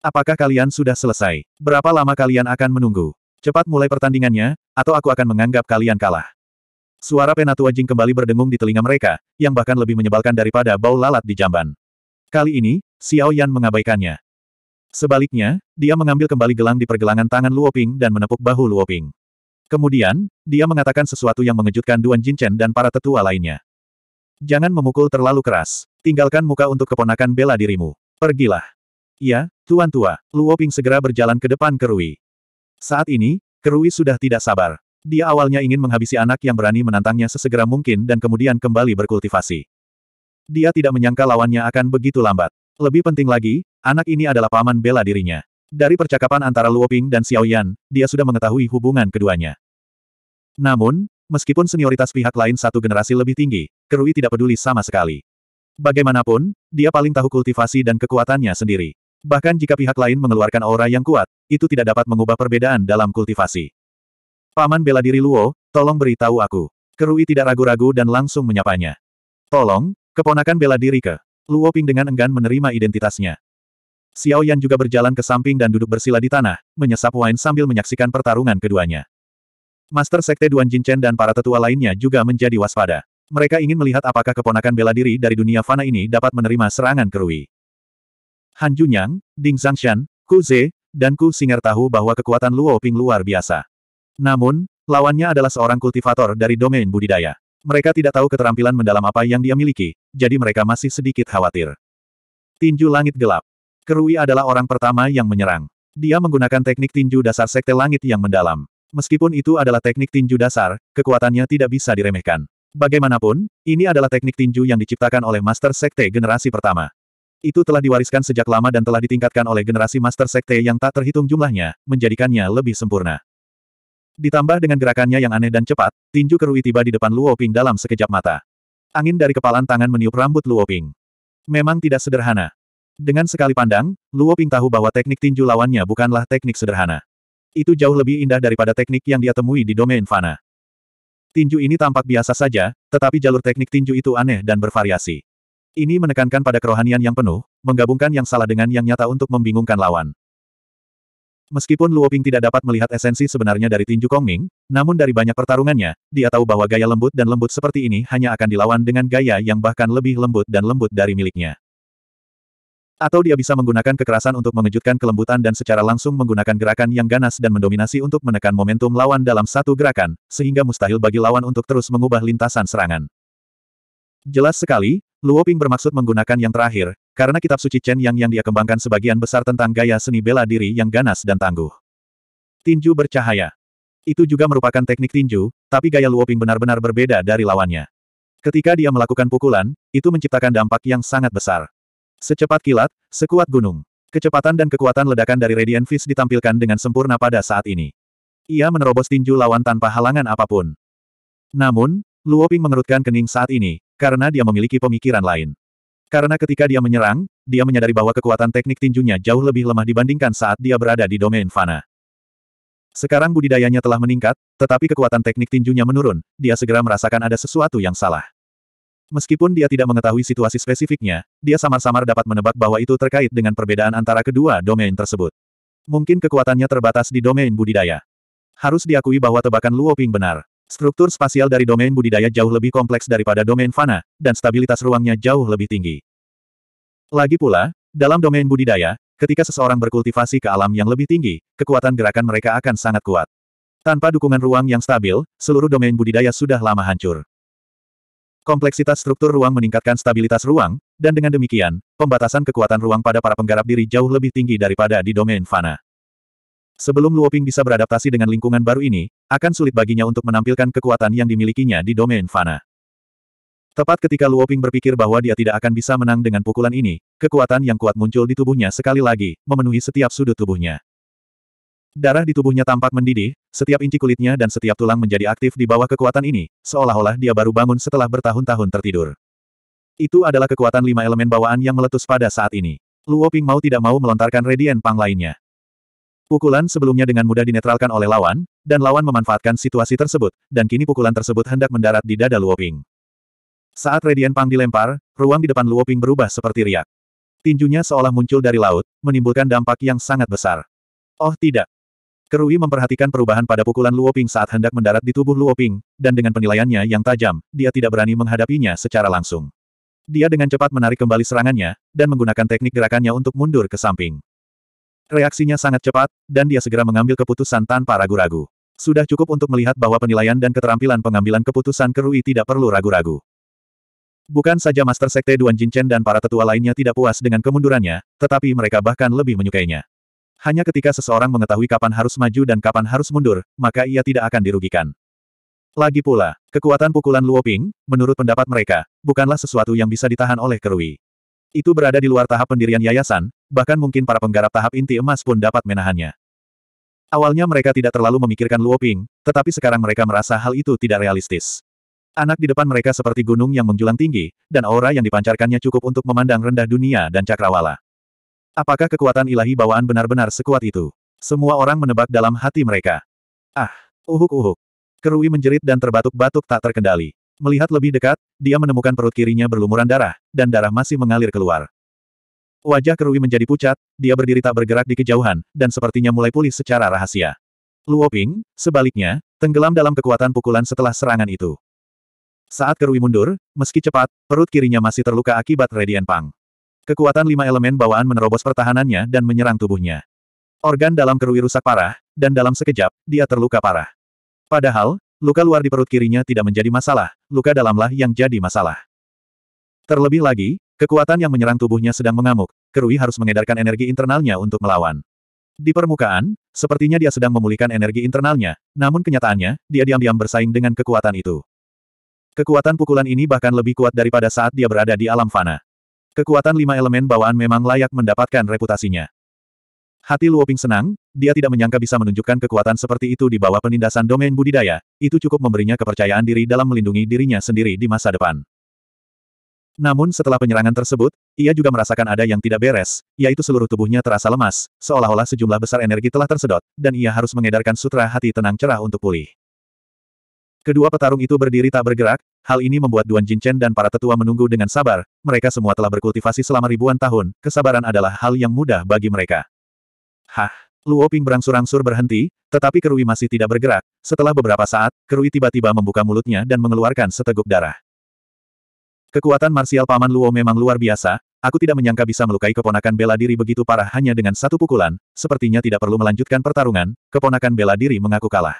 Apakah kalian sudah selesai? Berapa lama kalian akan menunggu? Cepat mulai pertandingannya, atau aku akan menganggap kalian kalah. Suara Penatua Jing kembali berdengung di telinga mereka, yang bahkan lebih menyebalkan daripada bau lalat di jamban. Kali ini, Xiao Yan mengabaikannya. Sebaliknya, dia mengambil kembali gelang di pergelangan tangan Luoping dan menepuk bahu Luoping. Kemudian, dia mengatakan sesuatu yang mengejutkan Duan Jinchen dan para tetua lainnya. Jangan memukul terlalu keras. Tinggalkan muka untuk keponakan bela dirimu. Pergilah. Iya, Tuan Tua. Luo Ping segera berjalan ke depan Kerui. Saat ini, Kerui sudah tidak sabar. Dia awalnya ingin menghabisi anak yang berani menantangnya sesegera mungkin dan kemudian kembali berkultivasi. Dia tidak menyangka lawannya akan begitu lambat. Lebih penting lagi, anak ini adalah paman bela dirinya. Dari percakapan antara Luo Ping dan Xiao Yan, dia sudah mengetahui hubungan keduanya. Namun, meskipun senioritas pihak lain satu generasi lebih tinggi, Kerui tidak peduli sama sekali. Bagaimanapun, dia paling tahu kultivasi dan kekuatannya sendiri. Bahkan jika pihak lain mengeluarkan aura yang kuat, itu tidak dapat mengubah perbedaan dalam kultivasi. Paman bela diri Luo, tolong beritahu aku. Kerui tidak ragu-ragu dan langsung menyapanya. Tolong, keponakan bela diri ke. Luo Ping dengan enggan menerima identitasnya. Xiao Yan juga berjalan ke samping dan duduk bersila di tanah, menyesap wine sambil menyaksikan pertarungan keduanya. Master Sekte Duan Jin Chen dan para tetua lainnya juga menjadi waspada. Mereka ingin melihat apakah keponakan bela diri dari dunia fana ini dapat menerima serangan kerui. Han Junyang, Ding Zangshan, Ku Ze, dan Ku Singer tahu bahwa kekuatan Luo Ping luar biasa. Namun, lawannya adalah seorang kultivator dari domain budidaya. Mereka tidak tahu keterampilan mendalam apa yang dia miliki, jadi mereka masih sedikit khawatir. Tinju Langit Gelap Kerui adalah orang pertama yang menyerang. Dia menggunakan teknik tinju dasar Sekte Langit yang mendalam. Meskipun itu adalah teknik tinju dasar, kekuatannya tidak bisa diremehkan. Bagaimanapun, ini adalah teknik tinju yang diciptakan oleh Master Sekte generasi pertama. Itu telah diwariskan sejak lama dan telah ditingkatkan oleh generasi Master Sekte yang tak terhitung jumlahnya, menjadikannya lebih sempurna. Ditambah dengan gerakannya yang aneh dan cepat, tinju kerui tiba di depan Luo Ping dalam sekejap mata. Angin dari kepalan tangan meniup rambut Luo Ping. Memang tidak sederhana. Dengan sekali pandang, Luo Ping tahu bahwa teknik tinju lawannya bukanlah teknik sederhana. Itu jauh lebih indah daripada teknik yang dia temui di domain Fana. Tinju ini tampak biasa saja, tetapi jalur teknik tinju itu aneh dan bervariasi. Ini menekankan pada kerohanian yang penuh, menggabungkan yang salah dengan yang nyata untuk membingungkan lawan. Meskipun Luo Ping tidak dapat melihat esensi sebenarnya dari tinju Kong Ming, namun dari banyak pertarungannya, dia tahu bahwa gaya lembut dan lembut seperti ini hanya akan dilawan dengan gaya yang bahkan lebih lembut dan lembut dari miliknya. Atau dia bisa menggunakan kekerasan untuk mengejutkan kelembutan dan secara langsung menggunakan gerakan yang ganas dan mendominasi untuk menekan momentum lawan dalam satu gerakan, sehingga mustahil bagi lawan untuk terus mengubah lintasan serangan. Jelas sekali, Luo Ping bermaksud menggunakan yang terakhir, karena kitab suci Chen Yang yang dia kembangkan sebagian besar tentang gaya seni bela diri yang ganas dan tangguh. Tinju bercahaya. Itu juga merupakan teknik tinju, tapi gaya Luo Ping benar-benar berbeda dari lawannya. Ketika dia melakukan pukulan, itu menciptakan dampak yang sangat besar. Secepat kilat, sekuat gunung. Kecepatan dan kekuatan ledakan dari Radiant Fist ditampilkan dengan sempurna pada saat ini. Ia menerobos tinju lawan tanpa halangan apapun. Namun, Luo Ping mengerutkan kening saat ini, karena dia memiliki pemikiran lain. Karena ketika dia menyerang, dia menyadari bahwa kekuatan teknik tinjunya jauh lebih lemah dibandingkan saat dia berada di domain fana. Sekarang budidayanya telah meningkat, tetapi kekuatan teknik tinjunya menurun, dia segera merasakan ada sesuatu yang salah. Meskipun dia tidak mengetahui situasi spesifiknya, dia samar-samar dapat menebak bahwa itu terkait dengan perbedaan antara kedua domain tersebut. Mungkin kekuatannya terbatas di domain budidaya. Harus diakui bahwa tebakan Luoping benar. Struktur spasial dari domain budidaya jauh lebih kompleks daripada domain fana, dan stabilitas ruangnya jauh lebih tinggi. Lagi pula, dalam domain budidaya, ketika seseorang berkultivasi ke alam yang lebih tinggi, kekuatan gerakan mereka akan sangat kuat. Tanpa dukungan ruang yang stabil, seluruh domain budidaya sudah lama hancur. Kompleksitas struktur ruang meningkatkan stabilitas ruang, dan dengan demikian, pembatasan kekuatan ruang pada para penggarap diri jauh lebih tinggi daripada di domain fana. Sebelum Luoping bisa beradaptasi dengan lingkungan baru ini, akan sulit baginya untuk menampilkan kekuatan yang dimilikinya di domain fana. Tepat ketika Luoping berpikir bahwa dia tidak akan bisa menang dengan pukulan ini, kekuatan yang kuat muncul di tubuhnya sekali lagi, memenuhi setiap sudut tubuhnya. Darah di tubuhnya tampak mendidih, setiap inci kulitnya dan setiap tulang menjadi aktif di bawah kekuatan ini, seolah-olah dia baru bangun setelah bertahun-tahun tertidur. Itu adalah kekuatan lima elemen bawaan yang meletus pada saat ini. Luo Ping mau tidak mau melontarkan Radiant Pang lainnya. Pukulan sebelumnya dengan mudah dinetralkan oleh lawan, dan lawan memanfaatkan situasi tersebut, dan kini pukulan tersebut hendak mendarat di dada Luoping. Saat Radiant Pang dilempar, ruang di depan Luoping berubah seperti riak. Tinjunya seolah muncul dari laut, menimbulkan dampak yang sangat besar. Oh tidak. Kerui memperhatikan perubahan pada pukulan Luoping saat hendak mendarat di tubuh Luoping, dan dengan penilaiannya yang tajam, dia tidak berani menghadapinya secara langsung. Dia dengan cepat menarik kembali serangannya, dan menggunakan teknik gerakannya untuk mundur ke samping. Reaksinya sangat cepat, dan dia segera mengambil keputusan tanpa ragu-ragu. Sudah cukup untuk melihat bahwa penilaian dan keterampilan pengambilan keputusan Kerui tidak perlu ragu-ragu. Bukan saja Master Sekte Duan Jinchen dan para tetua lainnya tidak puas dengan kemundurannya, tetapi mereka bahkan lebih menyukainya. Hanya ketika seseorang mengetahui kapan harus maju dan kapan harus mundur, maka ia tidak akan dirugikan. Lagi pula, kekuatan pukulan Luoping, menurut pendapat mereka, bukanlah sesuatu yang bisa ditahan oleh Kerui. Itu berada di luar tahap pendirian yayasan, bahkan mungkin para penggarap tahap inti emas pun dapat menahannya. Awalnya mereka tidak terlalu memikirkan Luoping, tetapi sekarang mereka merasa hal itu tidak realistis. Anak di depan mereka seperti gunung yang menjulang tinggi, dan aura yang dipancarkannya cukup untuk memandang rendah dunia dan cakrawala. Apakah kekuatan ilahi bawaan benar-benar sekuat itu? Semua orang menebak dalam hati mereka. Ah, uhuk-uhuk. Kerui menjerit dan terbatuk-batuk tak terkendali. Melihat lebih dekat, dia menemukan perut kirinya berlumuran darah, dan darah masih mengalir keluar. Wajah Kerui menjadi pucat, dia berdiri tak bergerak di kejauhan, dan sepertinya mulai pulih secara rahasia. Luoping, sebaliknya, tenggelam dalam kekuatan pukulan setelah serangan itu. Saat Kerui mundur, meski cepat, perut kirinya masih terluka akibat Radiant Pang. Kekuatan lima elemen bawaan menerobos pertahanannya dan menyerang tubuhnya. Organ dalam Kerui rusak parah, dan dalam sekejap, dia terluka parah. Padahal, Luka luar di perut kirinya tidak menjadi masalah, luka dalamlah yang jadi masalah. Terlebih lagi, kekuatan yang menyerang tubuhnya sedang mengamuk, Kerui harus mengedarkan energi internalnya untuk melawan. Di permukaan, sepertinya dia sedang memulihkan energi internalnya, namun kenyataannya, dia diam-diam bersaing dengan kekuatan itu. Kekuatan pukulan ini bahkan lebih kuat daripada saat dia berada di alam fana. Kekuatan lima elemen bawaan memang layak mendapatkan reputasinya. Hati Luoping senang, dia tidak menyangka bisa menunjukkan kekuatan seperti itu di bawah penindasan domain budidaya, itu cukup memberinya kepercayaan diri dalam melindungi dirinya sendiri di masa depan. Namun setelah penyerangan tersebut, ia juga merasakan ada yang tidak beres, yaitu seluruh tubuhnya terasa lemas, seolah-olah sejumlah besar energi telah tersedot, dan ia harus mengedarkan sutra hati tenang cerah untuk pulih. Kedua petarung itu berdiri tak bergerak, hal ini membuat Duan Jinchen dan para tetua menunggu dengan sabar, mereka semua telah berkultivasi selama ribuan tahun, kesabaran adalah hal yang mudah bagi mereka. Hah? Luo Ping berangsur-angsur berhenti, tetapi kerui masih tidak bergerak. Setelah beberapa saat, kerui tiba-tiba membuka mulutnya dan mengeluarkan seteguk darah. Kekuatan marsial paman Luo memang luar biasa, aku tidak menyangka bisa melukai keponakan bela diri begitu parah hanya dengan satu pukulan, sepertinya tidak perlu melanjutkan pertarungan, keponakan bela diri mengaku kalah.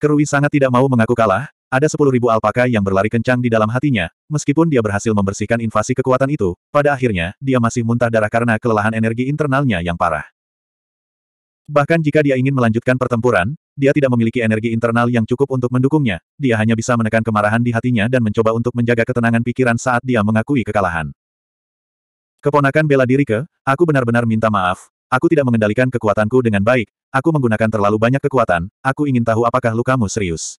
Kerui sangat tidak mau mengaku kalah, ada sepuluh ribu alpaka yang berlari kencang di dalam hatinya, meskipun dia berhasil membersihkan invasi kekuatan itu, pada akhirnya, dia masih muntah darah karena kelelahan energi internalnya yang parah. Bahkan jika dia ingin melanjutkan pertempuran, dia tidak memiliki energi internal yang cukup untuk mendukungnya, dia hanya bisa menekan kemarahan di hatinya dan mencoba untuk menjaga ketenangan pikiran saat dia mengakui kekalahan. Keponakan bela diri ke, aku benar-benar minta maaf, aku tidak mengendalikan kekuatanku dengan baik, aku menggunakan terlalu banyak kekuatan, aku ingin tahu apakah lukamu serius.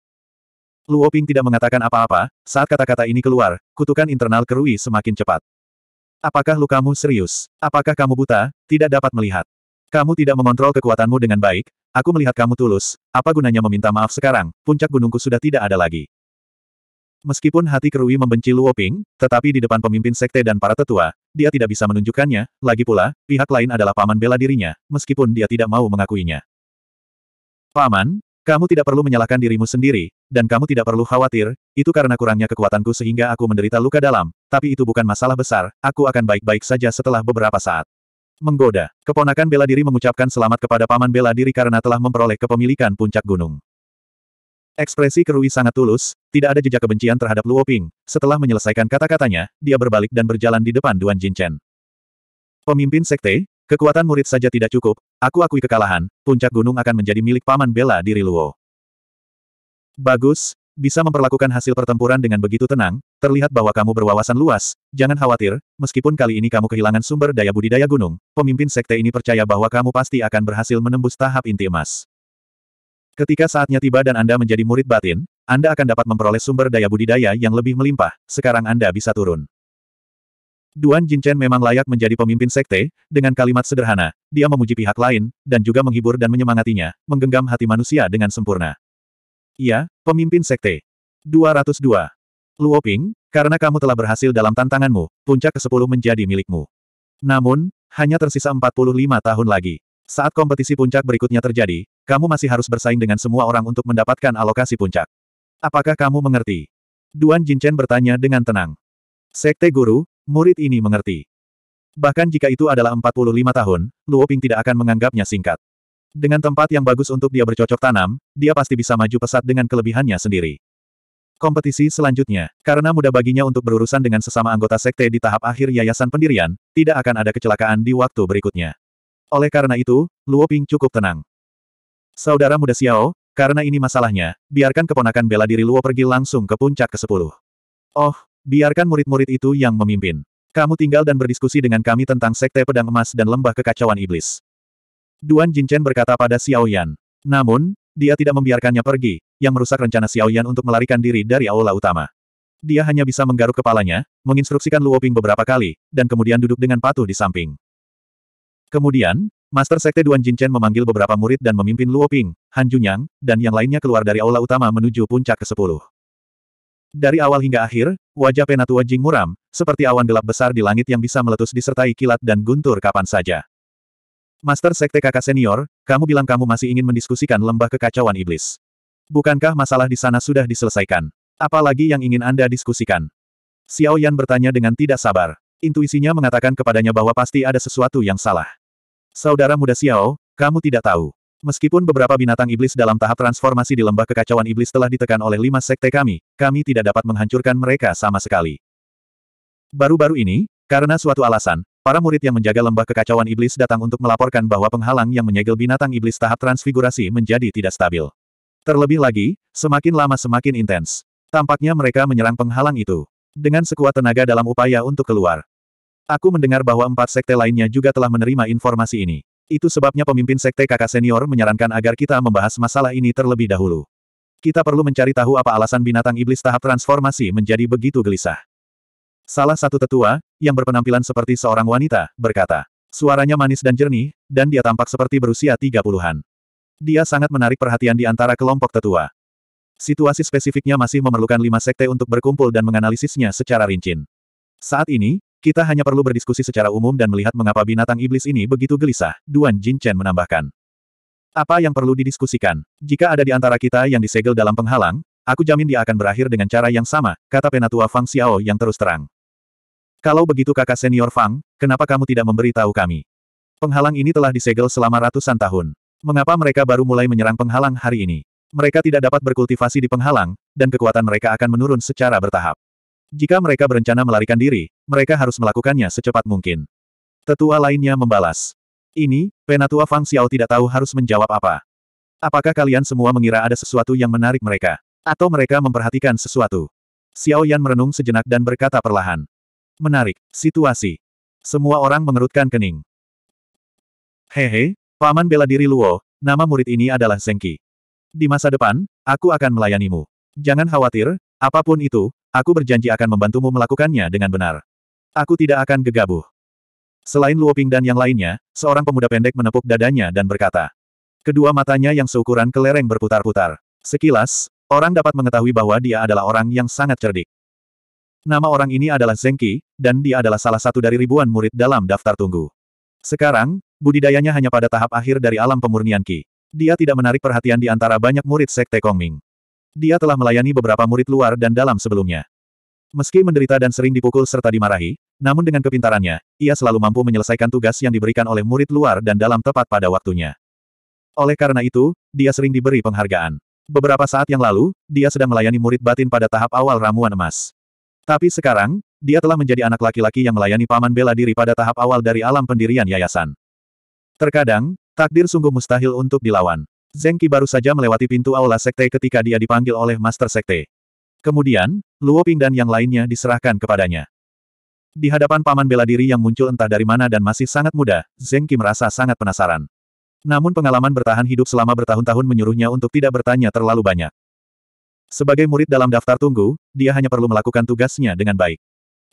Luo Ping tidak mengatakan apa-apa, saat kata-kata ini keluar, kutukan internal kerui semakin cepat. Apakah lukamu serius? Apakah kamu buta, tidak dapat melihat? Kamu tidak mengontrol kekuatanmu dengan baik, aku melihat kamu tulus, apa gunanya meminta maaf sekarang, puncak gunungku sudah tidak ada lagi. Meskipun hati kerui membenci Luo Ping, tetapi di depan pemimpin sekte dan para tetua, dia tidak bisa menunjukkannya, lagi pula, pihak lain adalah paman bela dirinya, meskipun dia tidak mau mengakuinya. Paman, kamu tidak perlu menyalahkan dirimu sendiri, dan kamu tidak perlu khawatir, itu karena kurangnya kekuatanku sehingga aku menderita luka dalam, tapi itu bukan masalah besar, aku akan baik-baik saja setelah beberapa saat. Menggoda, keponakan bela diri mengucapkan selamat kepada paman bela diri karena telah memperoleh kepemilikan puncak gunung. Ekspresi Kerui sangat tulus, tidak ada jejak kebencian terhadap Luo Ping. Setelah menyelesaikan kata-katanya, dia berbalik dan berjalan di depan Duan Jinchen. Pemimpin sekte, Kekuatan murid saja tidak cukup, aku akui kekalahan, puncak gunung akan menjadi milik paman bela diri Luo. Bagus, bisa memperlakukan hasil pertempuran dengan begitu tenang, terlihat bahwa kamu berwawasan luas, jangan khawatir, meskipun kali ini kamu kehilangan sumber daya budidaya gunung, pemimpin sekte ini percaya bahwa kamu pasti akan berhasil menembus tahap inti emas. Ketika saatnya tiba dan Anda menjadi murid batin, Anda akan dapat memperoleh sumber daya budidaya yang lebih melimpah, sekarang Anda bisa turun. Duan Jinchen memang layak menjadi pemimpin sekte, dengan kalimat sederhana, dia memuji pihak lain, dan juga menghibur dan menyemangatinya, menggenggam hati manusia dengan sempurna. Iya, pemimpin sekte. 202. Luoping, karena kamu telah berhasil dalam tantanganmu, puncak ke-10 menjadi milikmu. Namun, hanya tersisa 45 tahun lagi. Saat kompetisi puncak berikutnya terjadi, kamu masih harus bersaing dengan semua orang untuk mendapatkan alokasi puncak. Apakah kamu mengerti? Duan Jinchen bertanya dengan tenang. Sekte Guru, Murid ini mengerti. Bahkan jika itu adalah 45 tahun, Luo Ping tidak akan menganggapnya singkat. Dengan tempat yang bagus untuk dia bercocok tanam, dia pasti bisa maju pesat dengan kelebihannya sendiri. Kompetisi selanjutnya, karena mudah baginya untuk berurusan dengan sesama anggota sekte di tahap akhir yayasan pendirian, tidak akan ada kecelakaan di waktu berikutnya. Oleh karena itu, Luo Ping cukup tenang. Saudara muda Xiao, karena ini masalahnya, biarkan keponakan bela diri Luo pergi langsung ke puncak ke-10. Oh, Biarkan murid-murid itu yang memimpin. Kamu tinggal dan berdiskusi dengan kami tentang Sekte Pedang Emas dan Lembah Kekacauan Iblis. Duan Jinchen berkata pada Xiao Yan. Namun, dia tidak membiarkannya pergi, yang merusak rencana Xiao Yan untuk melarikan diri dari aula utama. Dia hanya bisa menggaruk kepalanya, menginstruksikan Luoping beberapa kali, dan kemudian duduk dengan patuh di samping. Kemudian, Master Sekte Duan Jinchen memanggil beberapa murid dan memimpin Luoping, Han Junyang, dan yang lainnya keluar dari aula utama menuju puncak ke-10. Dari awal hingga akhir, wajah penatua Jing muram, seperti awan gelap besar di langit yang bisa meletus disertai kilat dan guntur kapan saja. Master Sekte kakak senior, kamu bilang kamu masih ingin mendiskusikan lembah kekacauan iblis. Bukankah masalah di sana sudah diselesaikan? Apalagi yang ingin Anda diskusikan? Xiao Yan bertanya dengan tidak sabar. Intuisinya mengatakan kepadanya bahwa pasti ada sesuatu yang salah. Saudara muda Xiao, kamu tidak tahu. Meskipun beberapa binatang iblis dalam tahap transformasi di lembah kekacauan iblis telah ditekan oleh lima sekte kami, kami tidak dapat menghancurkan mereka sama sekali. Baru-baru ini, karena suatu alasan, para murid yang menjaga lembah kekacauan iblis datang untuk melaporkan bahwa penghalang yang menyegel binatang iblis tahap transfigurasi menjadi tidak stabil. Terlebih lagi, semakin lama semakin intens. Tampaknya mereka menyerang penghalang itu. Dengan sekuat tenaga dalam upaya untuk keluar. Aku mendengar bahwa empat sekte lainnya juga telah menerima informasi ini. Itu sebabnya pemimpin sekte kakak senior menyarankan agar kita membahas masalah ini terlebih dahulu. Kita perlu mencari tahu apa alasan binatang iblis tahap transformasi menjadi begitu gelisah. Salah satu tetua, yang berpenampilan seperti seorang wanita, berkata. Suaranya manis dan jernih, dan dia tampak seperti berusia tiga puluhan. Dia sangat menarik perhatian di antara kelompok tetua. Situasi spesifiknya masih memerlukan lima sekte untuk berkumpul dan menganalisisnya secara rinci. Saat ini, kita hanya perlu berdiskusi secara umum dan melihat mengapa binatang iblis ini begitu gelisah, Duan Jinchen menambahkan. Apa yang perlu didiskusikan? Jika ada di antara kita yang disegel dalam penghalang, aku jamin dia akan berakhir dengan cara yang sama, kata penatua Fang Xiao yang terus terang. Kalau begitu kakak senior Fang, kenapa kamu tidak memberitahu kami? Penghalang ini telah disegel selama ratusan tahun. Mengapa mereka baru mulai menyerang penghalang hari ini? Mereka tidak dapat berkultivasi di penghalang, dan kekuatan mereka akan menurun secara bertahap. Jika mereka berencana melarikan diri, mereka harus melakukannya secepat mungkin. Tetua lainnya membalas. Ini, Penatua Fang Xiao tidak tahu harus menjawab apa. Apakah kalian semua mengira ada sesuatu yang menarik mereka? Atau mereka memperhatikan sesuatu? Xiao Yan merenung sejenak dan berkata perlahan. Menarik, situasi. Semua orang mengerutkan kening. Hehe, Paman bela diri Luo, nama murid ini adalah Zengki. Di masa depan, aku akan melayanimu. Jangan khawatir, apapun itu, aku berjanji akan membantumu melakukannya dengan benar. Aku tidak akan gegabah. Selain Luoping dan yang lainnya, seorang pemuda pendek menepuk dadanya dan berkata. Kedua matanya yang seukuran kelereng berputar-putar. Sekilas, orang dapat mengetahui bahwa dia adalah orang yang sangat cerdik. Nama orang ini adalah Zengki, dan dia adalah salah satu dari ribuan murid dalam daftar tunggu. Sekarang, budidayanya hanya pada tahap akhir dari alam pemurnian Ki. Dia tidak menarik perhatian di antara banyak murid Sekte Kongming. Dia telah melayani beberapa murid luar dan dalam sebelumnya. Meski menderita dan sering dipukul serta dimarahi, namun dengan kepintarannya, ia selalu mampu menyelesaikan tugas yang diberikan oleh murid luar dan dalam tepat pada waktunya. Oleh karena itu, dia sering diberi penghargaan. Beberapa saat yang lalu, dia sedang melayani murid batin pada tahap awal ramuan emas. Tapi sekarang, dia telah menjadi anak laki-laki yang melayani paman bela diri pada tahap awal dari alam pendirian yayasan. Terkadang, takdir sungguh mustahil untuk dilawan. Zengki baru saja melewati pintu aula sekte ketika dia dipanggil oleh Master Sekte. Kemudian, Luo Ping dan yang lainnya diserahkan kepadanya. Di hadapan paman bela diri yang muncul entah dari mana dan masih sangat muda, Zengki merasa sangat penasaran. Namun pengalaman bertahan hidup selama bertahun-tahun menyuruhnya untuk tidak bertanya terlalu banyak. Sebagai murid dalam daftar tunggu, dia hanya perlu melakukan tugasnya dengan baik.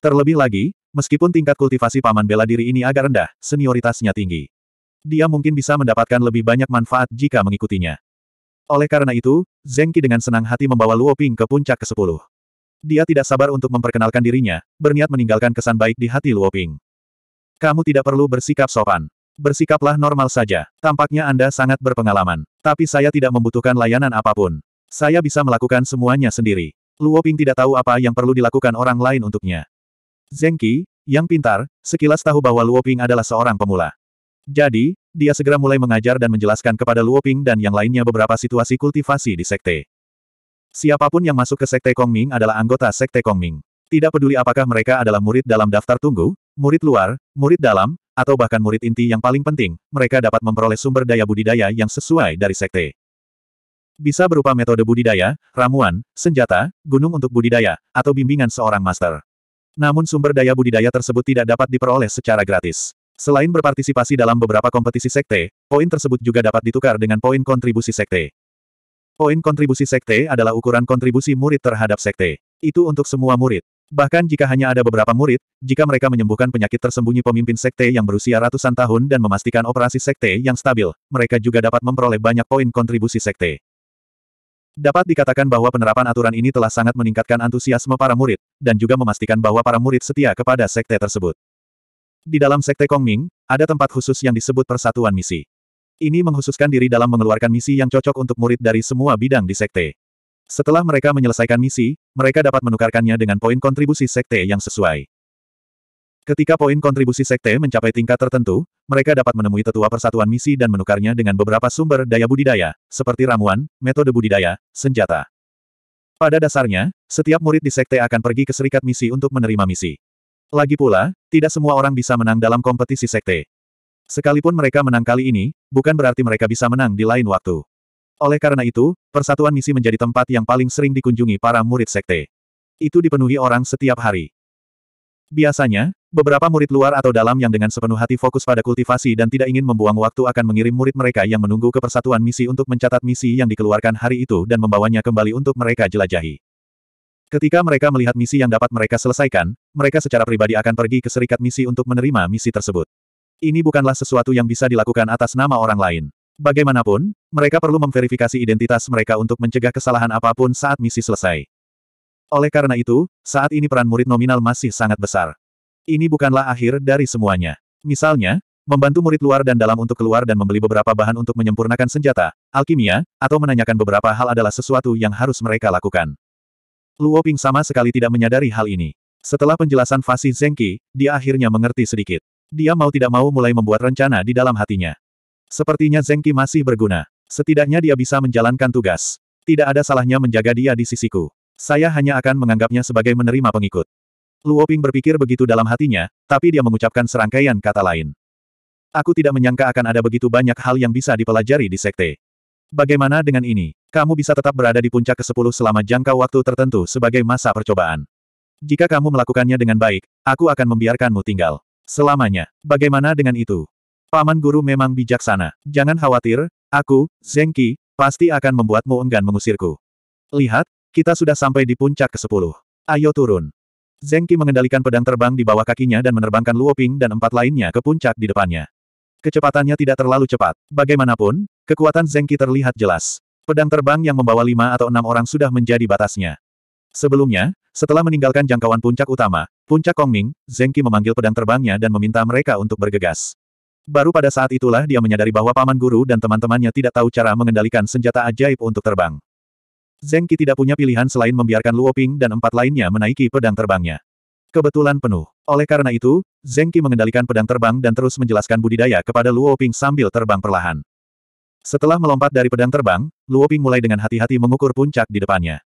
Terlebih lagi, meskipun tingkat kultivasi paman bela diri ini agak rendah, senioritasnya tinggi dia mungkin bisa mendapatkan lebih banyak manfaat jika mengikutinya. Oleh karena itu, Zengki Qi dengan senang hati membawa Luo Ping ke puncak ke-10. Dia tidak sabar untuk memperkenalkan dirinya, berniat meninggalkan kesan baik di hati Luo Ping. Kamu tidak perlu bersikap sopan. Bersikaplah normal saja. Tampaknya Anda sangat berpengalaman. Tapi saya tidak membutuhkan layanan apapun. Saya bisa melakukan semuanya sendiri. Luo Ping tidak tahu apa yang perlu dilakukan orang lain untuknya. Zengki, Qi, yang pintar, sekilas tahu bahwa Luo Ping adalah seorang pemula. Jadi, dia segera mulai mengajar dan menjelaskan kepada Luoping dan yang lainnya beberapa situasi kultivasi di sekte. Siapapun yang masuk ke sekte Kongming adalah anggota sekte Kongming. Tidak peduli apakah mereka adalah murid dalam daftar tunggu, murid luar, murid dalam, atau bahkan murid inti yang paling penting, mereka dapat memperoleh sumber daya budidaya yang sesuai dari sekte. Bisa berupa metode budidaya, ramuan, senjata, gunung untuk budidaya, atau bimbingan seorang master. Namun sumber daya budidaya tersebut tidak dapat diperoleh secara gratis. Selain berpartisipasi dalam beberapa kompetisi sekte, poin tersebut juga dapat ditukar dengan poin kontribusi sekte. Poin kontribusi sekte adalah ukuran kontribusi murid terhadap sekte. Itu untuk semua murid. Bahkan jika hanya ada beberapa murid, jika mereka menyembuhkan penyakit tersembunyi pemimpin sekte yang berusia ratusan tahun dan memastikan operasi sekte yang stabil, mereka juga dapat memperoleh banyak poin kontribusi sekte. Dapat dikatakan bahwa penerapan aturan ini telah sangat meningkatkan antusiasme para murid, dan juga memastikan bahwa para murid setia kepada sekte tersebut. Di dalam Sekte Kongming, ada tempat khusus yang disebut Persatuan Misi. Ini menghususkan diri dalam mengeluarkan misi yang cocok untuk murid dari semua bidang di Sekte. Setelah mereka menyelesaikan misi, mereka dapat menukarkannya dengan poin kontribusi Sekte yang sesuai. Ketika poin kontribusi sekte mencapai tingkat tertentu, mereka dapat menemui tetua persatuan misi dan menukarnya dengan beberapa sumber daya budidaya, seperti ramuan, metode budidaya, senjata. Pada dasarnya, setiap murid di sekte akan pergi ke serikat misi untuk menerima misi. Lagi pula, tidak semua orang bisa menang dalam kompetisi sekte. Sekalipun mereka menang kali ini, bukan berarti mereka bisa menang di lain waktu. Oleh karena itu, persatuan misi menjadi tempat yang paling sering dikunjungi para murid sekte. Itu dipenuhi orang setiap hari. Biasanya, beberapa murid luar atau dalam yang dengan sepenuh hati fokus pada kultivasi dan tidak ingin membuang waktu akan mengirim murid mereka yang menunggu ke persatuan misi untuk mencatat misi yang dikeluarkan hari itu dan membawanya kembali untuk mereka jelajahi. Ketika mereka melihat misi yang dapat mereka selesaikan, mereka secara pribadi akan pergi ke serikat misi untuk menerima misi tersebut. Ini bukanlah sesuatu yang bisa dilakukan atas nama orang lain. Bagaimanapun, mereka perlu memverifikasi identitas mereka untuk mencegah kesalahan apapun saat misi selesai. Oleh karena itu, saat ini peran murid nominal masih sangat besar. Ini bukanlah akhir dari semuanya. Misalnya, membantu murid luar dan dalam untuk keluar dan membeli beberapa bahan untuk menyempurnakan senjata, alkimia, atau menanyakan beberapa hal adalah sesuatu yang harus mereka lakukan. Luo Ping sama sekali tidak menyadari hal ini. Setelah penjelasan Fasi Zengki, dia akhirnya mengerti sedikit. Dia mau tidak mau mulai membuat rencana di dalam hatinya. Sepertinya Zengki masih berguna. Setidaknya dia bisa menjalankan tugas. Tidak ada salahnya menjaga dia di sisiku. Saya hanya akan menganggapnya sebagai menerima pengikut. Luo Ping berpikir begitu dalam hatinya, tapi dia mengucapkan serangkaian kata lain. Aku tidak menyangka akan ada begitu banyak hal yang bisa dipelajari di sekte. Bagaimana dengan ini? Kamu bisa tetap berada di puncak ke-10 selama jangka waktu tertentu sebagai masa percobaan. Jika kamu melakukannya dengan baik, aku akan membiarkanmu tinggal. Selamanya. Bagaimana dengan itu? Paman guru memang bijaksana. Jangan khawatir, aku, Zengki, pasti akan membuatmu enggan mengusirku. Lihat, kita sudah sampai di puncak ke-10. Ayo turun. Zengki mengendalikan pedang terbang di bawah kakinya dan menerbangkan Luoping dan empat lainnya ke puncak di depannya. Kecepatannya tidak terlalu cepat. Bagaimanapun, kekuatan Zengki terlihat jelas. Pedang terbang yang membawa lima atau enam orang sudah menjadi batasnya. Sebelumnya, setelah meninggalkan jangkauan puncak utama, puncak Kongming, Zengki memanggil pedang terbangnya dan meminta mereka untuk bergegas. Baru pada saat itulah dia menyadari bahwa paman guru dan teman-temannya tidak tahu cara mengendalikan senjata ajaib untuk terbang. Zengki tidak punya pilihan selain membiarkan Luoping dan empat lainnya menaiki pedang terbangnya. Kebetulan penuh. Oleh karena itu, Zengki mengendalikan pedang terbang dan terus menjelaskan budidaya kepada Luoping sambil terbang perlahan. Setelah melompat dari pedang terbang, Luo Ping mulai dengan hati-hati mengukur puncak di depannya.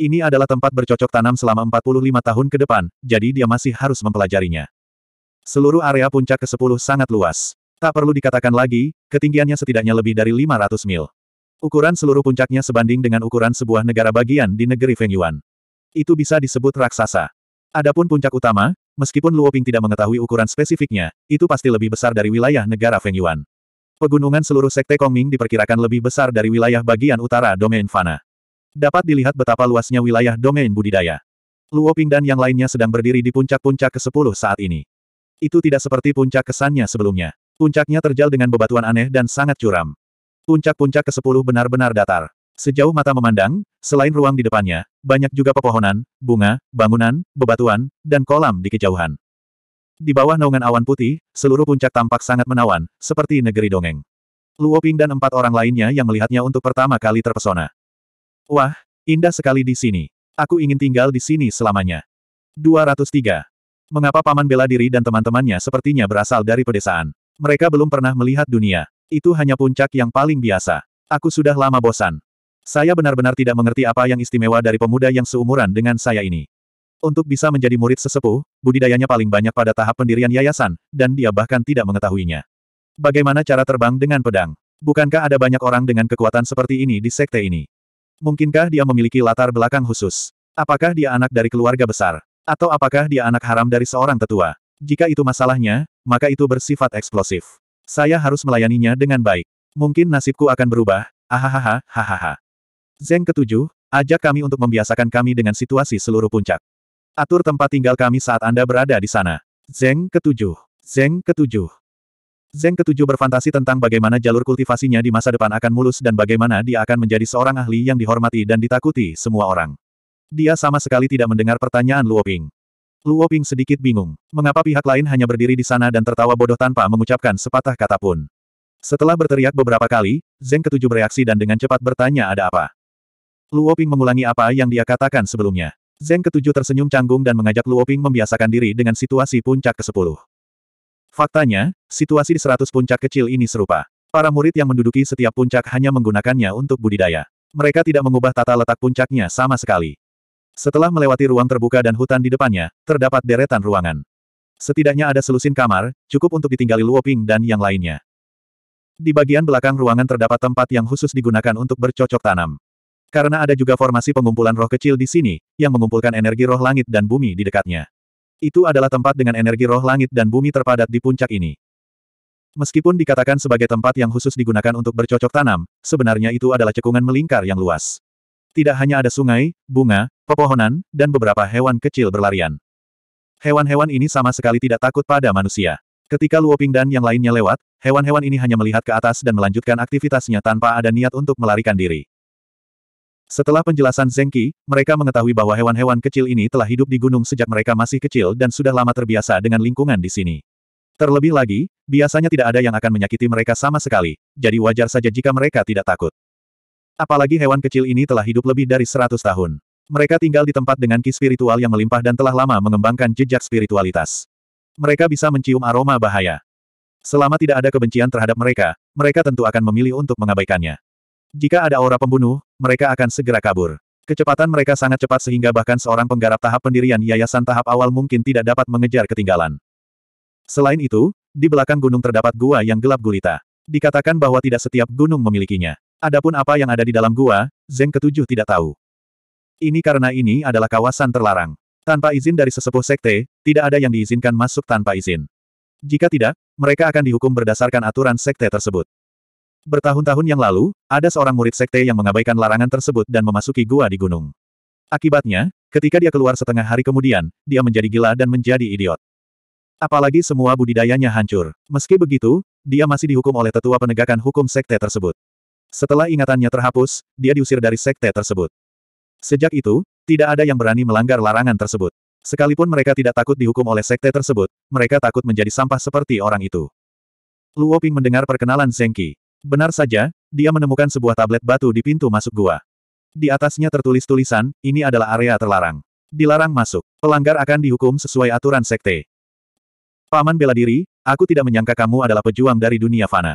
Ini adalah tempat bercocok tanam selama 45 tahun ke depan, jadi dia masih harus mempelajarinya. Seluruh area puncak ke-10 sangat luas. Tak perlu dikatakan lagi, ketinggiannya setidaknya lebih dari 500 mil. Ukuran seluruh puncaknya sebanding dengan ukuran sebuah negara bagian di negeri Feng Yuan. Itu bisa disebut raksasa. Adapun puncak utama, meskipun Luo Ping tidak mengetahui ukuran spesifiknya, itu pasti lebih besar dari wilayah negara Feng Yuan pegunungan seluruh sekte Kongming diperkirakan lebih besar dari wilayah bagian utara domain Fana. Dapat dilihat betapa luasnya wilayah domain budidaya. Luoping dan yang lainnya sedang berdiri di puncak-puncak ke-10 saat ini. Itu tidak seperti puncak kesannya sebelumnya. Puncaknya terjal dengan bebatuan aneh dan sangat curam. Puncak-puncak ke-10 benar-benar datar. Sejauh mata memandang, selain ruang di depannya, banyak juga pepohonan, bunga, bangunan, bebatuan, dan kolam di kejauhan. Di bawah naungan awan putih, seluruh puncak tampak sangat menawan, seperti negeri dongeng. Luo Ping dan empat orang lainnya yang melihatnya untuk pertama kali terpesona. Wah, indah sekali di sini. Aku ingin tinggal di sini selamanya. 203. Mengapa Paman bela diri dan teman-temannya sepertinya berasal dari pedesaan? Mereka belum pernah melihat dunia. Itu hanya puncak yang paling biasa. Aku sudah lama bosan. Saya benar-benar tidak mengerti apa yang istimewa dari pemuda yang seumuran dengan saya ini. Untuk bisa menjadi murid sesepuh, budidayanya paling banyak pada tahap pendirian yayasan, dan dia bahkan tidak mengetahuinya. Bagaimana cara terbang dengan pedang? Bukankah ada banyak orang dengan kekuatan seperti ini di sekte ini? Mungkinkah dia memiliki latar belakang khusus? Apakah dia anak dari keluarga besar? Atau apakah dia anak haram dari seorang tetua? Jika itu masalahnya, maka itu bersifat eksplosif. Saya harus melayaninya dengan baik. Mungkin nasibku akan berubah, ahahaha, hahaha. Zeng ketujuh, ajak kami untuk membiasakan kami dengan situasi seluruh puncak. Atur tempat tinggal kami saat Anda berada di sana. Zeng ketujuh. Zeng ketujuh. Zeng ketujuh berfantasi tentang bagaimana jalur kultivasinya di masa depan akan mulus dan bagaimana dia akan menjadi seorang ahli yang dihormati dan ditakuti semua orang. Dia sama sekali tidak mendengar pertanyaan Luoping. Luoping sedikit bingung. Mengapa pihak lain hanya berdiri di sana dan tertawa bodoh tanpa mengucapkan sepatah kata pun. Setelah berteriak beberapa kali, Zeng ketujuh bereaksi dan dengan cepat bertanya ada apa. Luoping mengulangi apa yang dia katakan sebelumnya. Zeng ketujuh tersenyum canggung dan mengajak Luoping membiasakan diri dengan situasi puncak ke-10. Faktanya, situasi di seratus puncak kecil ini serupa. Para murid yang menduduki setiap puncak hanya menggunakannya untuk budidaya. Mereka tidak mengubah tata letak puncaknya sama sekali. Setelah melewati ruang terbuka dan hutan di depannya, terdapat deretan ruangan. Setidaknya ada selusin kamar, cukup untuk ditinggali Luoping dan yang lainnya. Di bagian belakang ruangan terdapat tempat yang khusus digunakan untuk bercocok tanam. Karena ada juga formasi pengumpulan roh kecil di sini, yang mengumpulkan energi roh langit dan bumi di dekatnya. Itu adalah tempat dengan energi roh langit dan bumi terpadat di puncak ini. Meskipun dikatakan sebagai tempat yang khusus digunakan untuk bercocok tanam, sebenarnya itu adalah cekungan melingkar yang luas. Tidak hanya ada sungai, bunga, pepohonan, dan beberapa hewan kecil berlarian. Hewan-hewan ini sama sekali tidak takut pada manusia. Ketika Luoping dan yang lainnya lewat, hewan-hewan ini hanya melihat ke atas dan melanjutkan aktivitasnya tanpa ada niat untuk melarikan diri. Setelah penjelasan Zengki, mereka mengetahui bahwa hewan-hewan kecil ini telah hidup di gunung sejak mereka masih kecil dan sudah lama terbiasa dengan lingkungan di sini. Terlebih lagi, biasanya tidak ada yang akan menyakiti mereka sama sekali, jadi wajar saja jika mereka tidak takut. Apalagi hewan kecil ini telah hidup lebih dari 100 tahun. Mereka tinggal di tempat dengan ki spiritual yang melimpah dan telah lama mengembangkan jejak spiritualitas. Mereka bisa mencium aroma bahaya. Selama tidak ada kebencian terhadap mereka, mereka tentu akan memilih untuk mengabaikannya. Jika ada aura pembunuh, mereka akan segera kabur. Kecepatan mereka sangat cepat sehingga bahkan seorang penggarap tahap pendirian yayasan tahap awal mungkin tidak dapat mengejar ketinggalan. Selain itu, di belakang gunung terdapat gua yang gelap gulita. Dikatakan bahwa tidak setiap gunung memilikinya. Adapun apa yang ada di dalam gua, Zeng ketujuh tidak tahu. Ini karena ini adalah kawasan terlarang. Tanpa izin dari sesepuh sekte, tidak ada yang diizinkan masuk tanpa izin. Jika tidak, mereka akan dihukum berdasarkan aturan sekte tersebut. Bertahun-tahun yang lalu, ada seorang murid sekte yang mengabaikan larangan tersebut dan memasuki gua di gunung. Akibatnya, ketika dia keluar setengah hari kemudian, dia menjadi gila dan menjadi idiot. Apalagi semua budidayanya hancur. Meski begitu, dia masih dihukum oleh tetua penegakan hukum sekte tersebut. Setelah ingatannya terhapus, dia diusir dari sekte tersebut. Sejak itu, tidak ada yang berani melanggar larangan tersebut. Sekalipun mereka tidak takut dihukum oleh sekte tersebut, mereka takut menjadi sampah seperti orang itu. Luo Ping mendengar perkenalan Zengki. Benar saja, dia menemukan sebuah tablet batu di pintu masuk gua. Di atasnya tertulis tulisan, ini adalah area terlarang. Dilarang masuk. Pelanggar akan dihukum sesuai aturan sekte. Paman bela diri, aku tidak menyangka kamu adalah pejuang dari dunia fana.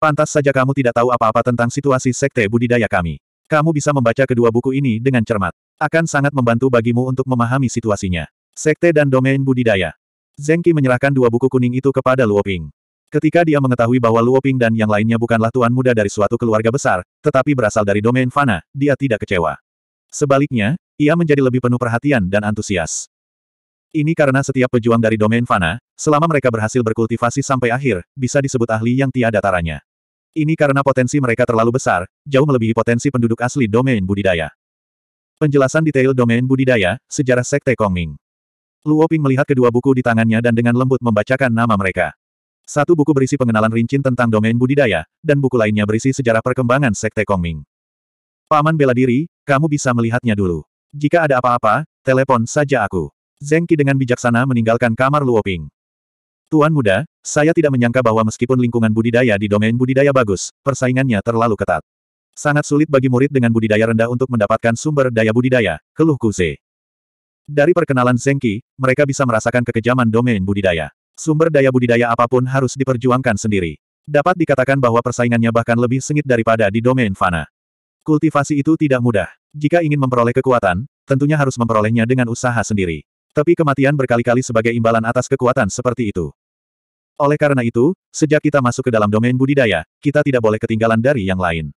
Pantas saja kamu tidak tahu apa-apa tentang situasi sekte budidaya kami. Kamu bisa membaca kedua buku ini dengan cermat. Akan sangat membantu bagimu untuk memahami situasinya. Sekte dan Domain Budidaya. Zengki menyerahkan dua buku kuning itu kepada Luoping. Ketika dia mengetahui bahwa Luo Ping dan yang lainnya bukanlah tuan muda dari suatu keluarga besar, tetapi berasal dari domain fana, dia tidak kecewa. Sebaliknya, ia menjadi lebih penuh perhatian dan antusias. Ini karena setiap pejuang dari domain fana, selama mereka berhasil berkultivasi sampai akhir, bisa disebut ahli yang tiada taranya. Ini karena potensi mereka terlalu besar, jauh melebihi potensi penduduk asli domain budidaya. Penjelasan detail domain budidaya, sejarah Sekte Kongming. Luo Ping melihat kedua buku di tangannya dan dengan lembut membacakan nama mereka. Satu buku berisi pengenalan rincin tentang domain budidaya, dan buku lainnya berisi sejarah perkembangan Sekte Kongming. Paman bela diri, kamu bisa melihatnya dulu. Jika ada apa-apa, telepon saja aku. Zeng Qi dengan bijaksana meninggalkan kamar Luoping. Tuan muda, saya tidak menyangka bahwa meskipun lingkungan budidaya di domain budidaya bagus, persaingannya terlalu ketat. Sangat sulit bagi murid dengan budidaya rendah untuk mendapatkan sumber daya budidaya, keluh Kuze. Dari perkenalan Zengki, mereka bisa merasakan kekejaman domain budidaya. Sumber daya budidaya apapun harus diperjuangkan sendiri. Dapat dikatakan bahwa persaingannya bahkan lebih sengit daripada di domain fana. Kultivasi itu tidak mudah. Jika ingin memperoleh kekuatan, tentunya harus memperolehnya dengan usaha sendiri. Tapi kematian berkali-kali sebagai imbalan atas kekuatan seperti itu. Oleh karena itu, sejak kita masuk ke dalam domain budidaya, kita tidak boleh ketinggalan dari yang lain.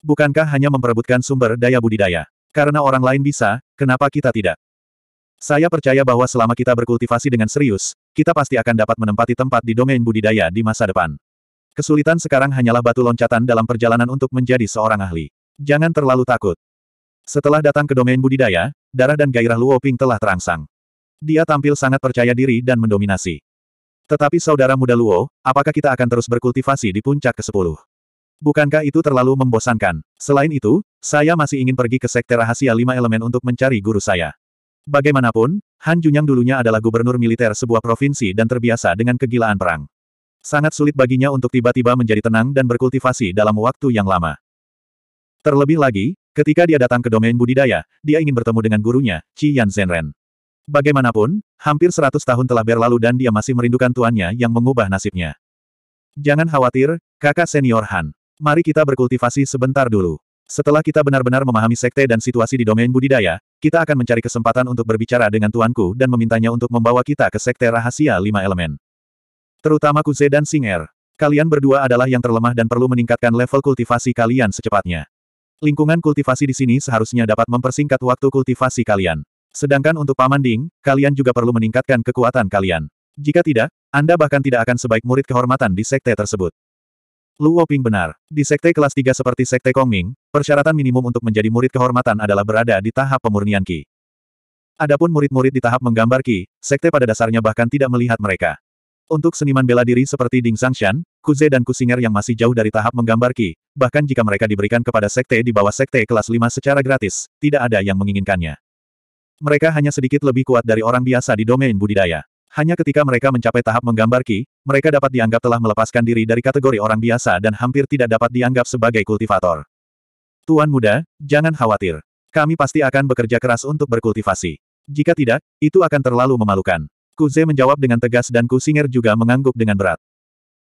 Bukankah hanya memperebutkan sumber daya budidaya? Karena orang lain bisa, kenapa kita tidak? Saya percaya bahwa selama kita berkultivasi dengan serius, kita pasti akan dapat menempati tempat di domain budidaya di masa depan. Kesulitan sekarang hanyalah batu loncatan dalam perjalanan untuk menjadi seorang ahli. Jangan terlalu takut. Setelah datang ke domain budidaya, darah dan gairah Luo Ping telah terangsang. Dia tampil sangat percaya diri dan mendominasi. Tetapi saudara muda Luo, apakah kita akan terus berkultivasi di puncak ke-10? Bukankah itu terlalu membosankan? Selain itu, saya masih ingin pergi ke sekte rahasia lima elemen untuk mencari guru saya. Bagaimanapun, Han Junyang dulunya adalah gubernur militer sebuah provinsi dan terbiasa dengan kegilaan perang. Sangat sulit baginya untuk tiba-tiba menjadi tenang dan berkultivasi dalam waktu yang lama. Terlebih lagi, ketika dia datang ke domain budidaya, dia ingin bertemu dengan gurunya, Yan Zhenren. Bagaimanapun, hampir 100 tahun telah berlalu dan dia masih merindukan tuannya yang mengubah nasibnya. Jangan khawatir, kakak senior Han. Mari kita berkultivasi sebentar dulu. Setelah kita benar-benar memahami sekte dan situasi di domain budidaya, kita akan mencari kesempatan untuk berbicara dengan tuanku dan memintanya untuk membawa kita ke sekte rahasia lima elemen. Terutama Kuze dan Singer. Kalian berdua adalah yang terlemah dan perlu meningkatkan level kultivasi kalian secepatnya. Lingkungan kultivasi di sini seharusnya dapat mempersingkat waktu kultivasi kalian. Sedangkan untuk Paman Ding, kalian juga perlu meningkatkan kekuatan kalian. Jika tidak, Anda bahkan tidak akan sebaik murid kehormatan di sekte tersebut. Luo Ping benar. Di sekte kelas 3 seperti sekte Kongming, persyaratan minimum untuk menjadi murid kehormatan adalah berada di tahap pemurnian Ki. Adapun murid-murid di tahap menggambar Ki, sekte pada dasarnya bahkan tidak melihat mereka. Untuk seniman bela diri seperti Ding Sangshan, Kuze dan Kusinger yang masih jauh dari tahap menggambar Ki, bahkan jika mereka diberikan kepada sekte di bawah sekte kelas 5 secara gratis, tidak ada yang menginginkannya. Mereka hanya sedikit lebih kuat dari orang biasa di domain budidaya. Hanya ketika mereka mencapai tahap menggambar Ki, mereka dapat dianggap telah melepaskan diri dari kategori orang biasa dan hampir tidak dapat dianggap sebagai kultivator. Tuan muda, jangan khawatir. Kami pasti akan bekerja keras untuk berkultivasi. Jika tidak, itu akan terlalu memalukan. Kuze menjawab dengan tegas dan Kusinger juga mengangguk dengan berat.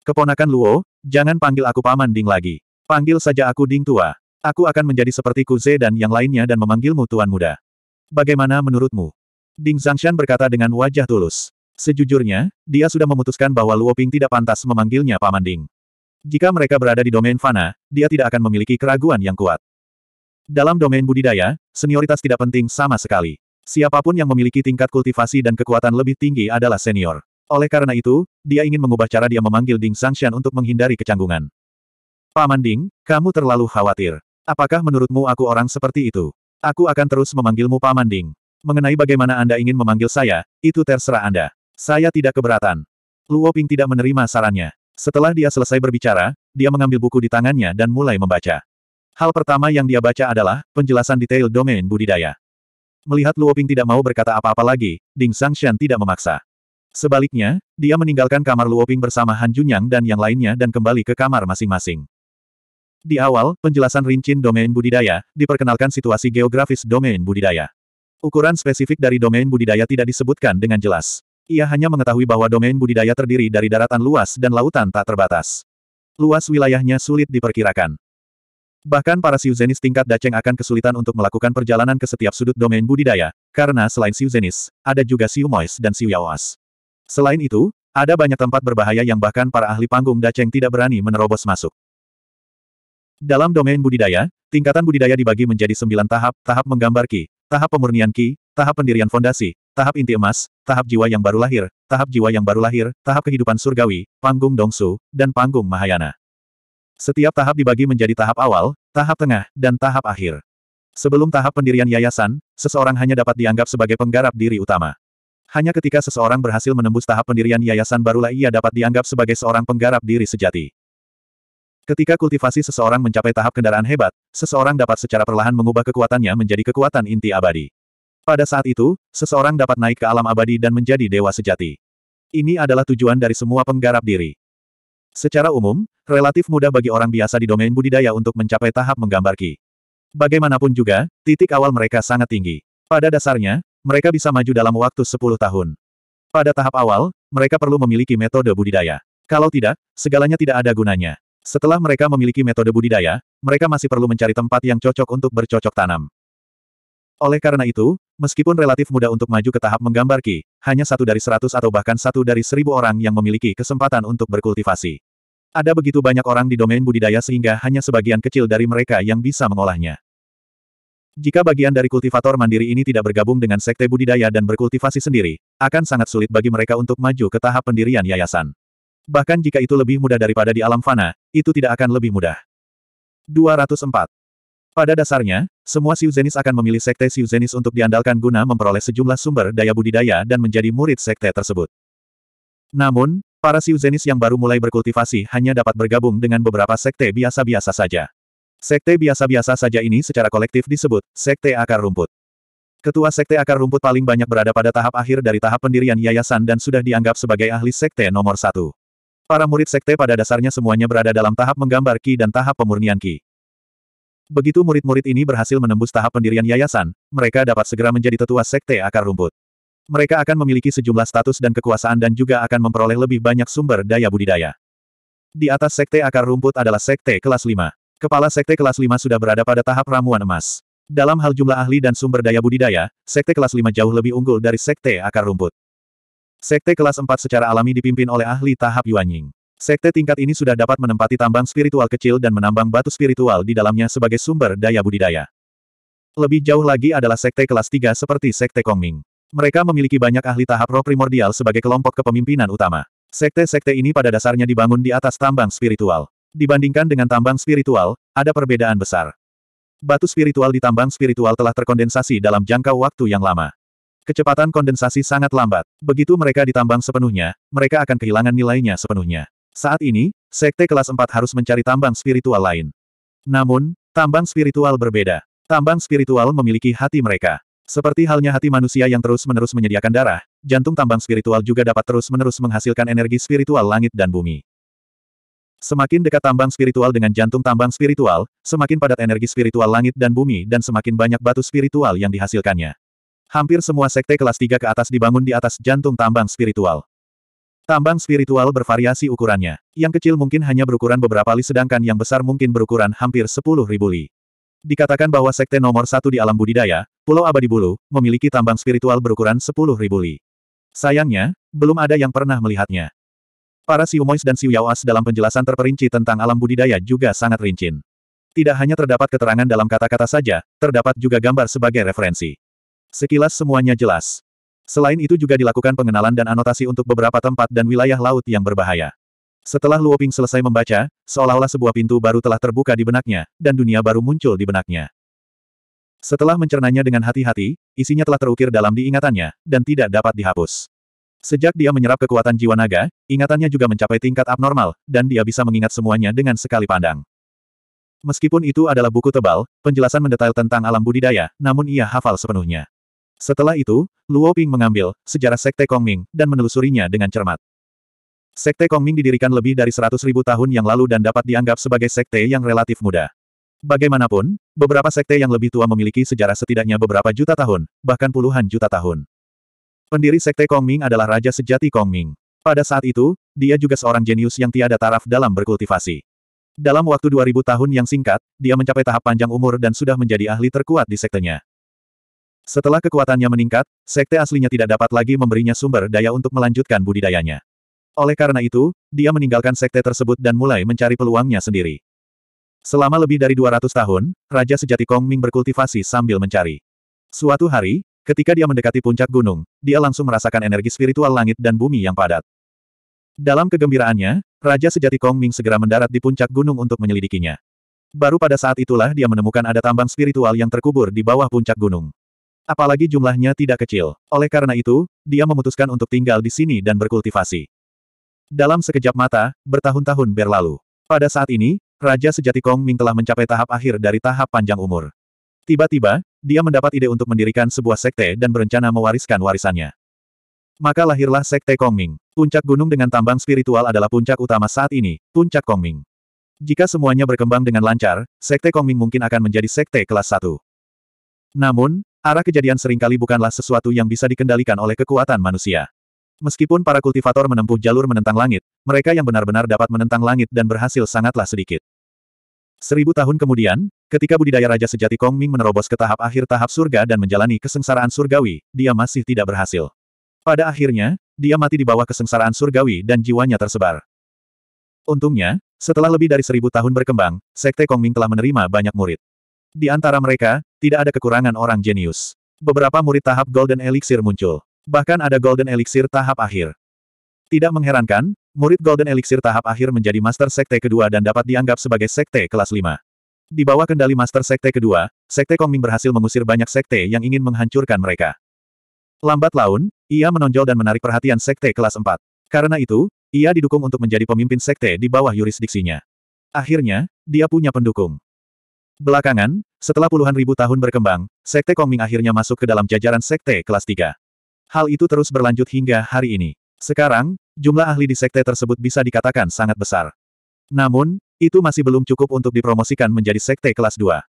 Keponakan Luo, jangan panggil aku Paman Ding lagi. Panggil saja aku Ding Tua. Aku akan menjadi seperti Kuze dan yang lainnya dan memanggilmu Tuan Muda. Bagaimana menurutmu? Ding Zhangshan berkata dengan wajah tulus. Sejujurnya, dia sudah memutuskan bahwa Luoping tidak pantas memanggilnya Paman Ding. Jika mereka berada di domain fana, dia tidak akan memiliki keraguan yang kuat. Dalam domain budidaya, senioritas tidak penting sama sekali. Siapapun yang memiliki tingkat kultivasi dan kekuatan lebih tinggi adalah senior. Oleh karena itu, dia ingin mengubah cara dia memanggil Ding Sangshan untuk menghindari kecanggungan. Paman Ding, kamu terlalu khawatir. Apakah menurutmu aku orang seperti itu? Aku akan terus memanggilmu Paman Ding. Mengenai bagaimana Anda ingin memanggil saya, itu terserah Anda. Saya tidak keberatan. Luo Ping tidak menerima sarannya. Setelah dia selesai berbicara, dia mengambil buku di tangannya dan mulai membaca. Hal pertama yang dia baca adalah penjelasan detail domain budidaya. Melihat Luo Ping tidak mau berkata apa-apa lagi, Ding Shan tidak memaksa. Sebaliknya, dia meninggalkan kamar Luo Ping bersama Han Junyang dan yang lainnya dan kembali ke kamar masing-masing. Di awal, penjelasan rincin domain budidaya, diperkenalkan situasi geografis domain budidaya. Ukuran spesifik dari domain budidaya tidak disebutkan dengan jelas. Ia hanya mengetahui bahwa domain budidaya terdiri dari daratan luas dan lautan tak terbatas. Luas wilayahnya sulit diperkirakan. Bahkan para Siuzenis tingkat Daceng akan kesulitan untuk melakukan perjalanan ke setiap sudut domain budidaya, karena selain Siuzenis, ada juga siu mois dan siu Siuyawas. Selain itu, ada banyak tempat berbahaya yang bahkan para ahli panggung Daceng tidak berani menerobos masuk. Dalam domain budidaya, tingkatan budidaya dibagi menjadi sembilan tahap, tahap menggambar ki, tahap pemurnian ki, tahap pendirian fondasi, Tahap inti emas, tahap jiwa yang baru lahir, tahap jiwa yang baru lahir, tahap kehidupan surgawi, panggung dongsu, dan panggung mahayana. Setiap tahap dibagi menjadi tahap awal, tahap tengah, dan tahap akhir. Sebelum tahap pendirian yayasan, seseorang hanya dapat dianggap sebagai penggarap diri utama. Hanya ketika seseorang berhasil menembus tahap pendirian yayasan barulah ia dapat dianggap sebagai seorang penggarap diri sejati. Ketika kultivasi seseorang mencapai tahap kendaraan hebat, seseorang dapat secara perlahan mengubah kekuatannya menjadi kekuatan inti abadi. Pada saat itu, seseorang dapat naik ke alam abadi dan menjadi dewa sejati. Ini adalah tujuan dari semua penggarap diri. Secara umum, relatif mudah bagi orang biasa di domain budidaya untuk mencapai tahap menggambar Ki. Bagaimanapun juga, titik awal mereka sangat tinggi. Pada dasarnya, mereka bisa maju dalam waktu 10 tahun. Pada tahap awal, mereka perlu memiliki metode budidaya. Kalau tidak, segalanya tidak ada gunanya. Setelah mereka memiliki metode budidaya, mereka masih perlu mencari tempat yang cocok untuk bercocok tanam. Oleh karena itu, meskipun relatif mudah untuk maju ke tahap menggambar Ki, hanya satu dari seratus atau bahkan satu dari seribu orang yang memiliki kesempatan untuk berkultivasi. Ada begitu banyak orang di domain budidaya sehingga hanya sebagian kecil dari mereka yang bisa mengolahnya. Jika bagian dari kultivator mandiri ini tidak bergabung dengan sekte budidaya dan berkultivasi sendiri, akan sangat sulit bagi mereka untuk maju ke tahap pendirian yayasan. Bahkan jika itu lebih mudah daripada di alam fana, itu tidak akan lebih mudah. 204. Pada dasarnya, semua siu zenis akan memilih sekte siu zenis untuk diandalkan guna memperoleh sejumlah sumber daya budidaya dan menjadi murid sekte tersebut. Namun, para siu zenis yang baru mulai berkultivasi hanya dapat bergabung dengan beberapa sekte biasa-biasa saja. Sekte biasa-biasa saja ini secara kolektif disebut sekte akar rumput. Ketua sekte akar rumput paling banyak berada pada tahap akhir dari tahap pendirian yayasan dan sudah dianggap sebagai ahli sekte nomor satu. Para murid sekte pada dasarnya semuanya berada dalam tahap menggambar ki dan tahap pemurnian ki. Begitu murid-murid ini berhasil menembus tahap pendirian yayasan, mereka dapat segera menjadi tetua sekte akar rumput. Mereka akan memiliki sejumlah status dan kekuasaan dan juga akan memperoleh lebih banyak sumber daya budidaya. Di atas sekte akar rumput adalah sekte kelas 5. Kepala sekte kelas 5 sudah berada pada tahap ramuan emas. Dalam hal jumlah ahli dan sumber daya budidaya, sekte kelas 5 jauh lebih unggul dari sekte akar rumput. Sekte kelas 4 secara alami dipimpin oleh ahli tahap Yuanying. Sekte tingkat ini sudah dapat menempati tambang spiritual kecil dan menambang batu spiritual di dalamnya sebagai sumber daya budidaya. Lebih jauh lagi adalah sekte kelas 3 seperti sekte Kongming. Mereka memiliki banyak ahli tahap roh primordial sebagai kelompok kepemimpinan utama. Sekte-sekte ini pada dasarnya dibangun di atas tambang spiritual. Dibandingkan dengan tambang spiritual, ada perbedaan besar. Batu spiritual di tambang spiritual telah terkondensasi dalam jangka waktu yang lama. Kecepatan kondensasi sangat lambat. Begitu mereka ditambang sepenuhnya, mereka akan kehilangan nilainya sepenuhnya. Saat ini, sekte kelas 4 harus mencari tambang spiritual lain. Namun, tambang spiritual berbeda. Tambang spiritual memiliki hati mereka. Seperti halnya hati manusia yang terus-menerus menyediakan darah, jantung tambang spiritual juga dapat terus-menerus menghasilkan energi spiritual langit dan bumi. Semakin dekat tambang spiritual dengan jantung tambang spiritual, semakin padat energi spiritual langit dan bumi dan semakin banyak batu spiritual yang dihasilkannya. Hampir semua sekte kelas 3 ke atas dibangun di atas jantung tambang spiritual. Tambang spiritual bervariasi ukurannya. Yang kecil mungkin hanya berukuran beberapa li sedangkan yang besar mungkin berukuran hampir sepuluh ribu li. Dikatakan bahwa sekte nomor satu di alam budidaya, Pulau Abadi Bulu, memiliki tambang spiritual berukuran sepuluh ribu li. Sayangnya, belum ada yang pernah melihatnya. Para Siumois dan Siuyawas dalam penjelasan terperinci tentang alam budidaya juga sangat rinci. Tidak hanya terdapat keterangan dalam kata-kata saja, terdapat juga gambar sebagai referensi. Sekilas semuanya jelas. Selain itu juga dilakukan pengenalan dan anotasi untuk beberapa tempat dan wilayah laut yang berbahaya. Setelah Luoping selesai membaca, seolah-olah sebuah pintu baru telah terbuka di benaknya, dan dunia baru muncul di benaknya. Setelah mencernanya dengan hati-hati, isinya telah terukir dalam diingatannya, dan tidak dapat dihapus. Sejak dia menyerap kekuatan jiwa naga, ingatannya juga mencapai tingkat abnormal, dan dia bisa mengingat semuanya dengan sekali pandang. Meskipun itu adalah buku tebal, penjelasan mendetail tentang alam budidaya, namun ia hafal sepenuhnya. Setelah itu, Luo Ping mengambil sejarah Sekte Kongming dan menelusurinya dengan cermat. Sekte Kongming didirikan lebih dari ribu tahun yang lalu dan dapat dianggap sebagai sekte yang relatif muda. Bagaimanapun, beberapa sekte yang lebih tua memiliki sejarah setidaknya beberapa juta tahun, bahkan puluhan juta tahun. Pendiri Sekte Kongming adalah Raja Sejati Kongming. Pada saat itu, dia juga seorang jenius yang tiada taraf dalam berkultivasi. Dalam waktu 2000 tahun yang singkat, dia mencapai tahap panjang umur dan sudah menjadi ahli terkuat di sektenya. Setelah kekuatannya meningkat, sekte aslinya tidak dapat lagi memberinya sumber daya untuk melanjutkan budidayanya. Oleh karena itu, dia meninggalkan sekte tersebut dan mulai mencari peluangnya sendiri. Selama lebih dari 200 tahun, Raja Sejati Kong Ming berkultivasi sambil mencari. Suatu hari, ketika dia mendekati puncak gunung, dia langsung merasakan energi spiritual langit dan bumi yang padat. Dalam kegembiraannya, Raja Sejati Kong Ming segera mendarat di puncak gunung untuk menyelidikinya. Baru pada saat itulah dia menemukan ada tambang spiritual yang terkubur di bawah puncak gunung. Apalagi jumlahnya tidak kecil. Oleh karena itu, dia memutuskan untuk tinggal di sini dan berkultivasi. Dalam sekejap mata, bertahun-tahun berlalu. Pada saat ini, Raja Sejati Kong Ming telah mencapai tahap akhir dari tahap panjang umur. Tiba-tiba, dia mendapat ide untuk mendirikan sebuah sekte dan berencana mewariskan warisannya. Maka lahirlah Sekte Kong Ming. Puncak gunung dengan tambang spiritual adalah puncak utama saat ini, Puncak Kong Ming. Jika semuanya berkembang dengan lancar, Sekte Kong Ming mungkin akan menjadi sekte kelas 1. Namun, Arah kejadian seringkali bukanlah sesuatu yang bisa dikendalikan oleh kekuatan manusia. Meskipun para kultivator menempuh jalur menentang langit, mereka yang benar-benar dapat menentang langit dan berhasil sangatlah sedikit. Seribu tahun kemudian, ketika budidaya Raja Sejati Kongming menerobos ke tahap akhir tahap surga dan menjalani kesengsaraan surgawi, dia masih tidak berhasil. Pada akhirnya, dia mati di bawah kesengsaraan surgawi dan jiwanya tersebar. Untungnya, setelah lebih dari seribu tahun berkembang, Sekte Kongming telah menerima banyak murid. Di antara mereka, tidak ada kekurangan orang jenius. Beberapa murid tahap Golden Elixir muncul. Bahkan ada Golden Elixir tahap akhir. Tidak mengherankan, murid Golden Elixir tahap akhir menjadi Master Sekte kedua dan dapat dianggap sebagai Sekte kelas 5. Di bawah kendali Master Sekte kedua, Sekte Kongming berhasil mengusir banyak Sekte yang ingin menghancurkan mereka. Lambat laun, ia menonjol dan menarik perhatian Sekte kelas 4. Karena itu, ia didukung untuk menjadi pemimpin Sekte di bawah yurisdiksinya. Akhirnya, dia punya pendukung. Belakangan, setelah puluhan ribu tahun berkembang, Sekte Kongming akhirnya masuk ke dalam jajaran Sekte kelas 3. Hal itu terus berlanjut hingga hari ini. Sekarang, jumlah ahli di Sekte tersebut bisa dikatakan sangat besar. Namun, itu masih belum cukup untuk dipromosikan menjadi Sekte kelas 2.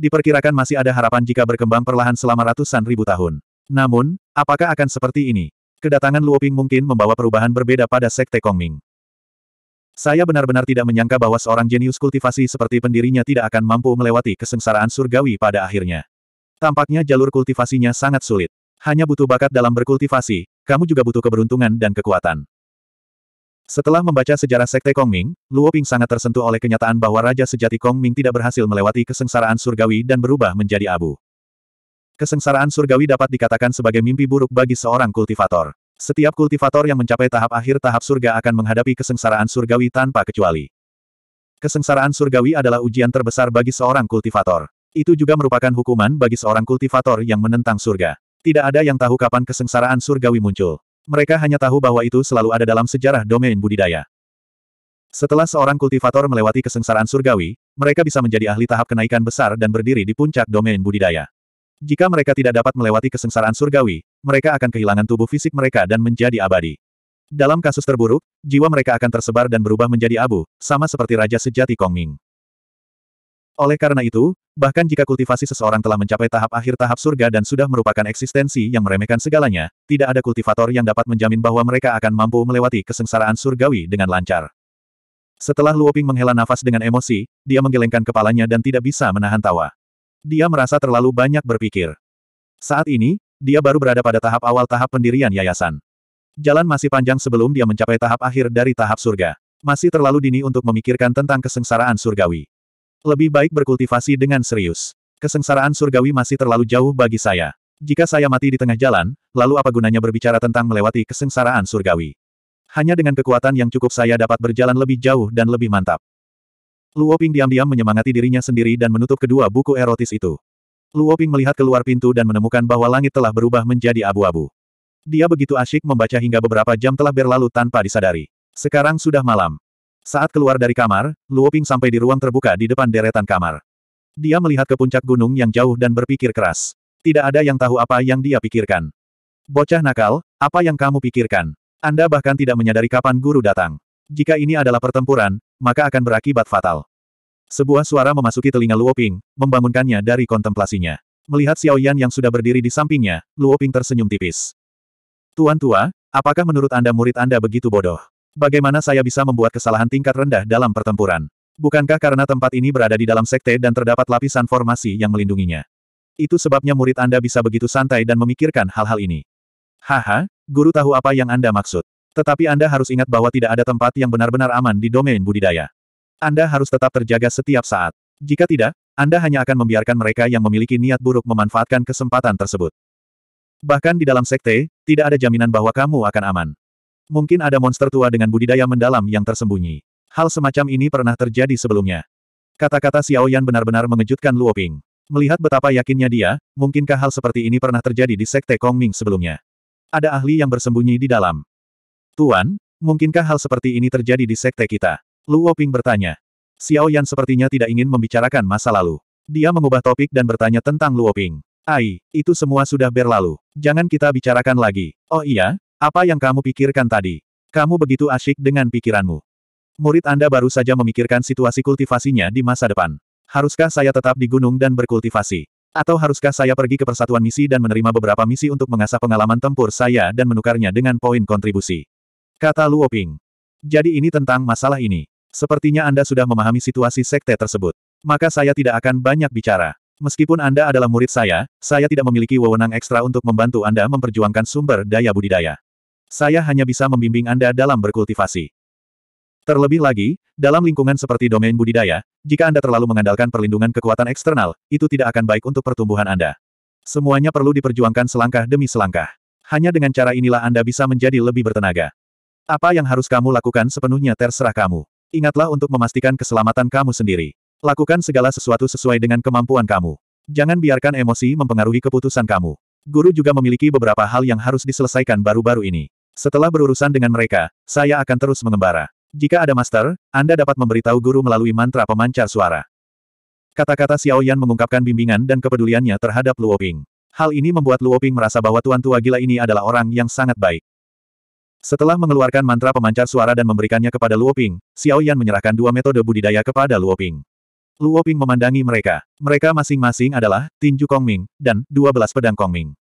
Diperkirakan masih ada harapan jika berkembang perlahan selama ratusan ribu tahun. Namun, apakah akan seperti ini? Kedatangan Luoping mungkin membawa perubahan berbeda pada Sekte Kongming. Saya benar-benar tidak menyangka bahwa seorang jenius kultivasi seperti pendirinya tidak akan mampu melewati kesengsaraan surgawi pada akhirnya. Tampaknya jalur kultivasinya sangat sulit. Hanya butuh bakat dalam berkultivasi, kamu juga butuh keberuntungan dan kekuatan. Setelah membaca sejarah Sekte Kong Ming, Luo Ping sangat tersentuh oleh kenyataan bahwa Raja Sejati Kong Ming tidak berhasil melewati kesengsaraan surgawi dan berubah menjadi abu. Kesengsaraan surgawi dapat dikatakan sebagai mimpi buruk bagi seorang kultivator. Setiap kultivator yang mencapai tahap akhir tahap surga akan menghadapi kesengsaraan surgawi tanpa kecuali. Kesengsaraan surgawi adalah ujian terbesar bagi seorang kultivator. Itu juga merupakan hukuman bagi seorang kultivator yang menentang surga. Tidak ada yang tahu kapan kesengsaraan surgawi muncul. Mereka hanya tahu bahwa itu selalu ada dalam sejarah domain budidaya. Setelah seorang kultivator melewati kesengsaraan surgawi, mereka bisa menjadi ahli tahap kenaikan besar dan berdiri di puncak domain budidaya. Jika mereka tidak dapat melewati kesengsaraan surgawi, mereka akan kehilangan tubuh fisik mereka dan menjadi abadi. Dalam kasus terburuk, jiwa mereka akan tersebar dan berubah menjadi abu, sama seperti Raja Sejati Kongming. Oleh karena itu, bahkan jika kultivasi seseorang telah mencapai tahap akhir tahap surga dan sudah merupakan eksistensi yang meremehkan segalanya, tidak ada kultivator yang dapat menjamin bahwa mereka akan mampu melewati kesengsaraan surgawi dengan lancar. Setelah Luoping menghela nafas dengan emosi, dia menggelengkan kepalanya dan tidak bisa menahan tawa. Dia merasa terlalu banyak berpikir. Saat ini, dia baru berada pada tahap awal tahap pendirian yayasan. Jalan masih panjang sebelum dia mencapai tahap akhir dari tahap surga. Masih terlalu dini untuk memikirkan tentang kesengsaraan surgawi. Lebih baik berkultivasi dengan serius. Kesengsaraan surgawi masih terlalu jauh bagi saya. Jika saya mati di tengah jalan, lalu apa gunanya berbicara tentang melewati kesengsaraan surgawi? Hanya dengan kekuatan yang cukup saya dapat berjalan lebih jauh dan lebih mantap. Luoping diam-diam menyemangati dirinya sendiri dan menutup kedua buku erotis itu. Luoping melihat keluar pintu dan menemukan bahwa langit telah berubah menjadi abu-abu. Dia begitu asyik membaca hingga beberapa jam telah berlalu tanpa disadari. Sekarang sudah malam. Saat keluar dari kamar, Luoping sampai di ruang terbuka di depan deretan kamar. Dia melihat ke puncak gunung yang jauh dan berpikir keras. Tidak ada yang tahu apa yang dia pikirkan. Bocah nakal, apa yang kamu pikirkan? Anda bahkan tidak menyadari kapan guru datang. Jika ini adalah pertempuran, maka akan berakibat fatal. Sebuah suara memasuki telinga Luo Ping, membangunkannya dari kontemplasinya. Melihat Xiao Yan yang sudah berdiri di sampingnya, Luo Ping tersenyum tipis. Tuan tua, apakah menurut Anda murid Anda begitu bodoh? Bagaimana saya bisa membuat kesalahan tingkat rendah dalam pertempuran? Bukankah karena tempat ini berada di dalam sekte dan terdapat lapisan formasi yang melindunginya? Itu sebabnya murid Anda bisa begitu santai dan memikirkan hal-hal ini. Haha, guru tahu apa yang Anda maksud. Tetapi Anda harus ingat bahwa tidak ada tempat yang benar-benar aman di domain budidaya. Anda harus tetap terjaga setiap saat. Jika tidak, Anda hanya akan membiarkan mereka yang memiliki niat buruk memanfaatkan kesempatan tersebut. Bahkan di dalam sekte, tidak ada jaminan bahwa kamu akan aman. Mungkin ada monster tua dengan budidaya mendalam yang tersembunyi. Hal semacam ini pernah terjadi sebelumnya. Kata-kata Xiao Yan benar-benar mengejutkan Luo Ping. Melihat betapa yakinnya dia, mungkinkah hal seperti ini pernah terjadi di sekte Kong Ming sebelumnya? Ada ahli yang bersembunyi di dalam. Tuan, mungkinkah hal seperti ini terjadi di sekte kita? Luo Ping bertanya. Xiao Yan sepertinya tidak ingin membicarakan masa lalu. Dia mengubah topik dan bertanya tentang Luo Ping. Ai, itu semua sudah berlalu. Jangan kita bicarakan lagi. Oh iya? Apa yang kamu pikirkan tadi? Kamu begitu asyik dengan pikiranmu. Murid Anda baru saja memikirkan situasi kultivasinya di masa depan. Haruskah saya tetap di gunung dan berkultivasi? Atau haruskah saya pergi ke persatuan misi dan menerima beberapa misi untuk mengasah pengalaman tempur saya dan menukarnya dengan poin kontribusi? Kata Luo Ping. Jadi ini tentang masalah ini. Sepertinya Anda sudah memahami situasi sekte tersebut. Maka saya tidak akan banyak bicara. Meskipun Anda adalah murid saya, saya tidak memiliki wewenang ekstra untuk membantu Anda memperjuangkan sumber daya budidaya. Saya hanya bisa membimbing Anda dalam berkultivasi. Terlebih lagi, dalam lingkungan seperti domain budidaya, jika Anda terlalu mengandalkan perlindungan kekuatan eksternal, itu tidak akan baik untuk pertumbuhan Anda. Semuanya perlu diperjuangkan selangkah demi selangkah. Hanya dengan cara inilah Anda bisa menjadi lebih bertenaga. Apa yang harus kamu lakukan sepenuhnya terserah kamu. Ingatlah untuk memastikan keselamatan kamu sendiri. Lakukan segala sesuatu sesuai dengan kemampuan kamu. Jangan biarkan emosi mempengaruhi keputusan kamu. Guru juga memiliki beberapa hal yang harus diselesaikan baru-baru ini. Setelah berurusan dengan mereka, saya akan terus mengembara. Jika ada master, Anda dapat memberitahu guru melalui mantra pemancar suara. Kata-kata Xiao Yan mengungkapkan bimbingan dan kepeduliannya terhadap Luo Ping. Hal ini membuat Luo Ping merasa bahwa tuan tua gila ini adalah orang yang sangat baik. Setelah mengeluarkan mantra pemancar suara dan memberikannya kepada Luoping, Xiao Yan menyerahkan dua metode budidaya kepada Luoping. Luoping memandangi mereka. Mereka masing-masing adalah tinju Kongming dan dua belas pedang Kongming.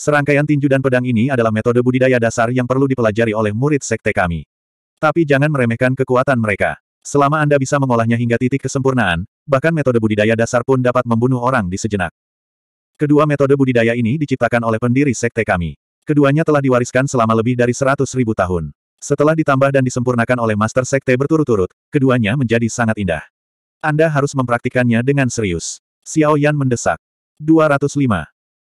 Serangkaian tinju dan pedang ini adalah metode budidaya dasar yang perlu dipelajari oleh murid sekte kami. Tapi jangan meremehkan kekuatan mereka. Selama Anda bisa mengolahnya hingga titik kesempurnaan, bahkan metode budidaya dasar pun dapat membunuh orang di sejenak. Kedua metode budidaya ini diciptakan oleh pendiri sekte kami. Keduanya telah diwariskan selama lebih dari seratus ribu tahun. Setelah ditambah dan disempurnakan oleh Master Sekte berturut-turut, keduanya menjadi sangat indah. Anda harus mempraktikkannya dengan serius. Xiao Yan mendesak. 205.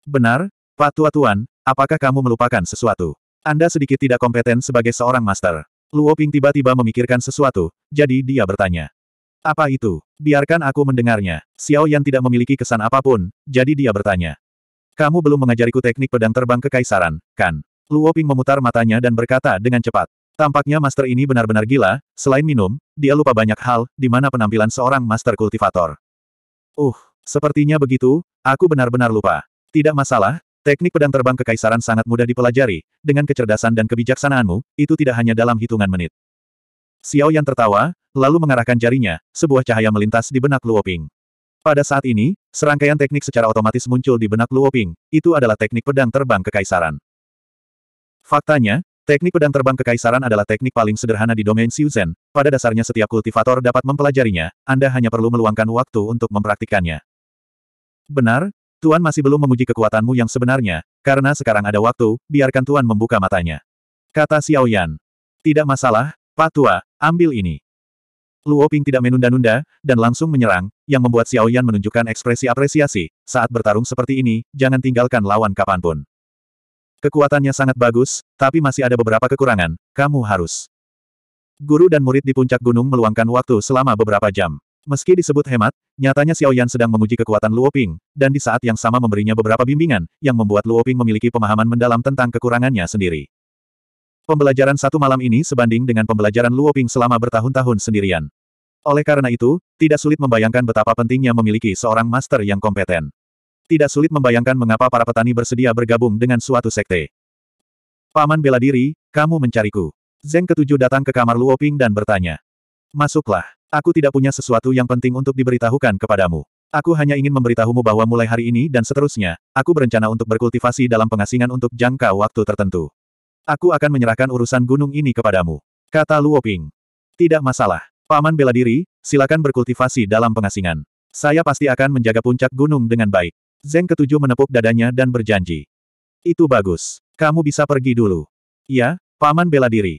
Benar, Pak Tua Tuan, apakah kamu melupakan sesuatu? Anda sedikit tidak kompeten sebagai seorang master. Luo Ping tiba-tiba memikirkan sesuatu, jadi dia bertanya. Apa itu? Biarkan aku mendengarnya. Xiao Yan tidak memiliki kesan apapun, jadi dia bertanya. Kamu belum mengajariku teknik pedang terbang kekaisaran, kan? Luo Ping memutar matanya dan berkata dengan cepat. Tampaknya master ini benar-benar gila, selain minum, dia lupa banyak hal, di mana penampilan seorang master kultivator. Uh, sepertinya begitu, aku benar-benar lupa. Tidak masalah, teknik pedang terbang kekaisaran sangat mudah dipelajari, dengan kecerdasan dan kebijaksanaanmu, itu tidak hanya dalam hitungan menit. Xiao Yan tertawa, lalu mengarahkan jarinya, sebuah cahaya melintas di benak Luo Ping. Pada saat ini, serangkaian teknik secara otomatis muncul di benak Luo Ping, itu adalah teknik pedang terbang kekaisaran. Faktanya, teknik pedang terbang kekaisaran adalah teknik paling sederhana di domain Xiuzen, pada dasarnya setiap kultivator dapat mempelajarinya, Anda hanya perlu meluangkan waktu untuk mempraktikkannya. Benar, Tuan masih belum memuji kekuatanmu yang sebenarnya, karena sekarang ada waktu, biarkan Tuan membuka matanya. Kata Xiaoyan. Tidak masalah, Pak Tua, ambil ini. Luo Ping tidak menunda-nunda, dan langsung menyerang, yang membuat Xiao Yan menunjukkan ekspresi apresiasi, saat bertarung seperti ini, jangan tinggalkan lawan kapanpun. Kekuatannya sangat bagus, tapi masih ada beberapa kekurangan, kamu harus. Guru dan murid di puncak gunung meluangkan waktu selama beberapa jam. Meski disebut hemat, nyatanya Xiao Yan sedang menguji kekuatan Luo Ping, dan di saat yang sama memberinya beberapa bimbingan, yang membuat Luo Ping memiliki pemahaman mendalam tentang kekurangannya sendiri. Pembelajaran satu malam ini sebanding dengan pembelajaran Luo Ping selama bertahun-tahun sendirian. Oleh karena itu, tidak sulit membayangkan betapa pentingnya memiliki seorang master yang kompeten. Tidak sulit membayangkan mengapa para petani bersedia bergabung dengan suatu sekte. Paman bela diri, kamu mencariku. Zeng ketujuh datang ke kamar Luoping dan bertanya. Masuklah, aku tidak punya sesuatu yang penting untuk diberitahukan kepadamu. Aku hanya ingin memberitahumu bahwa mulai hari ini dan seterusnya, aku berencana untuk berkultivasi dalam pengasingan untuk jangka waktu tertentu. Aku akan menyerahkan urusan gunung ini kepadamu. Kata Luoping. Tidak masalah. Paman bela diri, silakan berkultivasi dalam pengasingan. Saya pasti akan menjaga puncak gunung dengan baik. Zeng ketujuh menepuk dadanya dan berjanji. Itu bagus. Kamu bisa pergi dulu. Ya, Paman bela diri.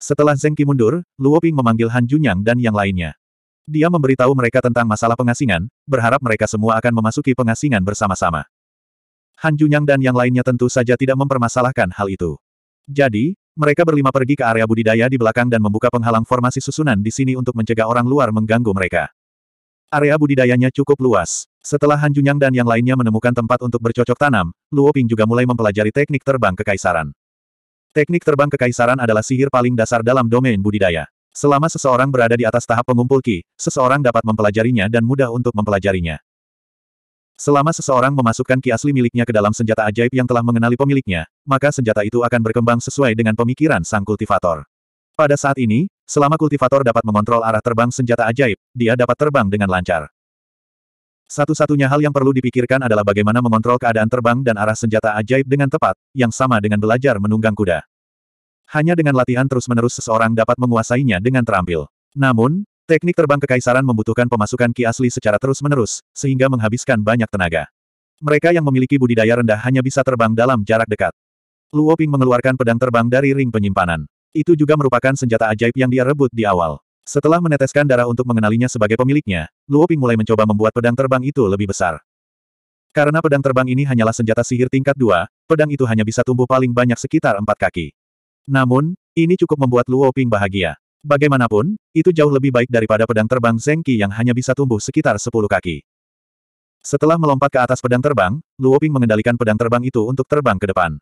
Setelah Zeng Qi mundur, Luo Ping memanggil Han Junyang dan yang lainnya. Dia memberitahu mereka tentang masalah pengasingan, berharap mereka semua akan memasuki pengasingan bersama-sama. Han Junyang dan yang lainnya tentu saja tidak mempermasalahkan hal itu. Jadi, mereka berlima pergi ke area budidaya di belakang dan membuka penghalang formasi susunan di sini untuk mencegah orang luar mengganggu mereka. Area budidayanya cukup luas. Setelah Han Junyang dan yang lainnya menemukan tempat untuk bercocok tanam, Luo Ping juga mulai mempelajari teknik terbang kekaisaran. Teknik terbang kekaisaran adalah sihir paling dasar dalam domain budidaya. Selama seseorang berada di atas tahap pengumpul ki, seseorang dapat mempelajarinya dan mudah untuk mempelajarinya. Selama seseorang memasukkan ki asli miliknya ke dalam senjata ajaib yang telah mengenali pemiliknya, maka senjata itu akan berkembang sesuai dengan pemikiran sang kultivator. Pada saat ini, selama kultivator dapat mengontrol arah terbang senjata ajaib, dia dapat terbang dengan lancar. Satu-satunya hal yang perlu dipikirkan adalah bagaimana mengontrol keadaan terbang dan arah senjata ajaib dengan tepat, yang sama dengan belajar menunggang kuda. Hanya dengan latihan terus-menerus seseorang dapat menguasainya dengan terampil. Namun, Teknik terbang kekaisaran membutuhkan pemasukan ki asli secara terus-menerus, sehingga menghabiskan banyak tenaga. Mereka yang memiliki budidaya rendah hanya bisa terbang dalam jarak dekat. Luo Ping mengeluarkan pedang terbang dari ring penyimpanan. Itu juga merupakan senjata ajaib yang dia rebut di awal. Setelah meneteskan darah untuk mengenalinya sebagai pemiliknya, Luo Ping mulai mencoba membuat pedang terbang itu lebih besar. Karena pedang terbang ini hanyalah senjata sihir tingkat dua, pedang itu hanya bisa tumbuh paling banyak sekitar empat kaki. Namun, ini cukup membuat Luo Ping bahagia. Bagaimanapun, itu jauh lebih baik daripada pedang terbang Zengki yang hanya bisa tumbuh sekitar 10 kaki. Setelah melompat ke atas pedang terbang, Luoping mengendalikan pedang terbang itu untuk terbang ke depan.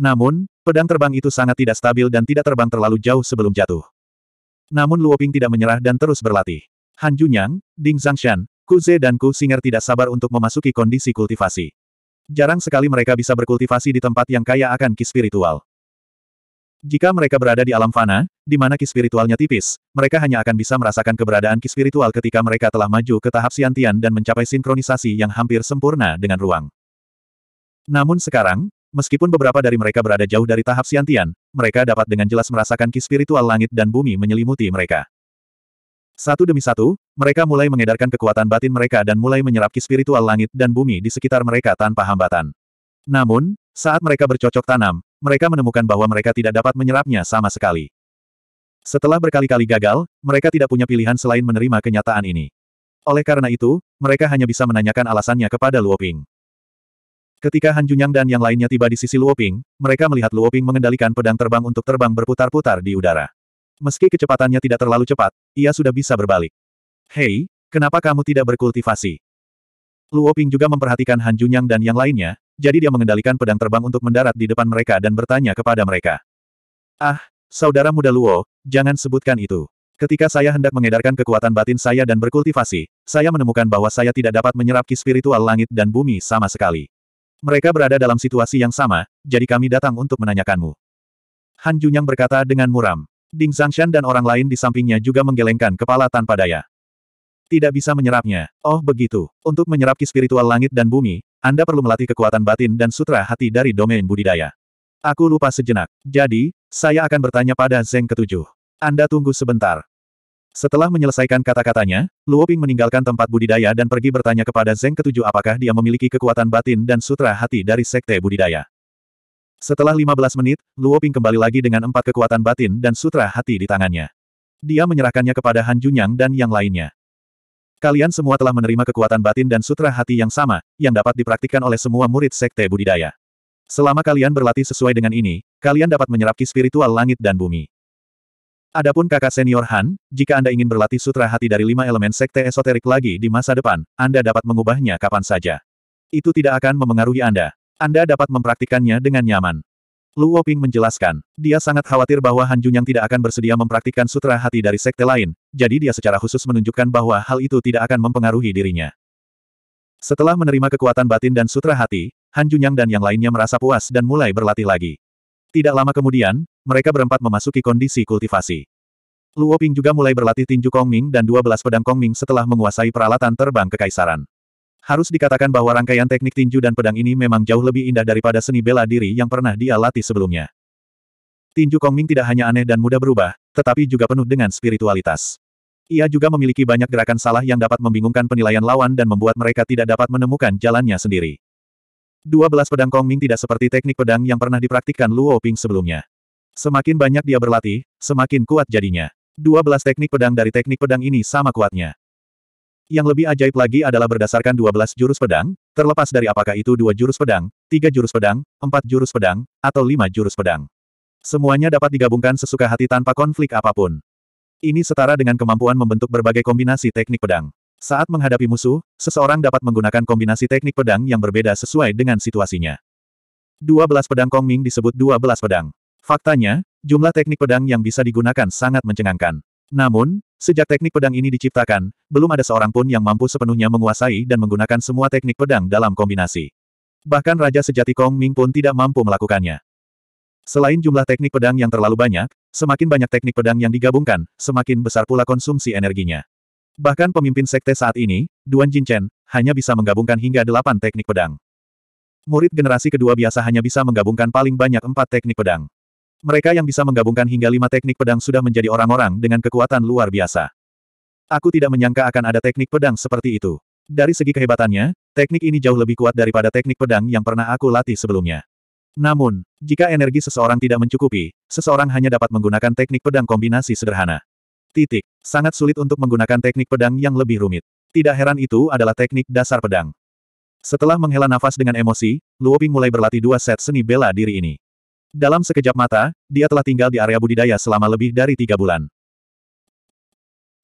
Namun, pedang terbang itu sangat tidak stabil dan tidak terbang terlalu jauh sebelum jatuh. Namun Luoping tidak menyerah dan terus berlatih. Han Junyang, Ding Zhangshan, Ku Ze dan Ku Singer tidak sabar untuk memasuki kondisi kultivasi. Jarang sekali mereka bisa berkultivasi di tempat yang kaya akan ki spiritual. Jika mereka berada di alam fana, di mana ki spiritualnya tipis, mereka hanya akan bisa merasakan keberadaan ki spiritual ketika mereka telah maju ke tahap siantian dan mencapai sinkronisasi yang hampir sempurna dengan ruang. Namun sekarang, meskipun beberapa dari mereka berada jauh dari tahap siantian, mereka dapat dengan jelas merasakan ki spiritual langit dan bumi menyelimuti mereka. Satu demi satu, mereka mulai mengedarkan kekuatan batin mereka dan mulai menyerap ki spiritual langit dan bumi di sekitar mereka tanpa hambatan. Namun, saat mereka bercocok tanam, mereka menemukan bahwa mereka tidak dapat menyerapnya sama sekali. Setelah berkali-kali gagal, mereka tidak punya pilihan selain menerima kenyataan ini. Oleh karena itu, mereka hanya bisa menanyakan alasannya kepada Luoping. Ketika Han Junyang dan yang lainnya tiba di sisi Luoping, mereka melihat Luoping mengendalikan pedang terbang untuk terbang berputar-putar di udara. Meski kecepatannya tidak terlalu cepat, ia sudah bisa berbalik. Hei, kenapa kamu tidak berkultivasi? Luoping juga memperhatikan Han Junyang dan yang lainnya, jadi dia mengendalikan pedang terbang untuk mendarat di depan mereka dan bertanya kepada mereka. Ah, saudara muda Luo, jangan sebutkan itu. Ketika saya hendak mengedarkan kekuatan batin saya dan berkultivasi, saya menemukan bahwa saya tidak dapat menyerap ki spiritual langit dan bumi sama sekali. Mereka berada dalam situasi yang sama, jadi kami datang untuk menanyakanmu. Han Junyang berkata dengan muram. Ding Zhangshan dan orang lain di sampingnya juga menggelengkan kepala tanpa daya. Tidak bisa menyerapnya. Oh begitu. Untuk menyerap ki spiritual langit dan bumi, anda perlu melatih kekuatan batin dan sutra hati dari domain budidaya. Aku lupa sejenak. Jadi, saya akan bertanya pada Zeng ketujuh. Anda tunggu sebentar. Setelah menyelesaikan kata-katanya, Luoping meninggalkan tempat budidaya dan pergi bertanya kepada Zeng ketujuh apakah dia memiliki kekuatan batin dan sutra hati dari sekte budidaya. Setelah 15 menit, Luoping kembali lagi dengan empat kekuatan batin dan sutra hati di tangannya. Dia menyerahkannya kepada Han Junyang dan yang lainnya. Kalian semua telah menerima kekuatan batin dan sutra hati yang sama, yang dapat dipraktikkan oleh semua murid sekte budidaya. Selama kalian berlatih sesuai dengan ini, kalian dapat menyerap ki spiritual langit dan bumi. Adapun kakak senior Han, jika Anda ingin berlatih sutra hati dari lima elemen sekte esoterik lagi di masa depan, Anda dapat mengubahnya kapan saja. Itu tidak akan memengaruhi Anda. Anda dapat mempraktikannya dengan nyaman. Luo Ping menjelaskan, dia sangat khawatir bahwa Han Junyang tidak akan bersedia mempraktikkan sutra hati dari sekte lain, jadi dia secara khusus menunjukkan bahwa hal itu tidak akan mempengaruhi dirinya. Setelah menerima kekuatan batin dan sutra hati, Han Junyang dan yang lainnya merasa puas dan mulai berlatih lagi. Tidak lama kemudian, mereka berempat memasuki kondisi kultivasi. Luo Ping juga mulai berlatih tinju Kongming dan 12 pedang Kongming setelah menguasai peralatan terbang kekaisaran. Harus dikatakan bahwa rangkaian teknik tinju dan pedang ini memang jauh lebih indah daripada seni bela diri yang pernah dia latih sebelumnya. Tinju Kongming tidak hanya aneh dan mudah berubah, tetapi juga penuh dengan spiritualitas. Ia juga memiliki banyak gerakan salah yang dapat membingungkan penilaian lawan dan membuat mereka tidak dapat menemukan jalannya sendiri. 12 pedang Kongming tidak seperti teknik pedang yang pernah dipraktikkan Luo Ping sebelumnya. Semakin banyak dia berlatih, semakin kuat jadinya. 12 teknik pedang dari teknik pedang ini sama kuatnya. Yang lebih ajaib lagi adalah berdasarkan 12 jurus pedang, terlepas dari apakah itu dua jurus pedang, tiga jurus pedang, empat jurus pedang, atau lima jurus pedang. Semuanya dapat digabungkan sesuka hati tanpa konflik apapun. Ini setara dengan kemampuan membentuk berbagai kombinasi teknik pedang. Saat menghadapi musuh, seseorang dapat menggunakan kombinasi teknik pedang yang berbeda sesuai dengan situasinya. 12 pedang Kongming disebut 12 pedang. Faktanya, jumlah teknik pedang yang bisa digunakan sangat mencengangkan. Namun, Sejak teknik pedang ini diciptakan, belum ada seorang pun yang mampu sepenuhnya menguasai dan menggunakan semua teknik pedang dalam kombinasi. Bahkan Raja Sejati Kong Ming pun tidak mampu melakukannya. Selain jumlah teknik pedang yang terlalu banyak, semakin banyak teknik pedang yang digabungkan, semakin besar pula konsumsi energinya. Bahkan pemimpin sekte saat ini, Duan Jinchen, hanya bisa menggabungkan hingga delapan teknik pedang. Murid generasi kedua biasa hanya bisa menggabungkan paling banyak empat teknik pedang. Mereka yang bisa menggabungkan hingga lima teknik pedang sudah menjadi orang-orang dengan kekuatan luar biasa. Aku tidak menyangka akan ada teknik pedang seperti itu. Dari segi kehebatannya, teknik ini jauh lebih kuat daripada teknik pedang yang pernah aku latih sebelumnya. Namun, jika energi seseorang tidak mencukupi, seseorang hanya dapat menggunakan teknik pedang kombinasi sederhana. Titik. Sangat sulit untuk menggunakan teknik pedang yang lebih rumit. Tidak heran itu adalah teknik dasar pedang. Setelah menghela nafas dengan emosi, Luoping mulai berlatih dua set seni bela diri ini. Dalam sekejap mata, dia telah tinggal di area budidaya selama lebih dari tiga bulan.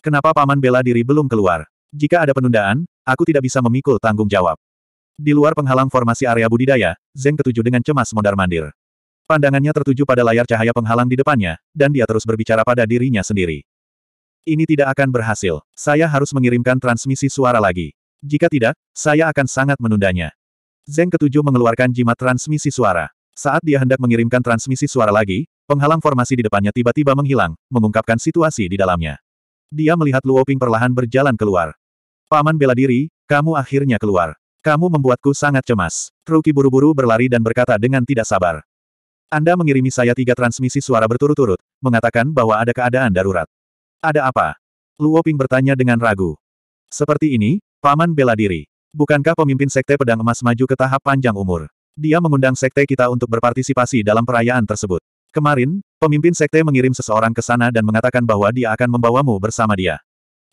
Kenapa paman bela diri belum keluar? Jika ada penundaan, aku tidak bisa memikul tanggung jawab. Di luar penghalang formasi area budidaya, Zeng ketujuh dengan cemas mondar-mandir. Pandangannya tertuju pada layar cahaya penghalang di depannya, dan dia terus berbicara pada dirinya sendiri. Ini tidak akan berhasil. Saya harus mengirimkan transmisi suara lagi. Jika tidak, saya akan sangat menundanya. Zeng ketujuh mengeluarkan jimat transmisi suara. Saat dia hendak mengirimkan transmisi suara lagi, penghalang formasi di depannya tiba-tiba menghilang, mengungkapkan situasi di dalamnya. Dia melihat Luoping perlahan berjalan keluar. Paman bela diri, kamu akhirnya keluar. Kamu membuatku sangat cemas. Truki buru-buru berlari dan berkata dengan tidak sabar. Anda mengirimi saya tiga transmisi suara berturut-turut, mengatakan bahwa ada keadaan darurat. Ada apa? Luoping bertanya dengan ragu. Seperti ini, Paman bela diri. Bukankah pemimpin Sekte Pedang Emas maju ke tahap panjang umur? Dia mengundang sekte kita untuk berpartisipasi dalam perayaan tersebut. Kemarin, pemimpin sekte mengirim seseorang ke sana dan mengatakan bahwa dia akan membawamu bersama dia.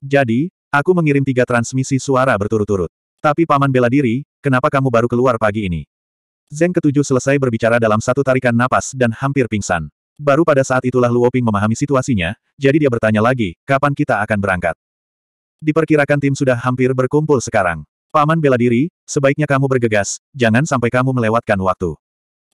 Jadi, aku mengirim tiga transmisi suara berturut-turut. Tapi paman bela diri, kenapa kamu baru keluar pagi ini? Zeng ketujuh selesai berbicara dalam satu tarikan napas dan hampir pingsan. Baru pada saat itulah Luoping memahami situasinya, jadi dia bertanya lagi, kapan kita akan berangkat? Diperkirakan tim sudah hampir berkumpul sekarang. Paman bela diri, sebaiknya kamu bergegas, jangan sampai kamu melewatkan waktu.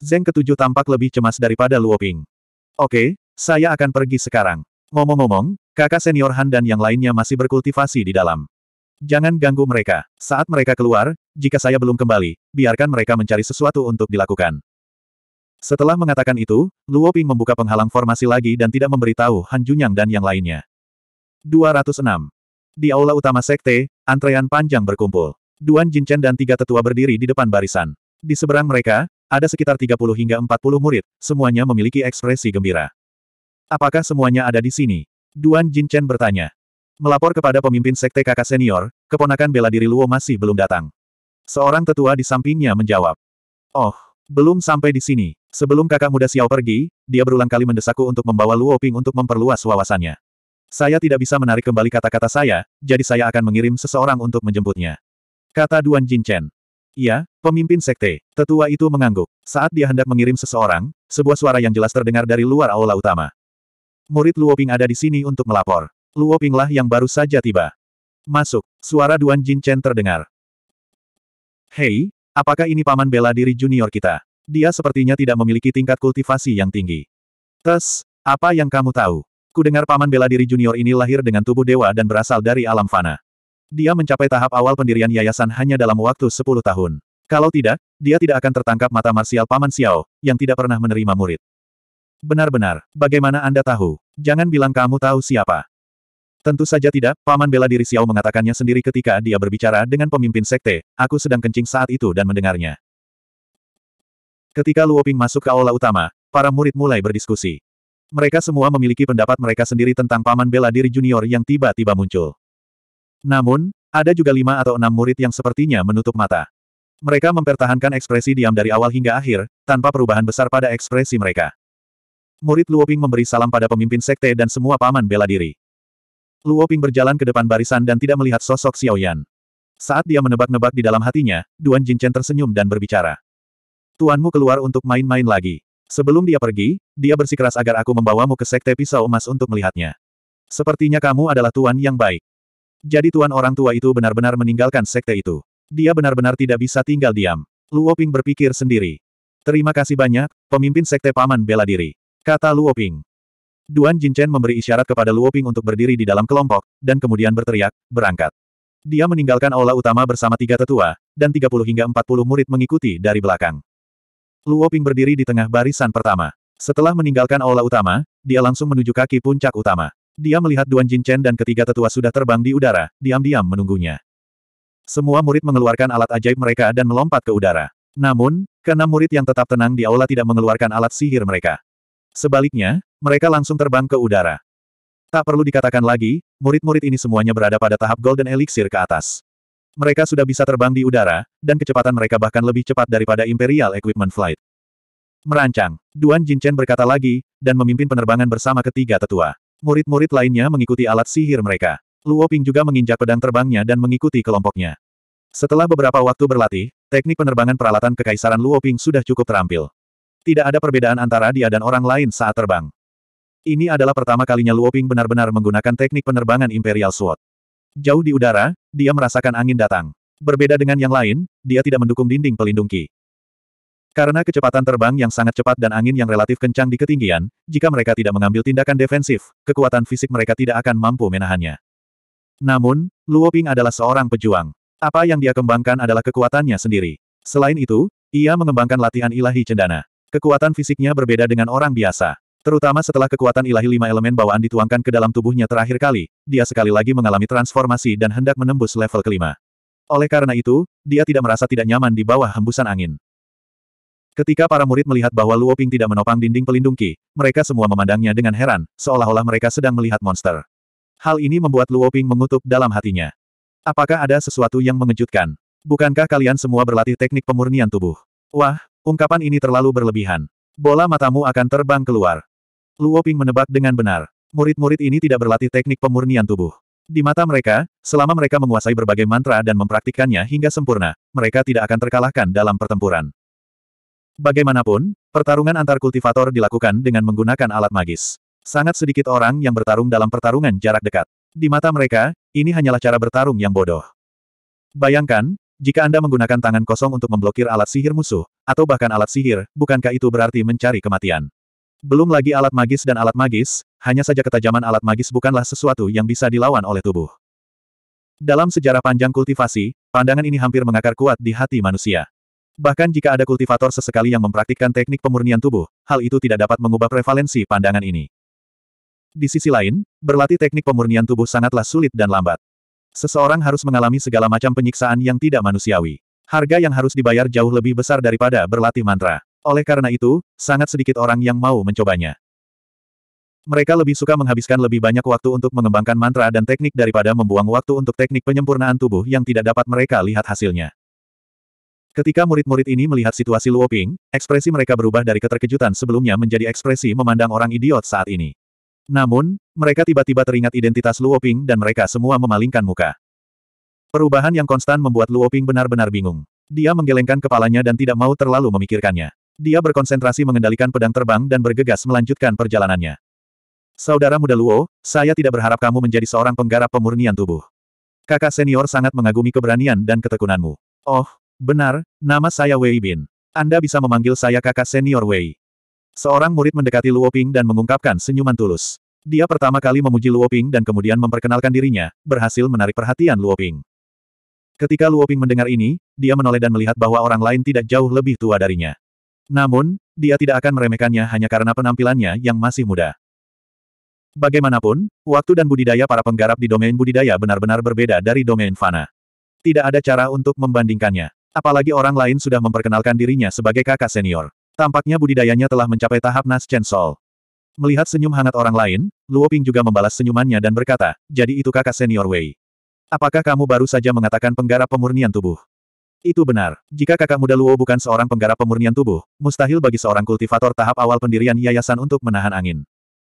Zeng ketujuh tampak lebih cemas daripada Luoping. Ping. Oke, saya akan pergi sekarang. Ngomong-ngomong, kakak senior Han dan yang lainnya masih berkultivasi di dalam. Jangan ganggu mereka. Saat mereka keluar, jika saya belum kembali, biarkan mereka mencari sesuatu untuk dilakukan. Setelah mengatakan itu, Luoping membuka penghalang formasi lagi dan tidak memberitahu Han Junyang dan yang lainnya. 206. Di aula utama sekte, antrean panjang berkumpul. Duan Jinchen dan tiga tetua berdiri di depan barisan. Di seberang mereka, ada sekitar 30 hingga 40 murid, semuanya memiliki ekspresi gembira. Apakah semuanya ada di sini? Duan Jinchen bertanya. Melapor kepada pemimpin sekte kakak senior, keponakan bela diri Luo masih belum datang. Seorang tetua di sampingnya menjawab. Oh, belum sampai di sini. Sebelum kakak muda Xiao pergi, dia berulang kali mendesakku untuk membawa Luo Ping untuk memperluas wawasannya. Saya tidak bisa menarik kembali kata-kata saya, jadi saya akan mengirim seseorang untuk menjemputnya. Kata Duan Jinchen. Iya, pemimpin sekte. Tetua itu mengangguk. Saat dia hendak mengirim seseorang, sebuah suara yang jelas terdengar dari luar aula utama. Murid Luoping ada di sini untuk melapor. Luopinglah yang baru saja tiba. Masuk, suara Duan Jinchen terdengar. Hei, apakah ini paman bela diri junior kita? Dia sepertinya tidak memiliki tingkat kultivasi yang tinggi. Tes, apa yang kamu tahu? Kudengar paman bela diri junior ini lahir dengan tubuh dewa dan berasal dari alam fana. Dia mencapai tahap awal pendirian yayasan hanya dalam waktu 10 tahun. Kalau tidak, dia tidak akan tertangkap mata marsial Paman Xiao, yang tidak pernah menerima murid. Benar-benar, bagaimana Anda tahu? Jangan bilang kamu tahu siapa. Tentu saja tidak, Paman bela diri Xiao mengatakannya sendiri ketika dia berbicara dengan pemimpin sekte, aku sedang kencing saat itu dan mendengarnya. Ketika Luoping masuk ke aula utama, para murid mulai berdiskusi. Mereka semua memiliki pendapat mereka sendiri tentang Paman bela diri junior yang tiba-tiba muncul. Namun, ada juga lima atau enam murid yang sepertinya menutup mata. Mereka mempertahankan ekspresi diam dari awal hingga akhir, tanpa perubahan besar pada ekspresi mereka. Murid Luoping memberi salam pada pemimpin sekte dan semua paman bela diri. Luoping berjalan ke depan barisan dan tidak melihat sosok Xiaoyan. Saat dia menebak-nebak di dalam hatinya, Duan Jinchen tersenyum dan berbicara. Tuanmu keluar untuk main-main lagi. Sebelum dia pergi, dia bersikeras agar aku membawamu ke sekte pisau emas untuk melihatnya. Sepertinya kamu adalah tuan yang baik. Jadi tuan orang tua itu benar-benar meninggalkan sekte itu. Dia benar-benar tidak bisa tinggal diam. Luoping berpikir sendiri. Terima kasih banyak, pemimpin sekte paman bela diri. Kata Luoping. Duan Jinchen memberi isyarat kepada Luoping untuk berdiri di dalam kelompok, dan kemudian berteriak, berangkat. Dia meninggalkan aula utama bersama tiga tetua, dan 30 hingga 40 murid mengikuti dari belakang. Luoping berdiri di tengah barisan pertama. Setelah meninggalkan aula utama, dia langsung menuju kaki puncak utama. Dia melihat Duan Jinchen dan ketiga tetua sudah terbang di udara, diam-diam menunggunya. Semua murid mengeluarkan alat ajaib mereka dan melompat ke udara. Namun, keenam murid yang tetap tenang di aula tidak mengeluarkan alat sihir mereka. Sebaliknya, mereka langsung terbang ke udara. Tak perlu dikatakan lagi, murid-murid ini semuanya berada pada tahap Golden Elixir ke atas. Mereka sudah bisa terbang di udara, dan kecepatan mereka bahkan lebih cepat daripada Imperial Equipment Flight. Merancang, Duan Jinchen berkata lagi, dan memimpin penerbangan bersama ketiga tetua. Murid-murid lainnya mengikuti alat sihir mereka. Luo Ping juga menginjak pedang terbangnya dan mengikuti kelompoknya. Setelah beberapa waktu berlatih, teknik penerbangan peralatan kekaisaran Luo Ping sudah cukup terampil. Tidak ada perbedaan antara dia dan orang lain saat terbang. Ini adalah pertama kalinya Luo Ping benar-benar menggunakan teknik penerbangan Imperial Sword. Jauh di udara, dia merasakan angin datang. Berbeda dengan yang lain, dia tidak mendukung dinding pelindung Ki. Karena kecepatan terbang yang sangat cepat dan angin yang relatif kencang di ketinggian, jika mereka tidak mengambil tindakan defensif, kekuatan fisik mereka tidak akan mampu menahannya. Namun, Luo Ping adalah seorang pejuang. Apa yang dia kembangkan adalah kekuatannya sendiri. Selain itu, ia mengembangkan latihan ilahi cendana. Kekuatan fisiknya berbeda dengan orang biasa. Terutama setelah kekuatan ilahi lima elemen bawaan dituangkan ke dalam tubuhnya terakhir kali, dia sekali lagi mengalami transformasi dan hendak menembus level kelima. Oleh karena itu, dia tidak merasa tidak nyaman di bawah hembusan angin. Ketika para murid melihat bahwa Luo Ping tidak menopang dinding pelindung Qi, mereka semua memandangnya dengan heran, seolah-olah mereka sedang melihat monster. Hal ini membuat Luo Ping mengutuk dalam hatinya. Apakah ada sesuatu yang mengejutkan? Bukankah kalian semua berlatih teknik pemurnian tubuh? Wah, ungkapan ini terlalu berlebihan. Bola matamu akan terbang keluar. Luo Ping menebak dengan benar. Murid-murid ini tidak berlatih teknik pemurnian tubuh. Di mata mereka, selama mereka menguasai berbagai mantra dan mempraktikkannya hingga sempurna, mereka tidak akan terkalahkan dalam pertempuran. Bagaimanapun, pertarungan antar kultivator dilakukan dengan menggunakan alat magis. Sangat sedikit orang yang bertarung dalam pertarungan jarak dekat. Di mata mereka, ini hanyalah cara bertarung yang bodoh. Bayangkan, jika Anda menggunakan tangan kosong untuk memblokir alat sihir musuh, atau bahkan alat sihir, bukankah itu berarti mencari kematian? Belum lagi alat magis dan alat magis, hanya saja ketajaman alat magis bukanlah sesuatu yang bisa dilawan oleh tubuh. Dalam sejarah panjang kultivasi, pandangan ini hampir mengakar kuat di hati manusia. Bahkan jika ada kultivator sesekali yang mempraktikkan teknik pemurnian tubuh, hal itu tidak dapat mengubah prevalensi pandangan ini. Di sisi lain, berlatih teknik pemurnian tubuh sangatlah sulit dan lambat. Seseorang harus mengalami segala macam penyiksaan yang tidak manusiawi. Harga yang harus dibayar jauh lebih besar daripada berlatih mantra. Oleh karena itu, sangat sedikit orang yang mau mencobanya. Mereka lebih suka menghabiskan lebih banyak waktu untuk mengembangkan mantra dan teknik daripada membuang waktu untuk teknik penyempurnaan tubuh yang tidak dapat mereka lihat hasilnya. Ketika murid-murid ini melihat situasi Luoping, ekspresi mereka berubah dari keterkejutan sebelumnya menjadi ekspresi memandang orang idiot saat ini. Namun, mereka tiba-tiba teringat identitas Luoping dan mereka semua memalingkan muka. Perubahan yang konstan membuat Luoping benar-benar bingung. Dia menggelengkan kepalanya dan tidak mau terlalu memikirkannya. Dia berkonsentrasi mengendalikan pedang terbang dan bergegas melanjutkan perjalanannya. Saudara muda Luo, saya tidak berharap kamu menjadi seorang penggarap pemurnian tubuh. Kakak senior sangat mengagumi keberanian dan ketekunanmu. Oh, Benar, nama saya Wei Bin. Anda bisa memanggil saya kakak senior Wei. Seorang murid mendekati Luoping dan mengungkapkan senyuman tulus. Dia pertama kali memuji Luoping dan kemudian memperkenalkan dirinya, berhasil menarik perhatian Luoping. Ketika Luoping mendengar ini, dia menoleh dan melihat bahwa orang lain tidak jauh lebih tua darinya. Namun, dia tidak akan meremehkannya hanya karena penampilannya yang masih muda. Bagaimanapun, waktu dan budidaya para penggarap di domain budidaya benar-benar berbeda dari domain fana. Tidak ada cara untuk membandingkannya. Apalagi orang lain sudah memperkenalkan dirinya sebagai kakak senior. Tampaknya budidayanya telah mencapai tahap Nas Chen Sol. Melihat senyum hangat orang lain, Luo Ping juga membalas senyumannya dan berkata, jadi itu kakak senior Wei. Apakah kamu baru saja mengatakan penggarap pemurnian tubuh? Itu benar. Jika kakak muda Luo bukan seorang penggarap pemurnian tubuh, mustahil bagi seorang kultivator tahap awal pendirian yayasan untuk menahan angin.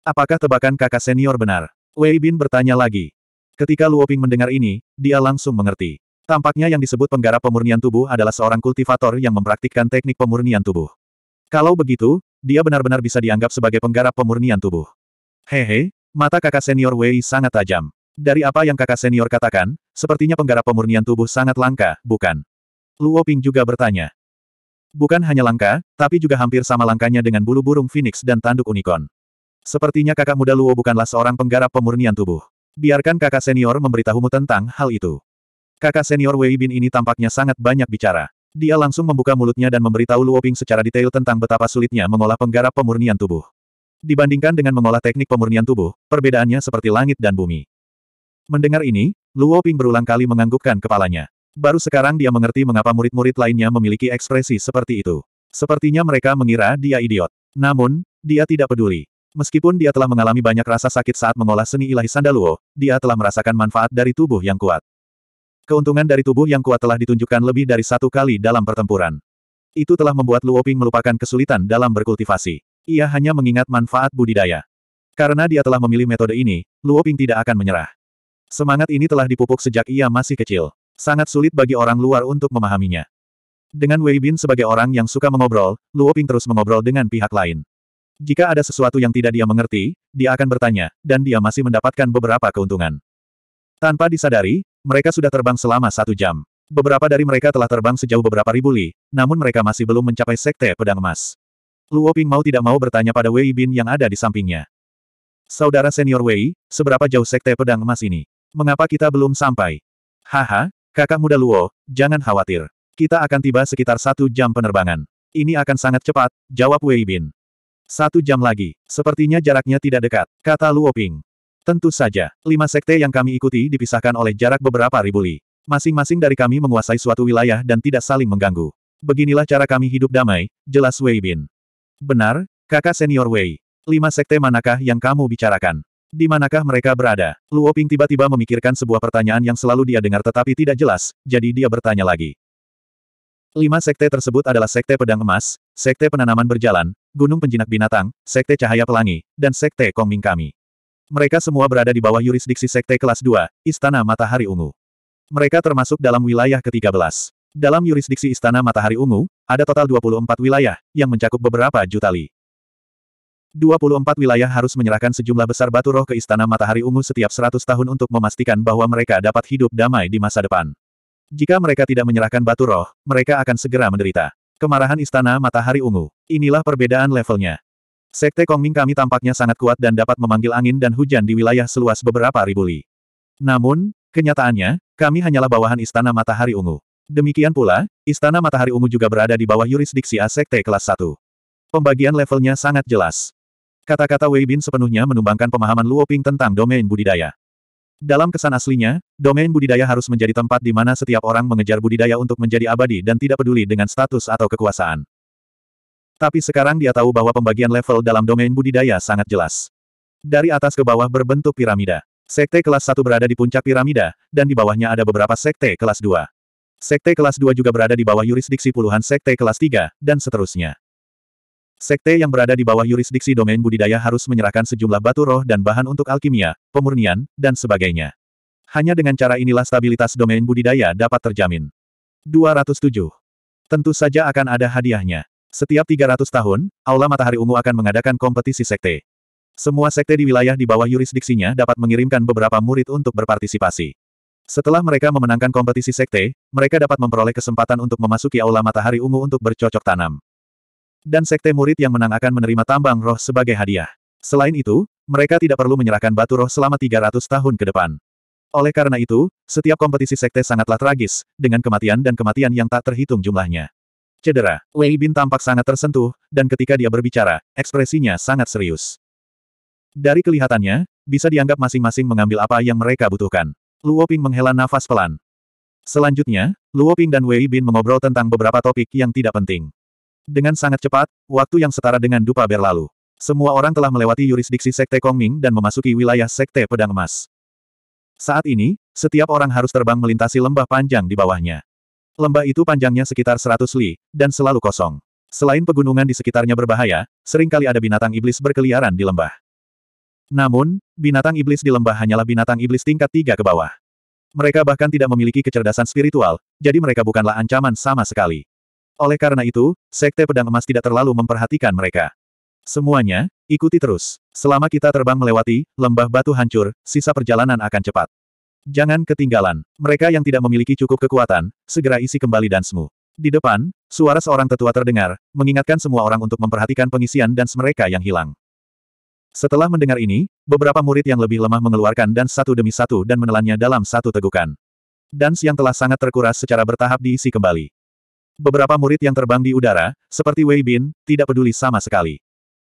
Apakah tebakan kakak senior benar? Wei Bin bertanya lagi. Ketika Luo Ping mendengar ini, dia langsung mengerti. Tampaknya yang disebut penggarap pemurnian tubuh adalah seorang kultivator yang mempraktikkan teknik pemurnian tubuh. Kalau begitu, dia benar-benar bisa dianggap sebagai penggarap pemurnian tubuh. Hehe, mata kakak senior Wei sangat tajam. Dari apa yang kakak senior katakan, sepertinya penggarap pemurnian tubuh sangat langka, bukan? Luo Ping juga bertanya. Bukan hanya langka, tapi juga hampir sama langkanya dengan bulu burung phoenix dan tanduk unicorn. Sepertinya kakak muda Luo bukanlah seorang penggarap pemurnian tubuh. Biarkan kakak senior memberitahumu tentang hal itu. Kakak senior Wei Bin ini tampaknya sangat banyak bicara. Dia langsung membuka mulutnya dan memberitahu Luo Ping secara detail tentang betapa sulitnya mengolah penggarap pemurnian tubuh. Dibandingkan dengan mengolah teknik pemurnian tubuh, perbedaannya seperti langit dan bumi. Mendengar ini, Luo Ping berulang kali menganggukkan kepalanya. Baru sekarang dia mengerti mengapa murid-murid lainnya memiliki ekspresi seperti itu. Sepertinya mereka mengira dia idiot. Namun, dia tidak peduli. Meskipun dia telah mengalami banyak rasa sakit saat mengolah seni ilahi Sandaluo, dia telah merasakan manfaat dari tubuh yang kuat. Keuntungan dari tubuh yang kuat telah ditunjukkan lebih dari satu kali dalam pertempuran. Itu telah membuat Luoping melupakan kesulitan dalam berkultivasi. Ia hanya mengingat manfaat budidaya. Karena dia telah memilih metode ini, Luoping tidak akan menyerah. Semangat ini telah dipupuk sejak ia masih kecil. Sangat sulit bagi orang luar untuk memahaminya. Dengan Wei Bin sebagai orang yang suka mengobrol, Luo Ping terus mengobrol dengan pihak lain. Jika ada sesuatu yang tidak dia mengerti, dia akan bertanya, dan dia masih mendapatkan beberapa keuntungan. Tanpa disadari, mereka sudah terbang selama satu jam. Beberapa dari mereka telah terbang sejauh beberapa ribu li, namun mereka masih belum mencapai sekte pedang emas. Luo Ping mau tidak mau bertanya pada Wei Bin yang ada di sampingnya. Saudara senior Wei, seberapa jauh sekte pedang emas ini? Mengapa kita belum sampai? Haha, kakak muda Luo, jangan khawatir. Kita akan tiba sekitar satu jam penerbangan. Ini akan sangat cepat, jawab Wei Bin. Satu jam lagi, sepertinya jaraknya tidak dekat, kata Luo Ping. Tentu saja, lima sekte yang kami ikuti dipisahkan oleh jarak beberapa ribu li. Masing-masing dari kami menguasai suatu wilayah dan tidak saling mengganggu. Beginilah cara kami hidup damai, jelas Wei Bin. Benar, kakak senior Wei. Lima sekte manakah yang kamu bicarakan? Di manakah mereka berada? Luo Ping tiba-tiba memikirkan sebuah pertanyaan yang selalu dia dengar tetapi tidak jelas, jadi dia bertanya lagi. Lima sekte tersebut adalah Sekte Pedang Emas, Sekte Penanaman Berjalan, Gunung Penjinak Binatang, Sekte Cahaya Pelangi, dan Sekte Kongming Kami. Mereka semua berada di bawah yurisdiksi Sekte Kelas 2, Istana Matahari Ungu. Mereka termasuk dalam wilayah ke-13. Dalam yurisdiksi Istana Matahari Ungu, ada total 24 wilayah, yang mencakup beberapa juta li. 24 wilayah harus menyerahkan sejumlah besar batu roh ke Istana Matahari Ungu setiap 100 tahun untuk memastikan bahwa mereka dapat hidup damai di masa depan. Jika mereka tidak menyerahkan batu roh, mereka akan segera menderita. Kemarahan Istana Matahari Ungu. Inilah perbedaan levelnya. Sekte Kongming kami tampaknya sangat kuat dan dapat memanggil angin dan hujan di wilayah seluas beberapa ribu li. Namun, kenyataannya, kami hanyalah bawahan Istana Matahari Ungu. Demikian pula, Istana Matahari Ungu juga berada di bawah yurisdiksi A Sekte kelas 1. Pembagian levelnya sangat jelas. Kata-kata Wei Bin sepenuhnya menumbangkan pemahaman Luo Ping tentang domain budidaya. Dalam kesan aslinya, domain budidaya harus menjadi tempat di mana setiap orang mengejar budidaya untuk menjadi abadi dan tidak peduli dengan status atau kekuasaan. Tapi sekarang dia tahu bahwa pembagian level dalam domain budidaya sangat jelas. Dari atas ke bawah berbentuk piramida. Sekte kelas 1 berada di puncak piramida, dan di bawahnya ada beberapa sekte kelas 2. Sekte kelas 2 juga berada di bawah yurisdiksi puluhan sekte kelas 3, dan seterusnya. Sekte yang berada di bawah yurisdiksi domain budidaya harus menyerahkan sejumlah batu roh dan bahan untuk alkimia, pemurnian, dan sebagainya. Hanya dengan cara inilah stabilitas domain budidaya dapat terjamin. 207. Tentu saja akan ada hadiahnya. Setiap 300 tahun, Aula Matahari Ungu akan mengadakan kompetisi sekte. Semua sekte di wilayah di bawah yurisdiksinya dapat mengirimkan beberapa murid untuk berpartisipasi. Setelah mereka memenangkan kompetisi sekte, mereka dapat memperoleh kesempatan untuk memasuki Aula Matahari Ungu untuk bercocok tanam. Dan sekte murid yang menang akan menerima tambang roh sebagai hadiah. Selain itu, mereka tidak perlu menyerahkan batu roh selama 300 tahun ke depan. Oleh karena itu, setiap kompetisi sekte sangatlah tragis, dengan kematian dan kematian yang tak terhitung jumlahnya. Cedera. Wei Bin tampak sangat tersentuh, dan ketika dia berbicara, ekspresinya sangat serius. Dari kelihatannya, bisa dianggap masing-masing mengambil apa yang mereka butuhkan. Luo Ping menghela nafas pelan. Selanjutnya, Luo Ping dan Wei Bin mengobrol tentang beberapa topik yang tidak penting. Dengan sangat cepat, waktu yang setara dengan dupa berlalu. Semua orang telah melewati yurisdiksi Sekte Kongming dan memasuki wilayah Sekte Pedang Emas. Saat ini, setiap orang harus terbang melintasi lembah panjang di bawahnya. Lembah itu panjangnya sekitar 100 li, dan selalu kosong. Selain pegunungan di sekitarnya berbahaya, seringkali ada binatang iblis berkeliaran di lembah. Namun, binatang iblis di lembah hanyalah binatang iblis tingkat tiga ke bawah. Mereka bahkan tidak memiliki kecerdasan spiritual, jadi mereka bukanlah ancaman sama sekali. Oleh karena itu, Sekte Pedang Emas tidak terlalu memperhatikan mereka. Semuanya, ikuti terus. Selama kita terbang melewati lembah batu hancur, sisa perjalanan akan cepat. Jangan ketinggalan, mereka yang tidak memiliki cukup kekuatan, segera isi kembali dansmu. Di depan, suara seorang tetua terdengar, mengingatkan semua orang untuk memperhatikan pengisian dans mereka yang hilang. Setelah mendengar ini, beberapa murid yang lebih lemah mengeluarkan dans satu demi satu dan menelannya dalam satu tegukan. Dans yang telah sangat terkuras secara bertahap diisi kembali. Beberapa murid yang terbang di udara, seperti Wei Bin, tidak peduli sama sekali.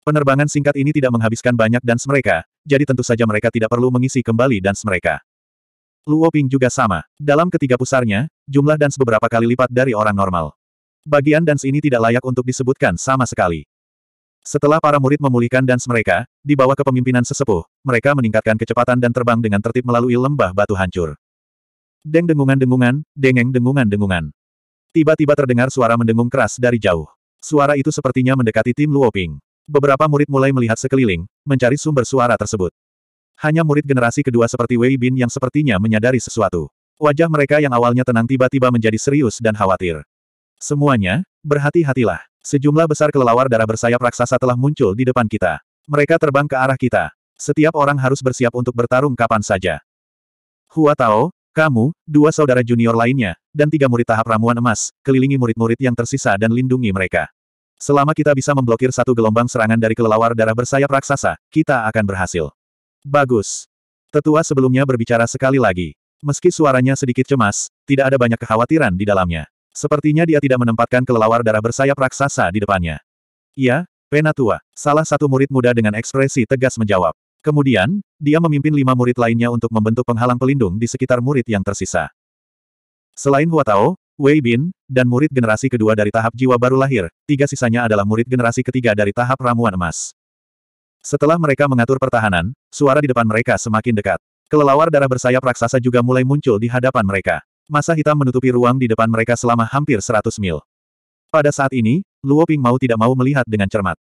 Penerbangan singkat ini tidak menghabiskan banyak dans mereka, jadi tentu saja mereka tidak perlu mengisi kembali dans mereka. Luo Ping juga sama. Dalam ketiga pusarnya, jumlah dan beberapa kali lipat dari orang normal. Bagian dance ini tidak layak untuk disebutkan sama sekali. Setelah para murid memulihkan dance mereka, di bawah kepemimpinan sesepuh, mereka meningkatkan kecepatan dan terbang dengan tertib melalui lembah batu hancur. Deng dengungan-dengungan, dengeng dengungan-dengungan. Tiba-tiba terdengar suara mendengung keras dari jauh. Suara itu sepertinya mendekati tim Luoping. Beberapa murid mulai melihat sekeliling, mencari sumber suara tersebut. Hanya murid generasi kedua seperti Wei Bin yang sepertinya menyadari sesuatu. Wajah mereka yang awalnya tenang tiba-tiba menjadi serius dan khawatir. Semuanya, berhati-hatilah. Sejumlah besar kelelawar darah bersayap raksasa telah muncul di depan kita. Mereka terbang ke arah kita. Setiap orang harus bersiap untuk bertarung kapan saja. Hua Tao, kamu, dua saudara junior lainnya, dan tiga murid tahap ramuan emas, kelilingi murid-murid yang tersisa dan lindungi mereka. Selama kita bisa memblokir satu gelombang serangan dari kelelawar darah bersayap raksasa, kita akan berhasil. Bagus. Tetua sebelumnya berbicara sekali lagi. Meski suaranya sedikit cemas, tidak ada banyak kekhawatiran di dalamnya. Sepertinya dia tidak menempatkan kelelawar darah bersayap raksasa di depannya. Ya, Penatua, salah satu murid muda dengan ekspresi tegas menjawab. Kemudian, dia memimpin lima murid lainnya untuk membentuk penghalang pelindung di sekitar murid yang tersisa. Selain Huatao, Wei Bin, dan murid generasi kedua dari tahap jiwa baru lahir, tiga sisanya adalah murid generasi ketiga dari tahap ramuan emas. Setelah mereka mengatur pertahanan, suara di depan mereka semakin dekat. Kelelawar darah bersayap raksasa juga mulai muncul di hadapan mereka. Masa hitam menutupi ruang di depan mereka selama hampir 100 mil. Pada saat ini, Luo Ping mau tidak mau melihat dengan cermat.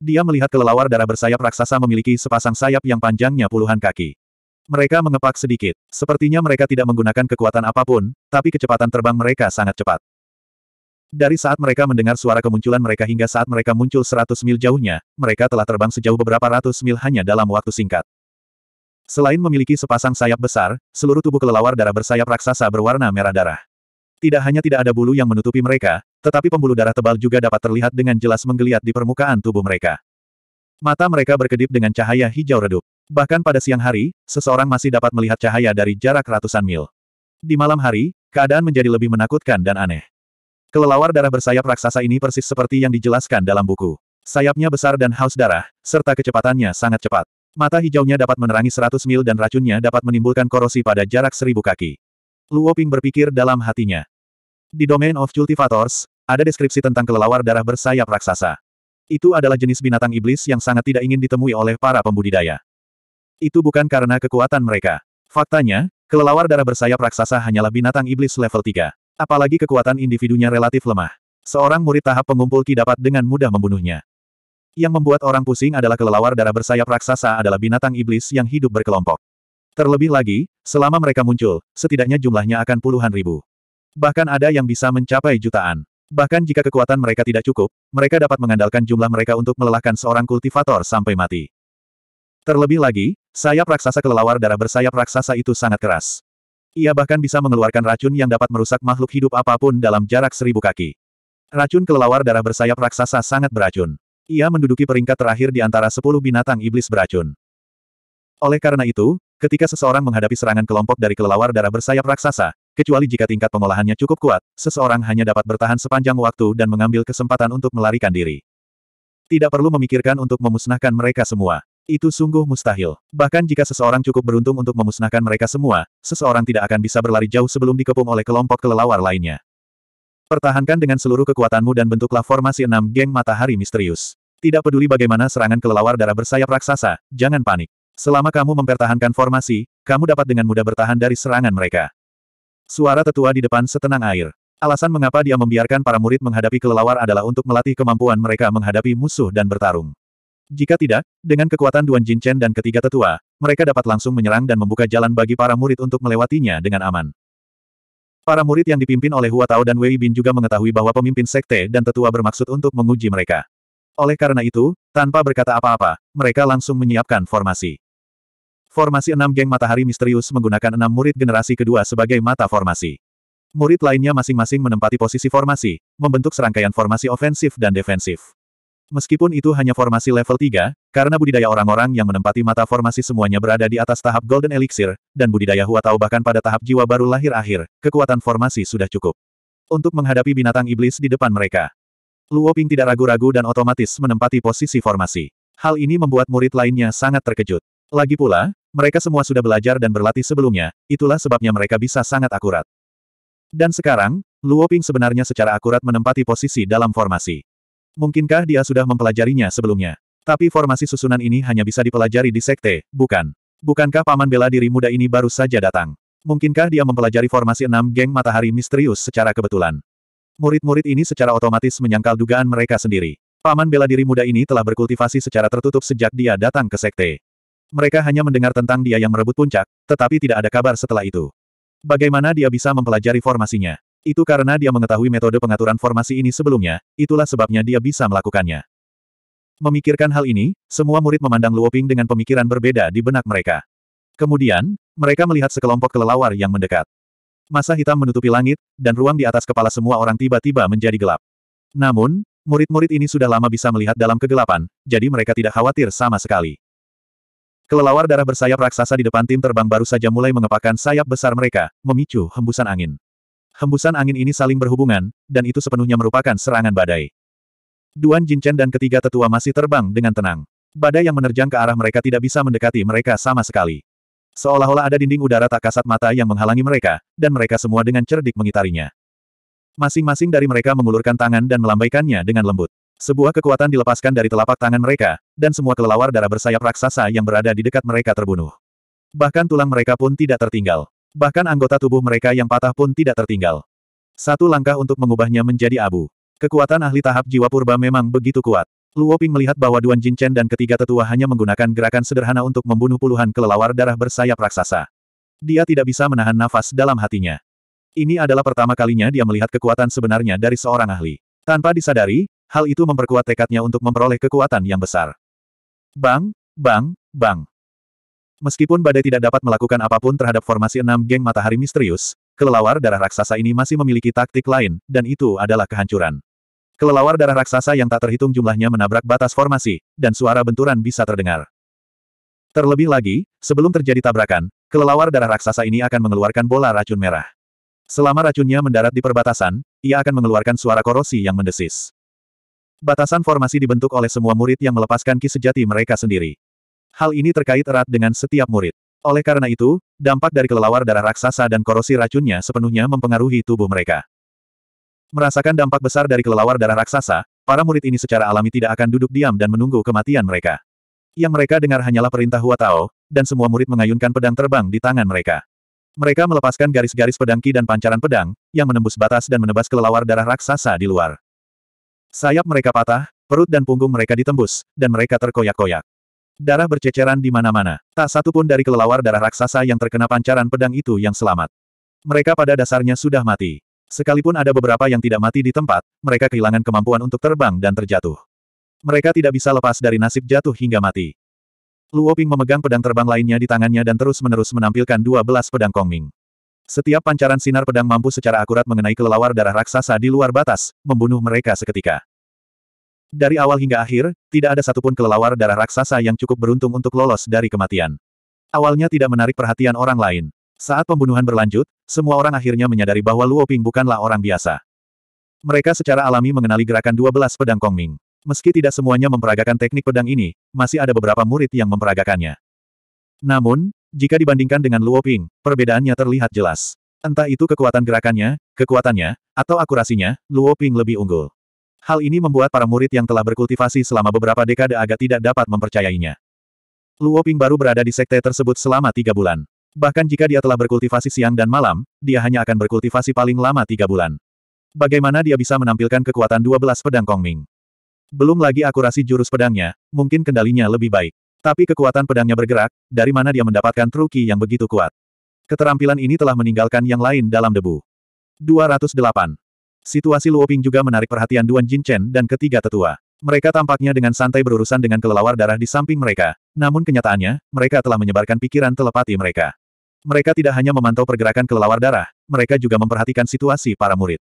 Dia melihat kelelawar darah bersayap raksasa memiliki sepasang sayap yang panjangnya puluhan kaki. Mereka mengepak sedikit. Sepertinya mereka tidak menggunakan kekuatan apapun, tapi kecepatan terbang mereka sangat cepat. Dari saat mereka mendengar suara kemunculan mereka hingga saat mereka muncul seratus mil jauhnya, mereka telah terbang sejauh beberapa ratus mil hanya dalam waktu singkat. Selain memiliki sepasang sayap besar, seluruh tubuh kelelawar darah bersayap raksasa berwarna merah darah. Tidak hanya tidak ada bulu yang menutupi mereka, tetapi pembuluh darah tebal juga dapat terlihat dengan jelas menggeliat di permukaan tubuh mereka. Mata mereka berkedip dengan cahaya hijau redup. Bahkan pada siang hari, seseorang masih dapat melihat cahaya dari jarak ratusan mil. Di malam hari, keadaan menjadi lebih menakutkan dan aneh. Kelelawar darah bersayap raksasa ini persis seperti yang dijelaskan dalam buku. Sayapnya besar dan haus darah, serta kecepatannya sangat cepat. Mata hijaunya dapat menerangi 100 mil dan racunnya dapat menimbulkan korosi pada jarak seribu kaki. Luo Ping berpikir dalam hatinya. Di Domain of Cultivators, ada deskripsi tentang kelelawar darah bersayap raksasa. Itu adalah jenis binatang iblis yang sangat tidak ingin ditemui oleh para pembudidaya. Itu bukan karena kekuatan mereka. Faktanya, kelelawar darah bersayap raksasa hanyalah binatang iblis level 3. Apalagi kekuatan individunya relatif lemah. Seorang murid tahap pengumpul ki dapat dengan mudah membunuhnya. Yang membuat orang pusing adalah kelelawar darah bersayap raksasa adalah binatang iblis yang hidup berkelompok. Terlebih lagi, selama mereka muncul, setidaknya jumlahnya akan puluhan ribu. Bahkan ada yang bisa mencapai jutaan. Bahkan jika kekuatan mereka tidak cukup, mereka dapat mengandalkan jumlah mereka untuk melelahkan seorang kultivator sampai mati. Terlebih lagi, sayap raksasa kelelawar darah bersayap raksasa itu sangat keras. Ia bahkan bisa mengeluarkan racun yang dapat merusak makhluk hidup apapun dalam jarak seribu kaki. Racun kelelawar darah bersayap raksasa sangat beracun. Ia menduduki peringkat terakhir di antara sepuluh binatang iblis beracun. Oleh karena itu, ketika seseorang menghadapi serangan kelompok dari kelelawar darah bersayap raksasa, kecuali jika tingkat pengolahannya cukup kuat, seseorang hanya dapat bertahan sepanjang waktu dan mengambil kesempatan untuk melarikan diri. Tidak perlu memikirkan untuk memusnahkan mereka semua. Itu sungguh mustahil. Bahkan jika seseorang cukup beruntung untuk memusnahkan mereka semua, seseorang tidak akan bisa berlari jauh sebelum dikepung oleh kelompok kelelawar lainnya. Pertahankan dengan seluruh kekuatanmu dan bentuklah formasi enam geng matahari misterius. Tidak peduli bagaimana serangan kelelawar darah bersayap raksasa, jangan panik. Selama kamu mempertahankan formasi, kamu dapat dengan mudah bertahan dari serangan mereka. Suara tetua di depan setenang air. Alasan mengapa dia membiarkan para murid menghadapi kelelawar adalah untuk melatih kemampuan mereka menghadapi musuh dan bertarung. Jika tidak, dengan kekuatan Duan Jinchen dan ketiga tetua, mereka dapat langsung menyerang dan membuka jalan bagi para murid untuk melewatinya dengan aman. Para murid yang dipimpin oleh Hua Tao dan Wei Bin juga mengetahui bahwa pemimpin sekte dan tetua bermaksud untuk menguji mereka. Oleh karena itu, tanpa berkata apa-apa, mereka langsung menyiapkan formasi. Formasi enam geng matahari misterius menggunakan enam murid generasi kedua sebagai mata formasi. Murid lainnya masing-masing menempati posisi formasi, membentuk serangkaian formasi ofensif dan defensif. Meskipun itu hanya formasi level 3, karena budidaya orang-orang yang menempati mata formasi semuanya berada di atas tahap Golden Elixir, dan budidaya Huatao bahkan pada tahap jiwa baru lahir akhir, kekuatan formasi sudah cukup. Untuk menghadapi binatang iblis di depan mereka. Luo Ping tidak ragu-ragu dan otomatis menempati posisi formasi. Hal ini membuat murid lainnya sangat terkejut. Lagi pula, mereka semua sudah belajar dan berlatih sebelumnya, itulah sebabnya mereka bisa sangat akurat. Dan sekarang, Luo Ping sebenarnya secara akurat menempati posisi dalam formasi. Mungkinkah dia sudah mempelajarinya sebelumnya? Tapi formasi susunan ini hanya bisa dipelajari di sekte, bukan? Bukankah paman bela diri muda ini baru saja datang? Mungkinkah dia mempelajari formasi enam geng matahari misterius secara kebetulan? Murid-murid ini secara otomatis menyangkal dugaan mereka sendiri. Paman bela diri muda ini telah berkultivasi secara tertutup sejak dia datang ke sekte. Mereka hanya mendengar tentang dia yang merebut puncak, tetapi tidak ada kabar setelah itu. Bagaimana dia bisa mempelajari formasinya? Itu karena dia mengetahui metode pengaturan formasi ini sebelumnya, itulah sebabnya dia bisa melakukannya. Memikirkan hal ini, semua murid memandang Luoping dengan pemikiran berbeda di benak mereka. Kemudian, mereka melihat sekelompok kelelawar yang mendekat. Masa hitam menutupi langit, dan ruang di atas kepala semua orang tiba-tiba menjadi gelap. Namun, murid-murid ini sudah lama bisa melihat dalam kegelapan, jadi mereka tidak khawatir sama sekali. Kelelawar darah bersayap raksasa di depan tim terbang baru saja mulai mengepakkan sayap besar mereka, memicu hembusan angin. Hembusan angin ini saling berhubungan, dan itu sepenuhnya merupakan serangan badai. Duan Jinchen dan ketiga tetua masih terbang dengan tenang. Badai yang menerjang ke arah mereka tidak bisa mendekati mereka sama sekali. Seolah-olah ada dinding udara tak kasat mata yang menghalangi mereka, dan mereka semua dengan cerdik mengitarinya. Masing-masing dari mereka mengulurkan tangan dan melambaikannya dengan lembut. Sebuah kekuatan dilepaskan dari telapak tangan mereka, dan semua kelelawar darah bersayap raksasa yang berada di dekat mereka terbunuh. Bahkan tulang mereka pun tidak tertinggal. Bahkan anggota tubuh mereka yang patah pun tidak tertinggal. Satu langkah untuk mengubahnya menjadi abu. Kekuatan ahli tahap jiwa purba memang begitu kuat. Luo Ping melihat bahwa Duan Jinchen dan ketiga tetua hanya menggunakan gerakan sederhana untuk membunuh puluhan kelelawar darah bersayap raksasa. Dia tidak bisa menahan nafas dalam hatinya. Ini adalah pertama kalinya dia melihat kekuatan sebenarnya dari seorang ahli. Tanpa disadari, hal itu memperkuat tekadnya untuk memperoleh kekuatan yang besar. Bang, bang, bang. Meskipun badai tidak dapat melakukan apapun terhadap formasi enam geng matahari misterius, kelelawar darah raksasa ini masih memiliki taktik lain, dan itu adalah kehancuran. Kelelawar darah raksasa yang tak terhitung jumlahnya menabrak batas formasi, dan suara benturan bisa terdengar. Terlebih lagi, sebelum terjadi tabrakan, kelelawar darah raksasa ini akan mengeluarkan bola racun merah. Selama racunnya mendarat di perbatasan, ia akan mengeluarkan suara korosi yang mendesis. Batasan formasi dibentuk oleh semua murid yang melepaskan ki sejati mereka sendiri. Hal ini terkait erat dengan setiap murid. Oleh karena itu, dampak dari kelelawar darah raksasa dan korosi racunnya sepenuhnya mempengaruhi tubuh mereka. Merasakan dampak besar dari kelelawar darah raksasa, para murid ini secara alami tidak akan duduk diam dan menunggu kematian mereka. Yang mereka dengar hanyalah perintah Huatao, dan semua murid mengayunkan pedang terbang di tangan mereka. Mereka melepaskan garis-garis pedangki dan pancaran pedang, yang menembus batas dan menebas kelelawar darah raksasa di luar. Sayap mereka patah, perut dan punggung mereka ditembus, dan mereka terkoyak-koyak. Darah berceceran di mana-mana. Tak satu pun dari kelelawar darah raksasa yang terkena pancaran pedang itu yang selamat. Mereka pada dasarnya sudah mati. Sekalipun ada beberapa yang tidak mati di tempat, mereka kehilangan kemampuan untuk terbang dan terjatuh. Mereka tidak bisa lepas dari nasib jatuh hingga mati. Luo Ping memegang pedang terbang lainnya di tangannya dan terus-menerus menampilkan dua belas pedang Kongming. Setiap pancaran sinar pedang mampu secara akurat mengenai kelelawar darah raksasa di luar batas, membunuh mereka seketika. Dari awal hingga akhir, tidak ada satupun kelelawar darah raksasa yang cukup beruntung untuk lolos dari kematian. Awalnya tidak menarik perhatian orang lain. Saat pembunuhan berlanjut, semua orang akhirnya menyadari bahwa Luo Ping bukanlah orang biasa. Mereka secara alami mengenali gerakan 12 pedang Kongming. Meski tidak semuanya memperagakan teknik pedang ini, masih ada beberapa murid yang memperagakannya. Namun, jika dibandingkan dengan Luo Ping, perbedaannya terlihat jelas. Entah itu kekuatan gerakannya, kekuatannya, atau akurasinya, Luo Ping lebih unggul. Hal ini membuat para murid yang telah berkultivasi selama beberapa dekade agak tidak dapat mempercayainya. Luo Ping baru berada di sekte tersebut selama tiga bulan. Bahkan jika dia telah berkultivasi siang dan malam, dia hanya akan berkultivasi paling lama tiga bulan. Bagaimana dia bisa menampilkan kekuatan 12 pedang Kongming? Belum lagi akurasi jurus pedangnya, mungkin kendalinya lebih baik. Tapi kekuatan pedangnya bergerak, dari mana dia mendapatkan truki yang begitu kuat. Keterampilan ini telah meninggalkan yang lain dalam debu. 208. Situasi Luoping juga menarik perhatian Duan Jinchen dan ketiga tetua. Mereka tampaknya dengan santai berurusan dengan kelelawar darah di samping mereka. Namun kenyataannya, mereka telah menyebarkan pikiran telepati mereka. Mereka tidak hanya memantau pergerakan kelelawar darah, mereka juga memperhatikan situasi para murid.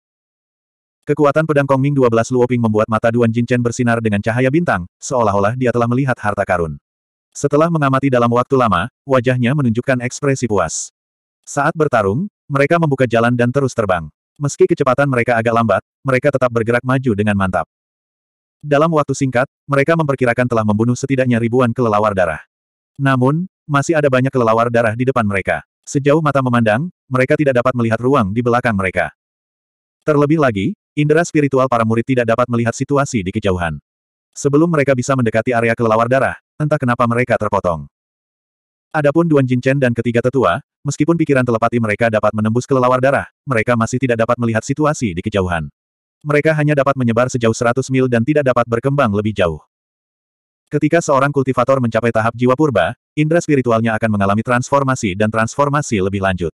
Kekuatan pedang Kongming 12 Luoping membuat mata Duan Jinchen bersinar dengan cahaya bintang, seolah-olah dia telah melihat harta karun. Setelah mengamati dalam waktu lama, wajahnya menunjukkan ekspresi puas. Saat bertarung, mereka membuka jalan dan terus terbang. Meski kecepatan mereka agak lambat, mereka tetap bergerak maju dengan mantap. Dalam waktu singkat, mereka memperkirakan telah membunuh setidaknya ribuan kelelawar darah. Namun, masih ada banyak kelelawar darah di depan mereka. Sejauh mata memandang, mereka tidak dapat melihat ruang di belakang mereka. Terlebih lagi, indera spiritual para murid tidak dapat melihat situasi di kejauhan. Sebelum mereka bisa mendekati area kelelawar darah, entah kenapa mereka terpotong. Adapun Duan Jinchen dan ketiga tetua, meskipun pikiran telepati mereka dapat menembus kelelawar darah, mereka masih tidak dapat melihat situasi di kejauhan. Mereka hanya dapat menyebar sejauh 100 mil dan tidak dapat berkembang lebih jauh. Ketika seorang kultivator mencapai tahap jiwa purba, indera spiritualnya akan mengalami transformasi dan transformasi lebih lanjut.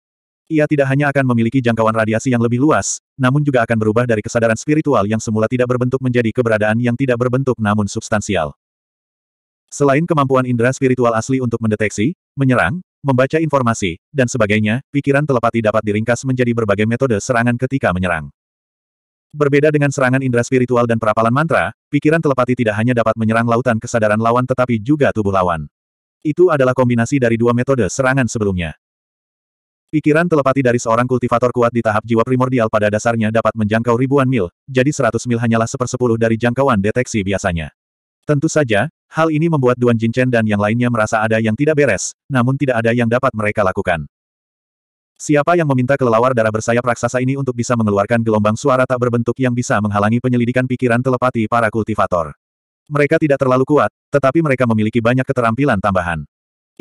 Ia tidak hanya akan memiliki jangkauan radiasi yang lebih luas, namun juga akan berubah dari kesadaran spiritual yang semula tidak berbentuk menjadi keberadaan yang tidak berbentuk namun substansial. Selain kemampuan indera spiritual asli untuk mendeteksi, menyerang, membaca informasi, dan sebagainya, pikiran telepati dapat diringkas menjadi berbagai metode serangan ketika menyerang. Berbeda dengan serangan indera spiritual dan perapalan mantra, pikiran telepati tidak hanya dapat menyerang lautan kesadaran lawan tetapi juga tubuh lawan. Itu adalah kombinasi dari dua metode serangan sebelumnya. Pikiran telepati dari seorang kultivator kuat di tahap jiwa primordial pada dasarnya dapat menjangkau ribuan mil, jadi 100 mil hanyalah sepersepuluh dari jangkauan deteksi biasanya. Tentu saja, hal ini membuat Duan Jinchen dan yang lainnya merasa ada yang tidak beres, namun tidak ada yang dapat mereka lakukan. Siapa yang meminta kelelawar darah bersayap raksasa ini untuk bisa mengeluarkan gelombang suara tak berbentuk yang bisa menghalangi penyelidikan pikiran telepati para kultivator? Mereka tidak terlalu kuat, tetapi mereka memiliki banyak keterampilan tambahan.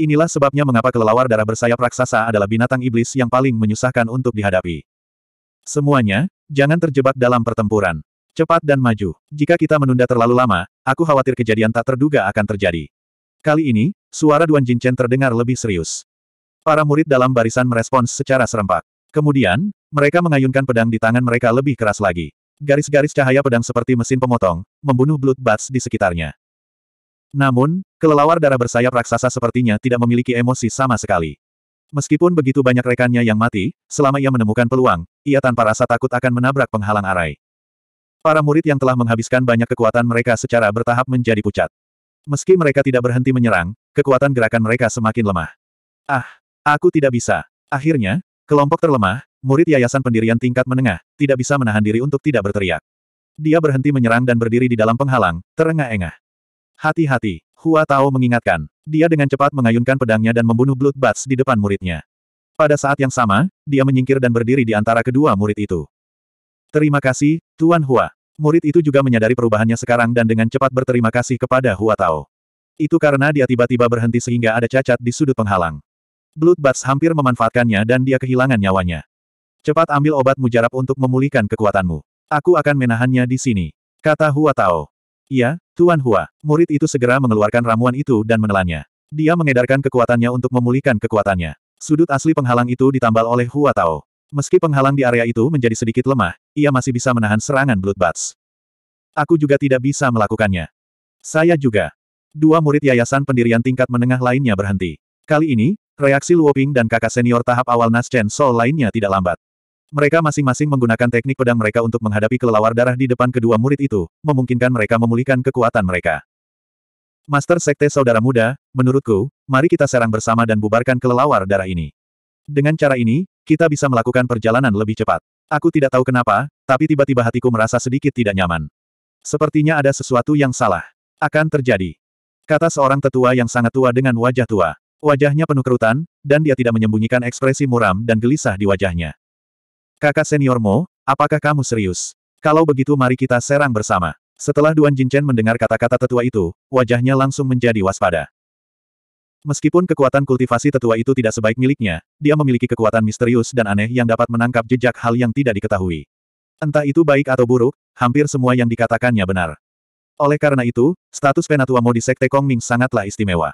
Inilah sebabnya mengapa kelelawar darah bersayap raksasa adalah binatang iblis yang paling menyusahkan untuk dihadapi. Semuanya, jangan terjebak dalam pertempuran. Cepat dan maju. Jika kita menunda terlalu lama, aku khawatir kejadian tak terduga akan terjadi. Kali ini, suara Duan Jinchen terdengar lebih serius. Para murid dalam barisan merespons secara serempak. Kemudian, mereka mengayunkan pedang di tangan mereka lebih keras lagi. Garis-garis cahaya pedang seperti mesin pemotong, membunuh Blood Bats di sekitarnya. Namun, kelelawar darah bersayap raksasa sepertinya tidak memiliki emosi sama sekali. Meskipun begitu banyak rekannya yang mati, selama ia menemukan peluang, ia tanpa rasa takut akan menabrak penghalang arai. Para murid yang telah menghabiskan banyak kekuatan mereka secara bertahap menjadi pucat. Meski mereka tidak berhenti menyerang, kekuatan gerakan mereka semakin lemah. Ah, aku tidak bisa. Akhirnya, kelompok terlemah, murid yayasan pendirian tingkat menengah, tidak bisa menahan diri untuk tidak berteriak. Dia berhenti menyerang dan berdiri di dalam penghalang, terengah-engah. Hati-hati, Hua Tao mengingatkan. Dia dengan cepat mengayunkan pedangnya dan membunuh Blood Bats di depan muridnya. Pada saat yang sama, dia menyingkir dan berdiri di antara kedua murid itu. Terima kasih, Tuan Hua. Murid itu juga menyadari perubahannya sekarang dan dengan cepat berterima kasih kepada Hua Tao. Itu karena dia tiba-tiba berhenti sehingga ada cacat di sudut penghalang. Bloodbats hampir memanfaatkannya dan dia kehilangan nyawanya. Cepat ambil obat mujarab untuk memulihkan kekuatanmu. Aku akan menahannya di sini. Kata Hua Tao. Iya, Tuan Hua. Murid itu segera mengeluarkan ramuan itu dan menelannya. Dia mengedarkan kekuatannya untuk memulihkan kekuatannya. Sudut asli penghalang itu ditambal oleh Hua Tao. Meski penghalang di area itu menjadi sedikit lemah, ia masih bisa menahan serangan Bloodbats. Aku juga tidak bisa melakukannya. Saya juga. Dua murid yayasan pendirian tingkat menengah lainnya berhenti. Kali ini, reaksi Luoping dan kakak senior tahap awal Naschen Sol lainnya tidak lambat. Mereka masing-masing menggunakan teknik pedang mereka untuk menghadapi kelelawar darah di depan kedua murid itu, memungkinkan mereka memulihkan kekuatan mereka. Master Sekte Saudara Muda, menurutku, mari kita serang bersama dan bubarkan kelelawar darah ini. Dengan cara ini, kita bisa melakukan perjalanan lebih cepat. Aku tidak tahu kenapa, tapi tiba-tiba hatiku merasa sedikit tidak nyaman. Sepertinya ada sesuatu yang salah. Akan terjadi. Kata seorang tetua yang sangat tua dengan wajah tua. Wajahnya penuh kerutan, dan dia tidak menyembunyikan ekspresi muram dan gelisah di wajahnya. Kakak seniormu, apakah kamu serius? Kalau begitu mari kita serang bersama. Setelah Duan Jinchen mendengar kata-kata tetua itu, wajahnya langsung menjadi waspada. Meskipun kekuatan kultivasi tetua itu tidak sebaik miliknya, dia memiliki kekuatan misterius dan aneh yang dapat menangkap jejak hal yang tidak diketahui. Entah itu baik atau buruk, hampir semua yang dikatakannya benar. Oleh karena itu, status penatua Mo di Sekte Kongming sangatlah istimewa.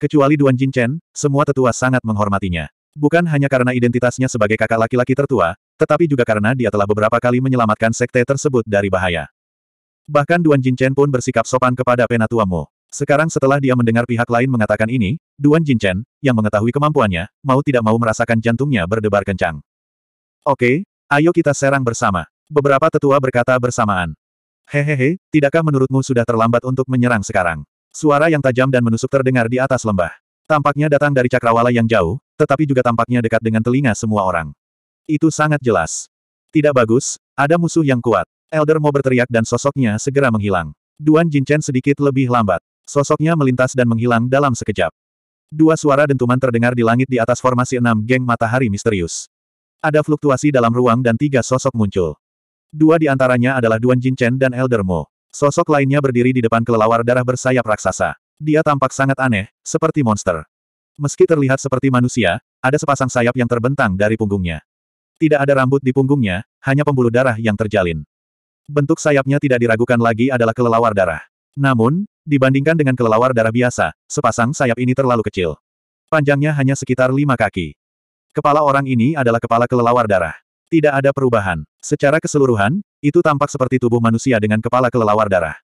Kecuali Duan Jinchen, semua tetua sangat menghormatinya. Bukan hanya karena identitasnya sebagai kakak laki-laki tertua, tetapi juga karena dia telah beberapa kali menyelamatkan sekte tersebut dari bahaya. Bahkan Duan Jinchen pun bersikap sopan kepada penatua Mo. Sekarang setelah dia mendengar pihak lain mengatakan ini, Duan Jinchen, yang mengetahui kemampuannya, mau tidak mau merasakan jantungnya berdebar kencang. Oke, ayo kita serang bersama. Beberapa tetua berkata bersamaan. Hehehe, tidakkah menurutmu sudah terlambat untuk menyerang sekarang? Suara yang tajam dan menusuk terdengar di atas lembah. Tampaknya datang dari cakrawala yang jauh, tetapi juga tampaknya dekat dengan telinga semua orang. Itu sangat jelas. Tidak bagus, ada musuh yang kuat. Elder mau berteriak dan sosoknya segera menghilang. Duan Jinchen sedikit lebih lambat. Sosoknya melintas dan menghilang dalam sekejap. Dua suara dentuman terdengar di langit di atas formasi enam geng matahari misterius. Ada fluktuasi dalam ruang dan tiga sosok muncul. Dua di antaranya adalah Duan Jinchen dan Elder Mo. Sosok lainnya berdiri di depan kelelawar darah bersayap raksasa. Dia tampak sangat aneh, seperti monster. Meski terlihat seperti manusia, ada sepasang sayap yang terbentang dari punggungnya. Tidak ada rambut di punggungnya, hanya pembuluh darah yang terjalin. Bentuk sayapnya tidak diragukan lagi adalah kelelawar darah. Namun, dibandingkan dengan kelelawar darah biasa, sepasang sayap ini terlalu kecil. Panjangnya hanya sekitar lima kaki. Kepala orang ini adalah kepala kelelawar darah. Tidak ada perubahan. Secara keseluruhan, itu tampak seperti tubuh manusia dengan kepala kelelawar darah.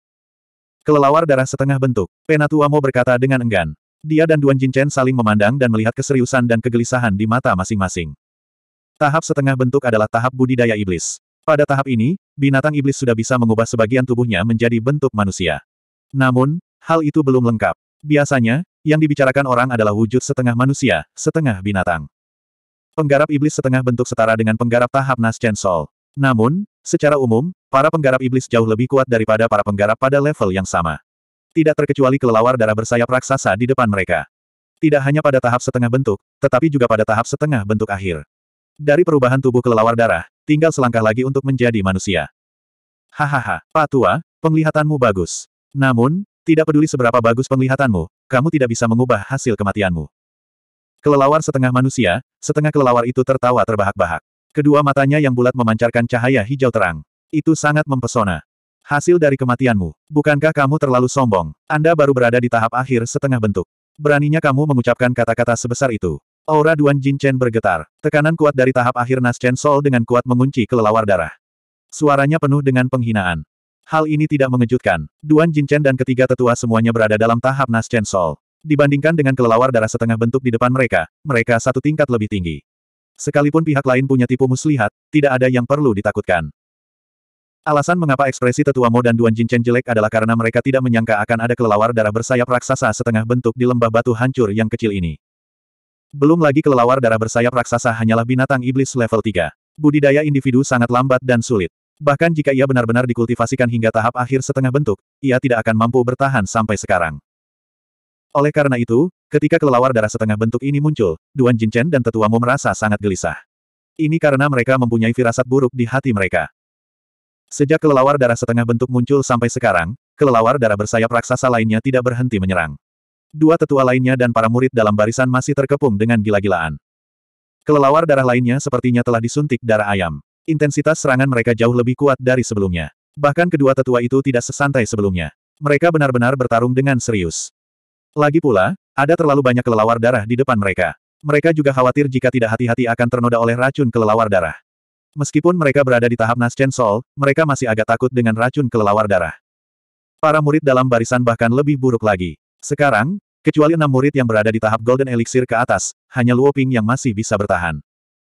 Kelelawar darah setengah bentuk, Penatuamo berkata dengan enggan. Dia dan Duan Jinchen saling memandang dan melihat keseriusan dan kegelisahan di mata masing-masing. Tahap setengah bentuk adalah tahap budidaya iblis. Pada tahap ini, binatang iblis sudah bisa mengubah sebagian tubuhnya menjadi bentuk manusia. Namun, hal itu belum lengkap. Biasanya, yang dibicarakan orang adalah wujud setengah manusia, setengah binatang. Penggarap iblis setengah bentuk setara dengan penggarap tahap Nascent sol Namun, secara umum, para penggarap iblis jauh lebih kuat daripada para penggarap pada level yang sama. Tidak terkecuali kelelawar darah bersayap raksasa di depan mereka. Tidak hanya pada tahap setengah bentuk, tetapi juga pada tahap setengah bentuk akhir. Dari perubahan tubuh kelelawar darah, tinggal selangkah lagi untuk menjadi manusia. Hahaha, Pak Tua, penglihatanmu bagus. Namun, tidak peduli seberapa bagus penglihatanmu, kamu tidak bisa mengubah hasil kematianmu. Kelelawar setengah manusia, setengah kelelawar itu tertawa terbahak-bahak. Kedua matanya yang bulat memancarkan cahaya hijau terang. Itu sangat mempesona. Hasil dari kematianmu, bukankah kamu terlalu sombong? Anda baru berada di tahap akhir setengah bentuk. Beraninya kamu mengucapkan kata-kata sebesar itu. Aura Duan Jin Chen bergetar. Tekanan kuat dari tahap akhir Nas Chen Sol dengan kuat mengunci kelelawar darah. Suaranya penuh dengan penghinaan. Hal ini tidak mengejutkan. Duan Jinchen dan ketiga tetua semuanya berada dalam tahap Nascen Sol. Dibandingkan dengan kelelawar darah setengah bentuk di depan mereka, mereka satu tingkat lebih tinggi. Sekalipun pihak lain punya tipu muslihat, tidak ada yang perlu ditakutkan. Alasan mengapa ekspresi tetua Mo dan Duan Jinchen jelek adalah karena mereka tidak menyangka akan ada kelelawar darah bersayap raksasa setengah bentuk di lembah batu hancur yang kecil ini. Belum lagi kelelawar darah bersayap raksasa hanyalah binatang iblis level 3. Budidaya individu sangat lambat dan sulit. Bahkan jika ia benar-benar dikultivasikan hingga tahap akhir setengah bentuk, ia tidak akan mampu bertahan sampai sekarang. Oleh karena itu, ketika kelelawar darah setengah bentuk ini muncul, Duan Jinchen dan Tetua Mu merasa sangat gelisah. Ini karena mereka mempunyai firasat buruk di hati mereka. Sejak kelelawar darah setengah bentuk muncul sampai sekarang, kelelawar darah bersayap raksasa lainnya tidak berhenti menyerang. Dua tetua lainnya dan para murid dalam barisan masih terkepung dengan gila-gilaan. Kelelawar darah lainnya sepertinya telah disuntik darah ayam. Intensitas serangan mereka jauh lebih kuat dari sebelumnya. Bahkan kedua tetua itu tidak sesantai sebelumnya. Mereka benar-benar bertarung dengan serius. Lagi pula, ada terlalu banyak kelelawar darah di depan mereka. Mereka juga khawatir jika tidak hati-hati akan ternoda oleh racun kelelawar darah. Meskipun mereka berada di tahap Naschen Sol, mereka masih agak takut dengan racun kelelawar darah. Para murid dalam barisan bahkan lebih buruk lagi. Sekarang, kecuali enam murid yang berada di tahap Golden Elixir ke atas, hanya Luoping yang masih bisa bertahan.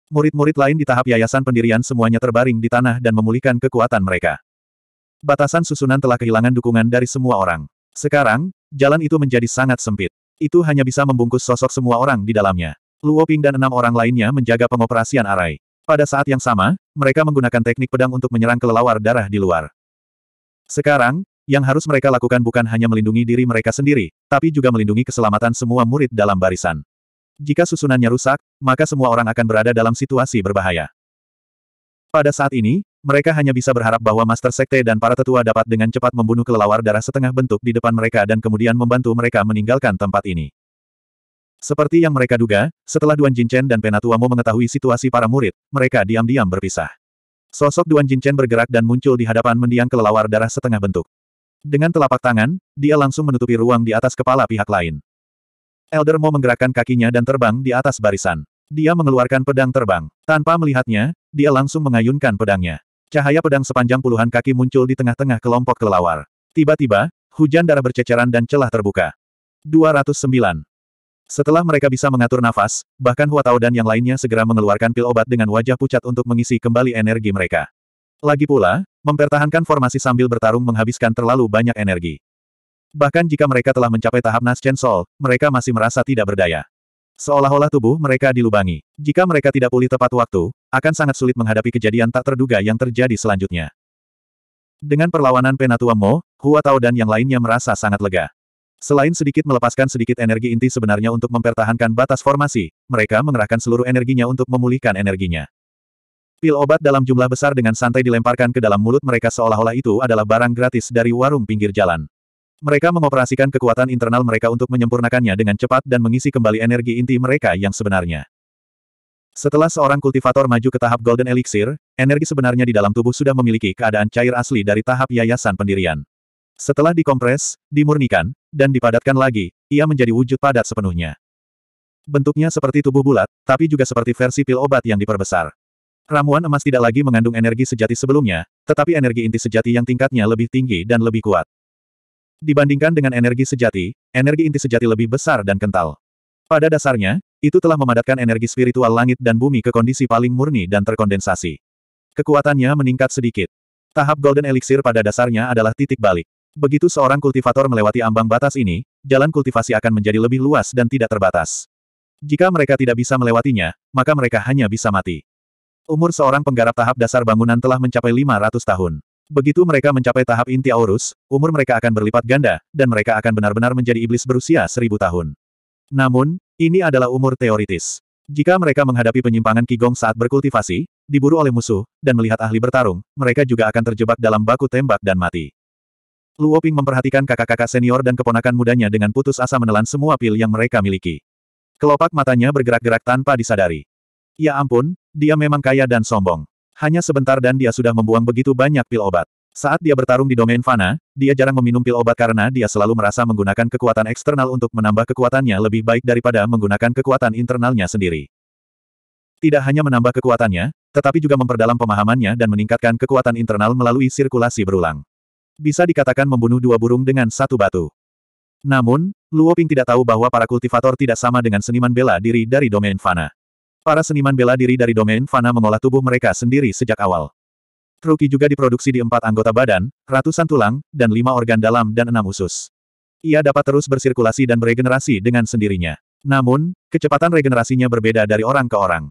Murid-murid lain di tahap yayasan pendirian semuanya terbaring di tanah dan memulihkan kekuatan mereka. Batasan susunan telah kehilangan dukungan dari semua orang. Sekarang, jalan itu menjadi sangat sempit. Itu hanya bisa membungkus sosok semua orang di dalamnya. Luo Ping dan enam orang lainnya menjaga pengoperasian arai. Pada saat yang sama, mereka menggunakan teknik pedang untuk menyerang kelelawar darah di luar. Sekarang, yang harus mereka lakukan bukan hanya melindungi diri mereka sendiri, tapi juga melindungi keselamatan semua murid dalam barisan. Jika susunannya rusak, maka semua orang akan berada dalam situasi berbahaya. Pada saat ini, mereka hanya bisa berharap bahwa Master Sekte dan para tetua dapat dengan cepat membunuh kelelawar darah setengah bentuk di depan mereka dan kemudian membantu mereka meninggalkan tempat ini. Seperti yang mereka duga, setelah Duan Jinchen dan Penatua Penatuamo mengetahui situasi para murid, mereka diam-diam berpisah. Sosok Duan Jinchen bergerak dan muncul di hadapan mendiang kelelawar darah setengah bentuk. Dengan telapak tangan, dia langsung menutupi ruang di atas kepala pihak lain. Elder Mo menggerakkan kakinya dan terbang di atas barisan. Dia mengeluarkan pedang terbang. Tanpa melihatnya, dia langsung mengayunkan pedangnya. Cahaya pedang sepanjang puluhan kaki muncul di tengah-tengah kelompok kelelawar. Tiba-tiba, hujan darah berceceran dan celah terbuka. 209. Setelah mereka bisa mengatur nafas, bahkan Huatao dan yang lainnya segera mengeluarkan pil obat dengan wajah pucat untuk mengisi kembali energi mereka. Lagi pula, mempertahankan formasi sambil bertarung menghabiskan terlalu banyak energi. Bahkan jika mereka telah mencapai tahap Nascent Soul, mereka masih merasa tidak berdaya. Seolah-olah tubuh mereka dilubangi. Jika mereka tidak pulih tepat waktu, akan sangat sulit menghadapi kejadian tak terduga yang terjadi selanjutnya. Dengan perlawanan Penatua Mo, Hua Tao dan yang lainnya merasa sangat lega. Selain sedikit melepaskan sedikit energi inti sebenarnya untuk mempertahankan batas formasi, mereka mengerahkan seluruh energinya untuk memulihkan energinya. Pil obat dalam jumlah besar dengan santai dilemparkan ke dalam mulut mereka seolah-olah itu adalah barang gratis dari warung pinggir jalan. Mereka mengoperasikan kekuatan internal mereka untuk menyempurnakannya dengan cepat dan mengisi kembali energi inti mereka yang sebenarnya. Setelah seorang kultivator maju ke tahap Golden Elixir, energi sebenarnya di dalam tubuh sudah memiliki keadaan cair asli dari tahap yayasan pendirian. Setelah dikompres, dimurnikan, dan dipadatkan lagi, ia menjadi wujud padat sepenuhnya. Bentuknya seperti tubuh bulat, tapi juga seperti versi pil obat yang diperbesar. Ramuan emas tidak lagi mengandung energi sejati sebelumnya, tetapi energi inti sejati yang tingkatnya lebih tinggi dan lebih kuat. Dibandingkan dengan energi sejati, energi inti sejati lebih besar dan kental. Pada dasarnya, itu telah memadatkan energi spiritual langit dan bumi ke kondisi paling murni dan terkondensasi. Kekuatannya meningkat sedikit. Tahap Golden Elixir pada dasarnya adalah titik balik. Begitu seorang kultivator melewati ambang batas ini, jalan kultivasi akan menjadi lebih luas dan tidak terbatas. Jika mereka tidak bisa melewatinya, maka mereka hanya bisa mati. Umur seorang penggarap tahap dasar bangunan telah mencapai 500 tahun. Begitu mereka mencapai tahap inti Aorus, umur mereka akan berlipat ganda, dan mereka akan benar-benar menjadi iblis berusia seribu tahun. Namun, ini adalah umur teoritis. Jika mereka menghadapi penyimpangan Kigong saat berkultivasi, diburu oleh musuh, dan melihat ahli bertarung, mereka juga akan terjebak dalam baku tembak dan mati. Luo Ping memperhatikan kakak-kakak senior dan keponakan mudanya dengan putus asa menelan semua pil yang mereka miliki. Kelopak matanya bergerak-gerak tanpa disadari. Ya ampun, dia memang kaya dan sombong. Hanya sebentar dan dia sudah membuang begitu banyak pil obat. Saat dia bertarung di domain fana, dia jarang meminum pil obat karena dia selalu merasa menggunakan kekuatan eksternal untuk menambah kekuatannya lebih baik daripada menggunakan kekuatan internalnya sendiri. Tidak hanya menambah kekuatannya, tetapi juga memperdalam pemahamannya dan meningkatkan kekuatan internal melalui sirkulasi berulang. Bisa dikatakan membunuh dua burung dengan satu batu. Namun, Luoping tidak tahu bahwa para kultivator tidak sama dengan seniman bela diri dari domain fana. Para seniman bela diri dari domain fana mengolah tubuh mereka sendiri sejak awal. Truki juga diproduksi di empat anggota badan, ratusan tulang, dan lima organ dalam dan enam usus. Ia dapat terus bersirkulasi dan beregenerasi dengan sendirinya. Namun, kecepatan regenerasinya berbeda dari orang ke orang.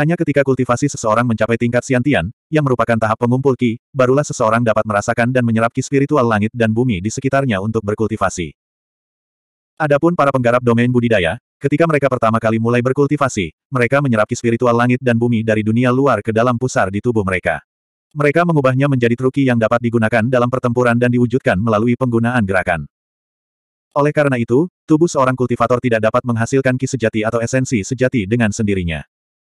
Hanya ketika kultivasi seseorang mencapai tingkat siantian, yang merupakan tahap pengumpul ki, barulah seseorang dapat merasakan dan menyerap ki spiritual langit dan bumi di sekitarnya untuk berkultivasi. Adapun para penggarap domain budidaya, Ketika mereka pertama kali mulai berkultivasi, mereka menyerap spiritual langit dan bumi dari dunia luar ke dalam pusar di tubuh mereka. Mereka mengubahnya menjadi truki yang dapat digunakan dalam pertempuran dan diwujudkan melalui penggunaan gerakan. Oleh karena itu, tubuh seorang kultivator tidak dapat menghasilkan ki sejati atau esensi sejati dengan sendirinya.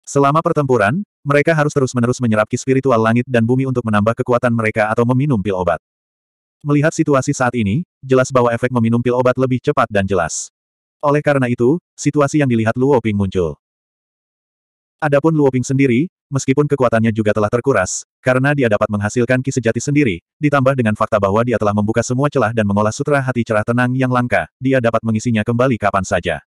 Selama pertempuran, mereka harus terus-menerus menyerap ki spiritual langit dan bumi untuk menambah kekuatan mereka atau meminum pil obat. Melihat situasi saat ini, jelas bahwa efek meminum pil obat lebih cepat dan jelas. Oleh karena itu, situasi yang dilihat Luo Ping muncul. Adapun Luo Ping sendiri, meskipun kekuatannya juga telah terkuras, karena dia dapat menghasilkan ki sejati sendiri, ditambah dengan fakta bahwa dia telah membuka semua celah dan mengolah sutra hati cerah tenang yang langka, dia dapat mengisinya kembali kapan saja.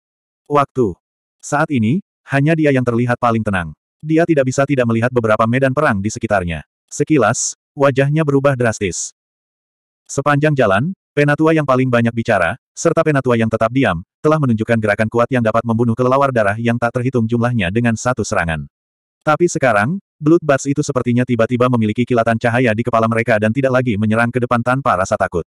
Waktu. Saat ini, hanya dia yang terlihat paling tenang. Dia tidak bisa tidak melihat beberapa medan perang di sekitarnya. Sekilas, wajahnya berubah drastis. Sepanjang jalan, penatua yang paling banyak bicara, serta penatua yang tetap diam, telah menunjukkan gerakan kuat yang dapat membunuh kelelawar darah yang tak terhitung jumlahnya dengan satu serangan. Tapi sekarang, Blood Bats itu sepertinya tiba-tiba memiliki kilatan cahaya di kepala mereka dan tidak lagi menyerang ke depan tanpa rasa takut.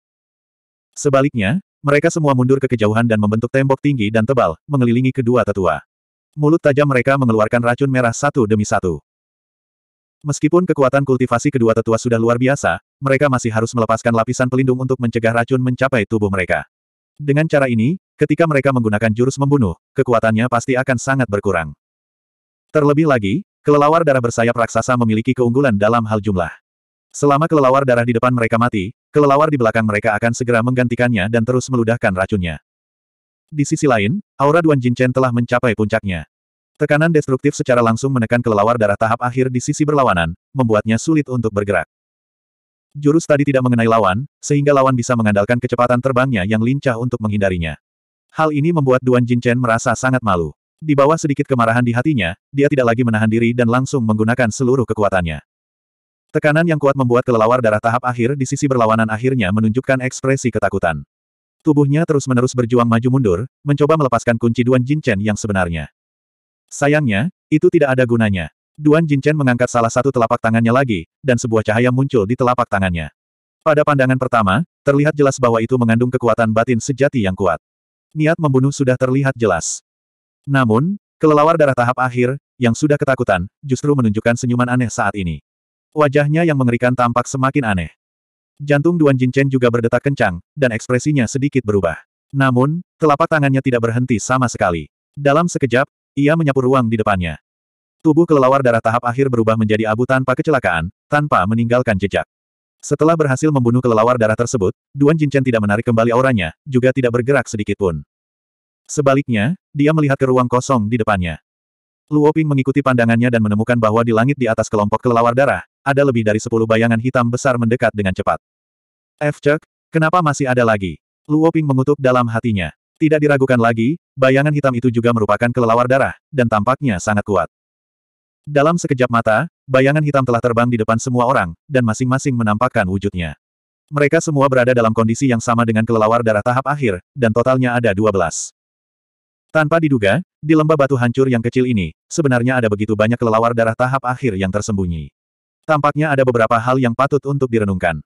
Sebaliknya, mereka semua mundur ke kejauhan dan membentuk tembok tinggi dan tebal, mengelilingi kedua tetua. Mulut tajam mereka mengeluarkan racun merah satu demi satu. Meskipun kekuatan kultivasi kedua tetua sudah luar biasa, mereka masih harus melepaskan lapisan pelindung untuk mencegah racun mencapai tubuh mereka. Dengan cara ini, ketika mereka menggunakan jurus membunuh, kekuatannya pasti akan sangat berkurang. Terlebih lagi, kelelawar darah bersayap raksasa memiliki keunggulan dalam hal jumlah. Selama kelelawar darah di depan mereka mati, kelelawar di belakang mereka akan segera menggantikannya dan terus meludahkan racunnya. Di sisi lain, aura Duan Jinchen telah mencapai puncaknya. Tekanan destruktif secara langsung menekan kelelawar darah tahap akhir di sisi berlawanan, membuatnya sulit untuk bergerak. Jurus tadi tidak mengenai lawan, sehingga lawan bisa mengandalkan kecepatan terbangnya yang lincah untuk menghindarinya. Hal ini membuat Duan Jinchen merasa sangat malu. Di bawah sedikit kemarahan di hatinya, dia tidak lagi menahan diri dan langsung menggunakan seluruh kekuatannya. Tekanan yang kuat membuat kelelawar darah tahap akhir di sisi berlawanan akhirnya menunjukkan ekspresi ketakutan. Tubuhnya terus-menerus berjuang maju mundur, mencoba melepaskan kunci Duan Jinchen yang sebenarnya. Sayangnya, itu tidak ada gunanya. Duan Jinchen mengangkat salah satu telapak tangannya lagi, dan sebuah cahaya muncul di telapak tangannya. Pada pandangan pertama, terlihat jelas bahwa itu mengandung kekuatan batin sejati yang kuat. Niat membunuh sudah terlihat jelas. Namun, kelelawar darah tahap akhir, yang sudah ketakutan, justru menunjukkan senyuman aneh saat ini. Wajahnya yang mengerikan tampak semakin aneh. Jantung Duan Jinchen juga berdetak kencang, dan ekspresinya sedikit berubah. Namun, telapak tangannya tidak berhenti sama sekali. Dalam sekejap, ia menyapu ruang di depannya. Tubuh kelelawar darah tahap akhir berubah menjadi abu tanpa kecelakaan, tanpa meninggalkan jejak. Setelah berhasil membunuh kelelawar darah tersebut, Duan Jinchen tidak menarik kembali auranya, juga tidak bergerak sedikitpun. Sebaliknya, dia melihat ke ruang kosong di depannya. Luoping mengikuti pandangannya dan menemukan bahwa di langit di atas kelompok kelelawar darah, ada lebih dari sepuluh bayangan hitam besar mendekat dengan cepat. F. Cek, kenapa masih ada lagi? Luoping mengutuk dalam hatinya. Tidak diragukan lagi, bayangan hitam itu juga merupakan kelelawar darah, dan tampaknya sangat kuat. Dalam sekejap mata, bayangan hitam telah terbang di depan semua orang, dan masing-masing menampakkan wujudnya. Mereka semua berada dalam kondisi yang sama dengan kelelawar darah tahap akhir, dan totalnya ada 12. Tanpa diduga, di lembah batu hancur yang kecil ini, sebenarnya ada begitu banyak kelelawar darah tahap akhir yang tersembunyi. Tampaknya ada beberapa hal yang patut untuk direnungkan.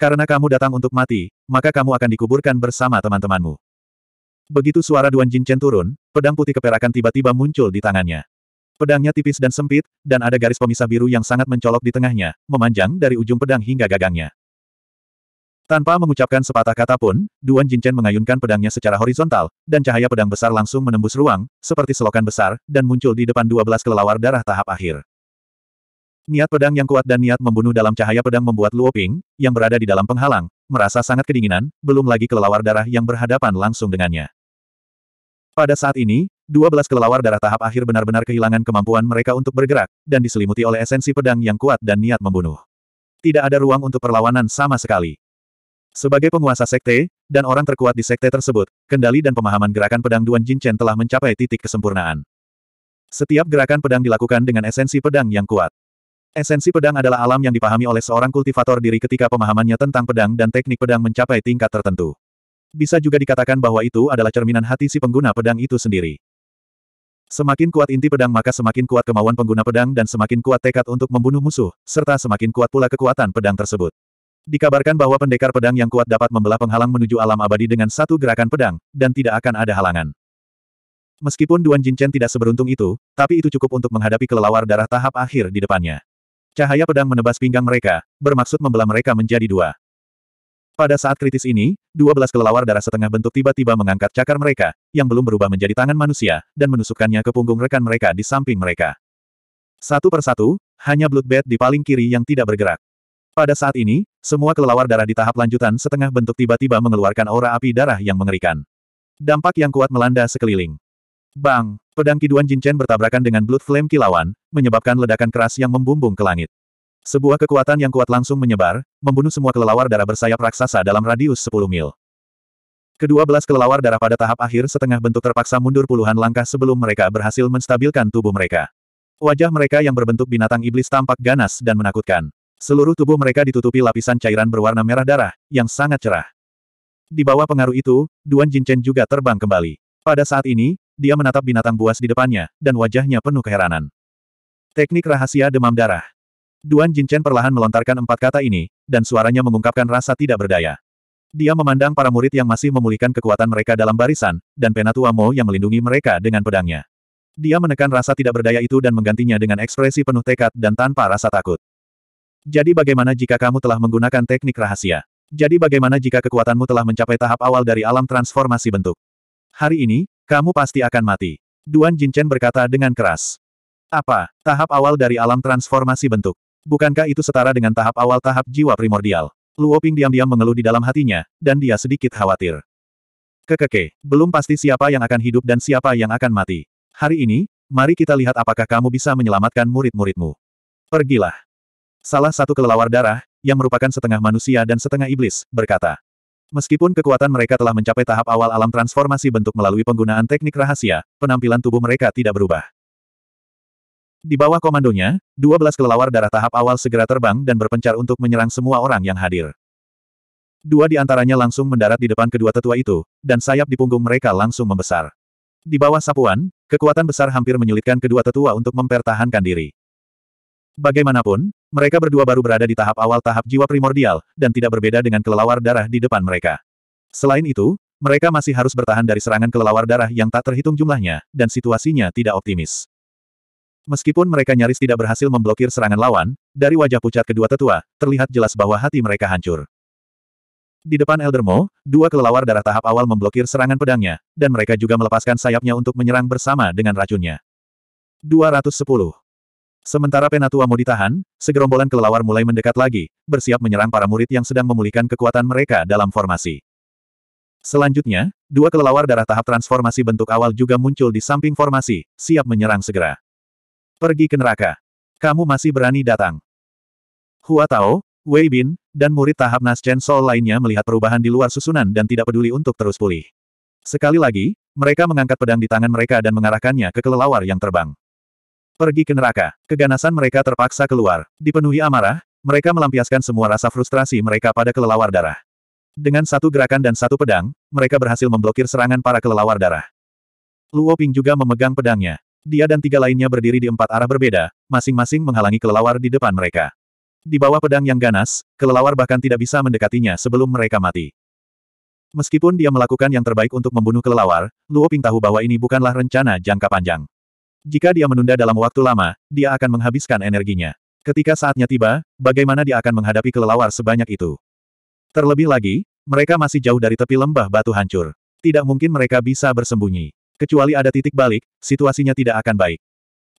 Karena kamu datang untuk mati, maka kamu akan dikuburkan bersama teman-temanmu. Begitu suara Duan Jin Chen turun, pedang putih keperakan tiba-tiba muncul di tangannya. Pedangnya tipis dan sempit, dan ada garis pemisah biru yang sangat mencolok di tengahnya, memanjang dari ujung pedang hingga gagangnya. Tanpa mengucapkan sepatah kata pun, Duan Jinchen mengayunkan pedangnya secara horizontal, dan cahaya pedang besar langsung menembus ruang, seperti selokan besar, dan muncul di depan 12 kelelawar darah tahap akhir. Niat pedang yang kuat dan niat membunuh dalam cahaya pedang membuat Luo Ping, yang berada di dalam penghalang, merasa sangat kedinginan, belum lagi kelelawar darah yang berhadapan langsung dengannya. Pada saat ini, Dua belas kelelawar darah tahap akhir benar-benar kehilangan kemampuan mereka untuk bergerak, dan diselimuti oleh esensi pedang yang kuat dan niat membunuh. Tidak ada ruang untuk perlawanan sama sekali. Sebagai penguasa sekte, dan orang terkuat di sekte tersebut, kendali dan pemahaman gerakan pedang Duan Jinchen telah mencapai titik kesempurnaan. Setiap gerakan pedang dilakukan dengan esensi pedang yang kuat. Esensi pedang adalah alam yang dipahami oleh seorang kultivator diri ketika pemahamannya tentang pedang dan teknik pedang mencapai tingkat tertentu. Bisa juga dikatakan bahwa itu adalah cerminan hati si pengguna pedang itu sendiri. Semakin kuat inti pedang maka semakin kuat kemauan pengguna pedang dan semakin kuat tekad untuk membunuh musuh, serta semakin kuat pula kekuatan pedang tersebut. Dikabarkan bahwa pendekar pedang yang kuat dapat membelah penghalang menuju alam abadi dengan satu gerakan pedang, dan tidak akan ada halangan. Meskipun Duan Jinchen tidak seberuntung itu, tapi itu cukup untuk menghadapi kelelawar darah tahap akhir di depannya. Cahaya pedang menebas pinggang mereka, bermaksud membelah mereka menjadi dua. Pada saat kritis ini, dua belas kelelawar darah setengah bentuk tiba-tiba mengangkat cakar mereka, yang belum berubah menjadi tangan manusia, dan menusukkannya ke punggung rekan mereka di samping mereka. Satu persatu, hanya Bloodbat di paling kiri yang tidak bergerak. Pada saat ini, semua kelelawar darah di tahap lanjutan setengah bentuk tiba-tiba mengeluarkan aura api darah yang mengerikan. Dampak yang kuat melanda sekeliling. Bang! Pedang kiduan Chen bertabrakan dengan Blood Flame kilauan, menyebabkan ledakan keras yang membumbung ke langit. Sebuah kekuatan yang kuat langsung menyebar, membunuh semua kelelawar darah bersayap raksasa dalam radius 10 mil. Kedua belas kelelawar darah pada tahap akhir setengah bentuk terpaksa mundur puluhan langkah sebelum mereka berhasil menstabilkan tubuh mereka. Wajah mereka yang berbentuk binatang iblis tampak ganas dan menakutkan. Seluruh tubuh mereka ditutupi lapisan cairan berwarna merah darah, yang sangat cerah. Di bawah pengaruh itu, Duan Jinchen juga terbang kembali. Pada saat ini, dia menatap binatang buas di depannya, dan wajahnya penuh keheranan. Teknik rahasia demam darah. Duan Jinchen perlahan melontarkan empat kata ini, dan suaranya mengungkapkan rasa tidak berdaya. Dia memandang para murid yang masih memulihkan kekuatan mereka dalam barisan, dan Penatua Mo yang melindungi mereka dengan pedangnya. Dia menekan rasa tidak berdaya itu dan menggantinya dengan ekspresi penuh tekad dan tanpa rasa takut. Jadi bagaimana jika kamu telah menggunakan teknik rahasia? Jadi bagaimana jika kekuatanmu telah mencapai tahap awal dari alam transformasi bentuk? Hari ini, kamu pasti akan mati. Duan Jinchen berkata dengan keras. Apa, tahap awal dari alam transformasi bentuk? Bukankah itu setara dengan tahap awal tahap jiwa primordial? Luoping diam-diam mengeluh di dalam hatinya, dan dia sedikit khawatir. Kekeke, belum pasti siapa yang akan hidup dan siapa yang akan mati. Hari ini, mari kita lihat apakah kamu bisa menyelamatkan murid-muridmu. Pergilah. Salah satu kelelawar darah, yang merupakan setengah manusia dan setengah iblis, berkata. Meskipun kekuatan mereka telah mencapai tahap awal alam transformasi bentuk melalui penggunaan teknik rahasia, penampilan tubuh mereka tidak berubah. Di bawah komandonya, 12 kelelawar darah tahap awal segera terbang dan berpencar untuk menyerang semua orang yang hadir. Dua di antaranya langsung mendarat di depan kedua tetua itu, dan sayap di punggung mereka langsung membesar. Di bawah sapuan, kekuatan besar hampir menyulitkan kedua tetua untuk mempertahankan diri. Bagaimanapun, mereka berdua baru berada di tahap awal tahap jiwa primordial, dan tidak berbeda dengan kelelawar darah di depan mereka. Selain itu, mereka masih harus bertahan dari serangan kelelawar darah yang tak terhitung jumlahnya, dan situasinya tidak optimis. Meskipun mereka nyaris tidak berhasil memblokir serangan lawan, dari wajah pucat kedua tetua, terlihat jelas bahwa hati mereka hancur. Di depan Eldermo, dua kelelawar darah tahap awal memblokir serangan pedangnya, dan mereka juga melepaskan sayapnya untuk menyerang bersama dengan racunnya. 210. Sementara Penatua mau ditahan, segerombolan kelelawar mulai mendekat lagi, bersiap menyerang para murid yang sedang memulihkan kekuatan mereka dalam formasi. Selanjutnya, dua kelelawar darah tahap transformasi bentuk awal juga muncul di samping formasi, siap menyerang segera. Pergi ke neraka. Kamu masih berani datang. Hua Tao, Wei Bin, dan murid tahap Nas Chen sol lainnya melihat perubahan di luar susunan dan tidak peduli untuk terus pulih. Sekali lagi, mereka mengangkat pedang di tangan mereka dan mengarahkannya ke kelelawar yang terbang. Pergi ke neraka. Keganasan mereka terpaksa keluar. Dipenuhi amarah, mereka melampiaskan semua rasa frustrasi mereka pada kelelawar darah. Dengan satu gerakan dan satu pedang, mereka berhasil memblokir serangan para kelelawar darah. Luo Ping juga memegang pedangnya. Dia dan tiga lainnya berdiri di empat arah berbeda, masing-masing menghalangi kelelawar di depan mereka. Di bawah pedang yang ganas, kelelawar bahkan tidak bisa mendekatinya sebelum mereka mati. Meskipun dia melakukan yang terbaik untuk membunuh kelelawar, Luo Ping tahu bahwa ini bukanlah rencana jangka panjang. Jika dia menunda dalam waktu lama, dia akan menghabiskan energinya. Ketika saatnya tiba, bagaimana dia akan menghadapi kelelawar sebanyak itu? Terlebih lagi, mereka masih jauh dari tepi lembah batu hancur. Tidak mungkin mereka bisa bersembunyi. Kecuali ada titik balik, situasinya tidak akan baik.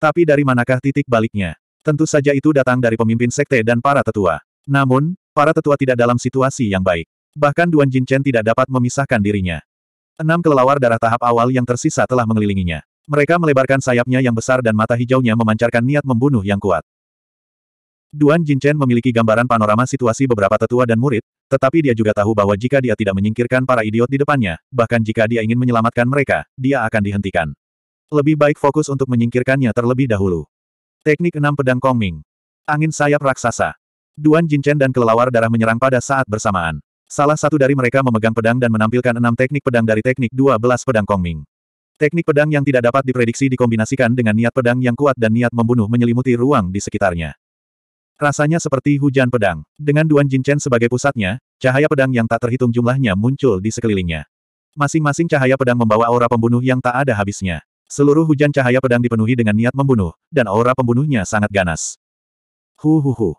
Tapi dari manakah titik baliknya? Tentu saja itu datang dari pemimpin sekte dan para tetua. Namun, para tetua tidak dalam situasi yang baik. Bahkan Duan Jinchen tidak dapat memisahkan dirinya. Enam kelelawar darah tahap awal yang tersisa telah mengelilinginya. Mereka melebarkan sayapnya yang besar dan mata hijaunya memancarkan niat membunuh yang kuat. Duan Jinchen memiliki gambaran panorama situasi beberapa tetua dan murid, tetapi dia juga tahu bahwa jika dia tidak menyingkirkan para idiot di depannya, bahkan jika dia ingin menyelamatkan mereka, dia akan dihentikan. Lebih baik fokus untuk menyingkirkannya terlebih dahulu. Teknik enam Pedang Kongming. Angin Sayap Raksasa. Duan Jinchen dan kelelawar darah menyerang pada saat bersamaan. Salah satu dari mereka memegang pedang dan menampilkan enam teknik pedang dari teknik 12 pedang Kongming. Teknik pedang yang tidak dapat diprediksi dikombinasikan dengan niat pedang yang kuat dan niat membunuh menyelimuti ruang di sekitarnya. Rasanya seperti hujan pedang. Dengan Duan Jinchen sebagai pusatnya, cahaya pedang yang tak terhitung jumlahnya muncul di sekelilingnya. Masing-masing cahaya pedang membawa aura pembunuh yang tak ada habisnya. Seluruh hujan cahaya pedang dipenuhi dengan niat membunuh, dan aura pembunuhnya sangat ganas. Hu hu hu.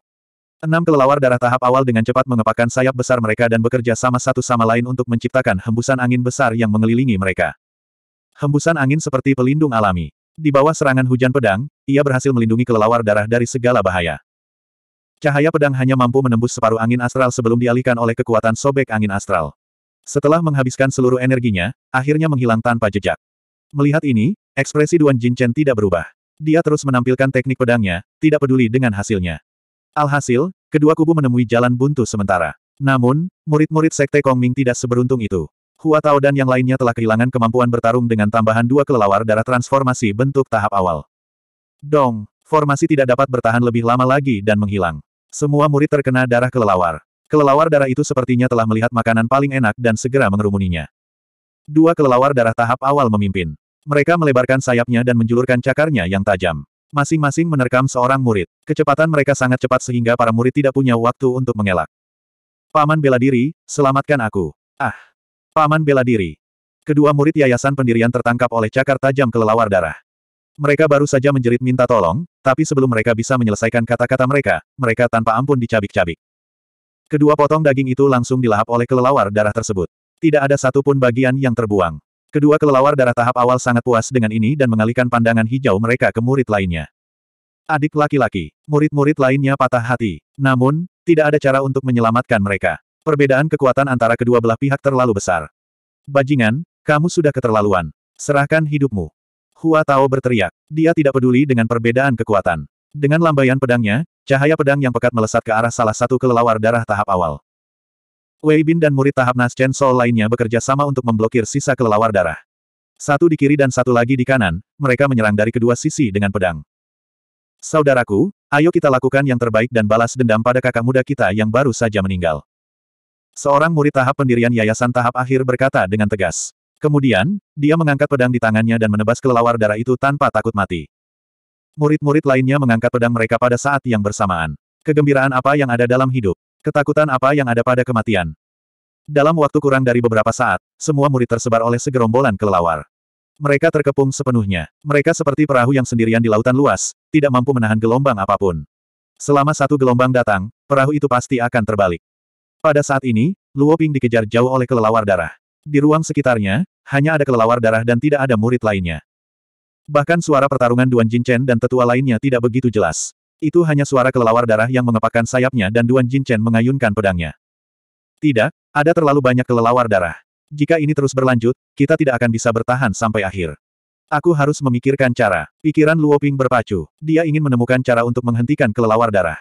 Enam kelelawar darah tahap awal dengan cepat mengepakkan sayap besar mereka dan bekerja sama satu sama lain untuk menciptakan hembusan angin besar yang mengelilingi mereka. Hembusan angin seperti pelindung alami. Di bawah serangan hujan pedang, ia berhasil melindungi kelelawar darah dari segala bahaya. Cahaya pedang hanya mampu menembus separuh angin astral sebelum dialihkan oleh kekuatan sobek angin astral. Setelah menghabiskan seluruh energinya, akhirnya menghilang tanpa jejak. Melihat ini, ekspresi Duan Jinchen tidak berubah. Dia terus menampilkan teknik pedangnya, tidak peduli dengan hasilnya. Alhasil, kedua kubu menemui jalan buntu sementara. Namun, murid-murid Sekte Kongming tidak seberuntung itu. Hua Tao dan yang lainnya telah kehilangan kemampuan bertarung dengan tambahan dua kelelawar darah transformasi bentuk tahap awal. Dong, formasi tidak dapat bertahan lebih lama lagi dan menghilang. Semua murid terkena darah kelelawar. Kelelawar darah itu sepertinya telah melihat makanan paling enak dan segera mengerumuninya. Dua kelelawar darah tahap awal memimpin. Mereka melebarkan sayapnya dan menjulurkan cakarnya yang tajam. Masing-masing menerkam seorang murid. Kecepatan mereka sangat cepat sehingga para murid tidak punya waktu untuk mengelak. Paman bela diri, selamatkan aku. Ah! Paman bela diri. Kedua murid yayasan pendirian tertangkap oleh cakar tajam kelelawar darah. Mereka baru saja menjerit minta tolong, tapi sebelum mereka bisa menyelesaikan kata-kata mereka, mereka tanpa ampun dicabik-cabik. Kedua potong daging itu langsung dilahap oleh kelelawar darah tersebut. Tidak ada satupun bagian yang terbuang. Kedua kelelawar darah tahap awal sangat puas dengan ini dan mengalihkan pandangan hijau mereka ke murid lainnya. Adik laki-laki, murid-murid lainnya patah hati. Namun, tidak ada cara untuk menyelamatkan mereka. Perbedaan kekuatan antara kedua belah pihak terlalu besar. Bajingan, kamu sudah keterlaluan. Serahkan hidupmu. Hua Tao berteriak. Dia tidak peduli dengan perbedaan kekuatan. Dengan lambaian pedangnya, cahaya pedang yang pekat melesat ke arah salah satu kelelawar darah tahap awal. Wei Bin dan murid tahap nas Chen Sol lainnya bekerja sama untuk memblokir sisa kelelawar darah. Satu di kiri dan satu lagi di kanan, mereka menyerang dari kedua sisi dengan pedang. Saudaraku, ayo kita lakukan yang terbaik dan balas dendam pada kakak muda kita yang baru saja meninggal. Seorang murid tahap pendirian yayasan tahap akhir berkata dengan tegas. Kemudian, dia mengangkat pedang di tangannya dan menebas kelelawar darah itu tanpa takut mati. Murid-murid lainnya mengangkat pedang mereka pada saat yang bersamaan. Kegembiraan apa yang ada dalam hidup? Ketakutan apa yang ada pada kematian? Dalam waktu kurang dari beberapa saat, semua murid tersebar oleh segerombolan kelelawar. Mereka terkepung sepenuhnya. Mereka seperti perahu yang sendirian di lautan luas, tidak mampu menahan gelombang apapun. Selama satu gelombang datang, perahu itu pasti akan terbalik. Pada saat ini, Luoping dikejar jauh oleh kelelawar darah. Di ruang sekitarnya, hanya ada kelelawar darah dan tidak ada murid lainnya. Bahkan suara pertarungan Duan Jinchen dan tetua lainnya tidak begitu jelas. Itu hanya suara kelelawar darah yang mengepakkan sayapnya dan Duan Jinchen mengayunkan pedangnya. Tidak, ada terlalu banyak kelelawar darah. Jika ini terus berlanjut, kita tidak akan bisa bertahan sampai akhir. Aku harus memikirkan cara. Pikiran Luo Ping berpacu. Dia ingin menemukan cara untuk menghentikan kelelawar darah.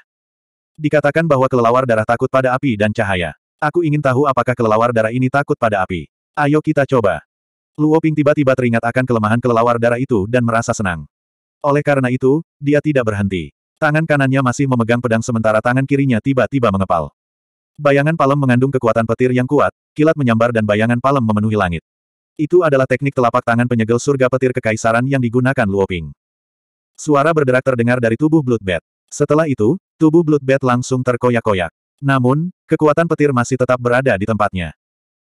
Dikatakan bahwa kelelawar darah takut pada api dan cahaya. Aku ingin tahu apakah kelelawar darah ini takut pada api. Ayo kita coba. Luo Ping tiba-tiba teringat akan kelemahan kelelawar darah itu dan merasa senang. Oleh karena itu, dia tidak berhenti. Tangan kanannya masih memegang pedang sementara tangan kirinya tiba-tiba mengepal. Bayangan palem mengandung kekuatan petir yang kuat, kilat menyambar dan bayangan palem memenuhi langit. Itu adalah teknik telapak tangan penyegel surga petir kekaisaran yang digunakan Luo Ping. Suara berderak terdengar dari tubuh Bloodbat. Setelah itu, tubuh Bloodbat langsung terkoyak-koyak. Namun, kekuatan petir masih tetap berada di tempatnya.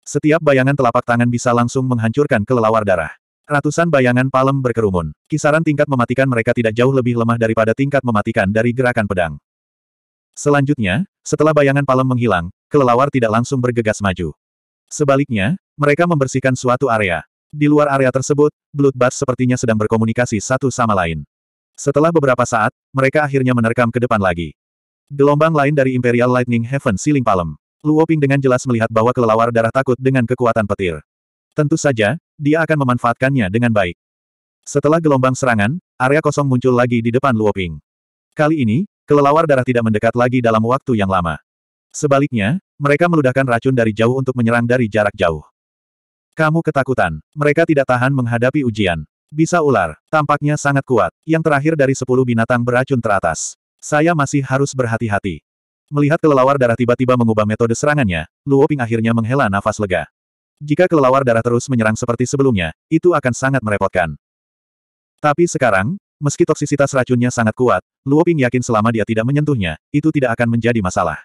Setiap bayangan telapak tangan bisa langsung menghancurkan kelelawar darah. Ratusan bayangan palem berkerumun. Kisaran tingkat mematikan mereka tidak jauh lebih lemah daripada tingkat mematikan dari gerakan pedang. Selanjutnya, setelah bayangan palem menghilang, kelelawar tidak langsung bergegas maju. Sebaliknya, mereka membersihkan suatu area. Di luar area tersebut, Bloodbath sepertinya sedang berkomunikasi satu sama lain. Setelah beberapa saat, mereka akhirnya menerkam ke depan lagi. Gelombang lain dari Imperial Lightning Heaven Siling Palem. Luo Ping dengan jelas melihat bahwa kelelawar darah takut dengan kekuatan petir. Tentu saja, dia akan memanfaatkannya dengan baik. Setelah gelombang serangan, area kosong muncul lagi di depan Luo Ping. Kali ini, kelelawar darah tidak mendekat lagi dalam waktu yang lama. Sebaliknya, mereka meludahkan racun dari jauh untuk menyerang dari jarak jauh. Kamu ketakutan. Mereka tidak tahan menghadapi ujian. Bisa ular. Tampaknya sangat kuat. Yang terakhir dari sepuluh binatang beracun teratas. Saya masih harus berhati-hati. Melihat kelelawar darah tiba-tiba mengubah metode serangannya, Luo Ping akhirnya menghela nafas lega. Jika kelelawar darah terus menyerang seperti sebelumnya, itu akan sangat merepotkan. Tapi sekarang, meski toksisitas racunnya sangat kuat, Luo Ping yakin selama dia tidak menyentuhnya, itu tidak akan menjadi masalah.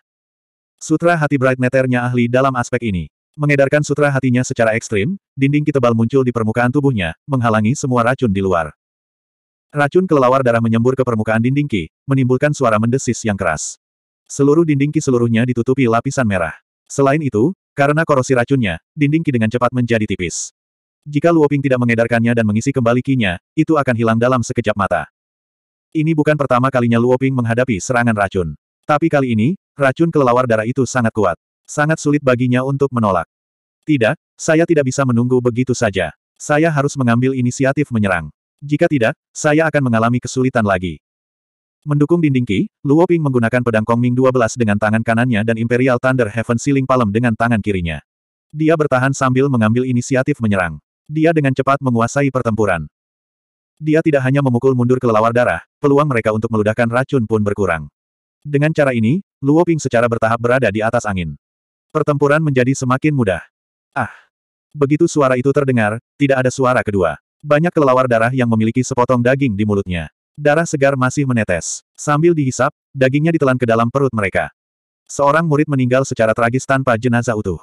Sutra Hati Bright Neternya ahli dalam aspek ini. Mengedarkan sutra hatinya secara ekstrim, dinding kitebal muncul di permukaan tubuhnya, menghalangi semua racun di luar. Racun kelelawar darah menyembur ke permukaan dinding Ki, menimbulkan suara mendesis yang keras. Seluruh dinding Ki seluruhnya ditutupi lapisan merah. Selain itu, karena korosi racunnya, dinding Ki dengan cepat menjadi tipis. Jika Luoping tidak mengedarkannya dan mengisi kembali ki itu akan hilang dalam sekejap mata. Ini bukan pertama kalinya Luoping menghadapi serangan racun. Tapi kali ini, racun kelelawar darah itu sangat kuat. Sangat sulit baginya untuk menolak. Tidak, saya tidak bisa menunggu begitu saja. Saya harus mengambil inisiatif menyerang. Jika tidak, saya akan mengalami kesulitan lagi. Mendukung dinding Qi, Luo Ping menggunakan pedang Kongming 12 dengan tangan kanannya dan Imperial Thunder Heaven Ceiling Palm dengan tangan kirinya. Dia bertahan sambil mengambil inisiatif menyerang. Dia dengan cepat menguasai pertempuran. Dia tidak hanya memukul mundur kelelawar darah, peluang mereka untuk meludahkan racun pun berkurang. Dengan cara ini, Luo Ping secara bertahap berada di atas angin. Pertempuran menjadi semakin mudah. Ah! Begitu suara itu terdengar, tidak ada suara kedua. Banyak kelelawar darah yang memiliki sepotong daging di mulutnya. Darah segar masih menetes. Sambil dihisap, dagingnya ditelan ke dalam perut mereka. Seorang murid meninggal secara tragis tanpa jenazah utuh.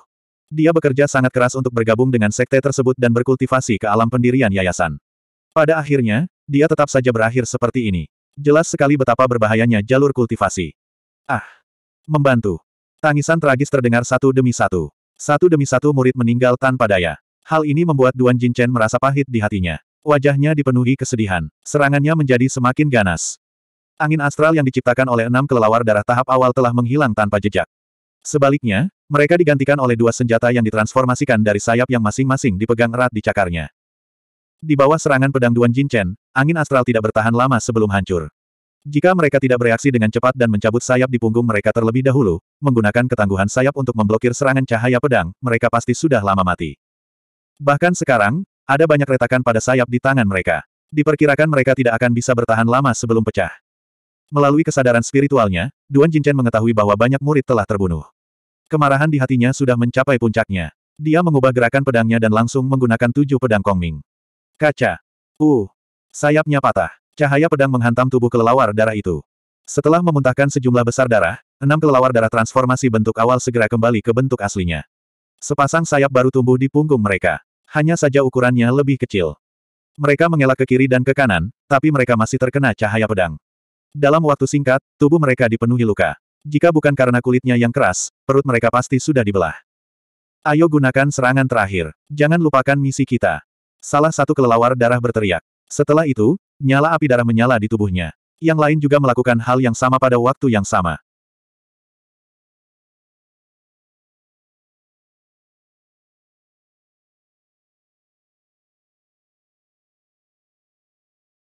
Dia bekerja sangat keras untuk bergabung dengan sekte tersebut dan berkultivasi ke alam pendirian yayasan. Pada akhirnya, dia tetap saja berakhir seperti ini. Jelas sekali betapa berbahayanya jalur kultivasi. Ah! Membantu. Tangisan tragis terdengar satu demi satu. Satu demi satu murid meninggal tanpa daya. Hal ini membuat Duan Jinchen merasa pahit di hatinya. Wajahnya dipenuhi kesedihan. Serangannya menjadi semakin ganas. Angin astral yang diciptakan oleh enam kelelawar darah tahap awal telah menghilang tanpa jejak. Sebaliknya, mereka digantikan oleh dua senjata yang ditransformasikan dari sayap yang masing-masing dipegang erat di cakarnya. Di bawah serangan pedang Duan Jinchen, angin astral tidak bertahan lama sebelum hancur. Jika mereka tidak bereaksi dengan cepat dan mencabut sayap di punggung mereka terlebih dahulu, menggunakan ketangguhan sayap untuk memblokir serangan cahaya pedang, mereka pasti sudah lama mati. Bahkan sekarang, ada banyak retakan pada sayap di tangan mereka. Diperkirakan mereka tidak akan bisa bertahan lama sebelum pecah. Melalui kesadaran spiritualnya, Duan Jinchen mengetahui bahwa banyak murid telah terbunuh. Kemarahan di hatinya sudah mencapai puncaknya. Dia mengubah gerakan pedangnya dan langsung menggunakan tujuh pedang Kongming. Kaca. Uh. Sayapnya patah. Cahaya pedang menghantam tubuh kelelawar darah itu. Setelah memuntahkan sejumlah besar darah, enam kelelawar darah transformasi bentuk awal segera kembali ke bentuk aslinya. Sepasang sayap baru tumbuh di punggung mereka. Hanya saja ukurannya lebih kecil. Mereka mengelak ke kiri dan ke kanan, tapi mereka masih terkena cahaya pedang. Dalam waktu singkat, tubuh mereka dipenuhi luka. Jika bukan karena kulitnya yang keras, perut mereka pasti sudah dibelah. Ayo gunakan serangan terakhir. Jangan lupakan misi kita. Salah satu kelelawar darah berteriak. Setelah itu, nyala api darah menyala di tubuhnya. Yang lain juga melakukan hal yang sama pada waktu yang sama.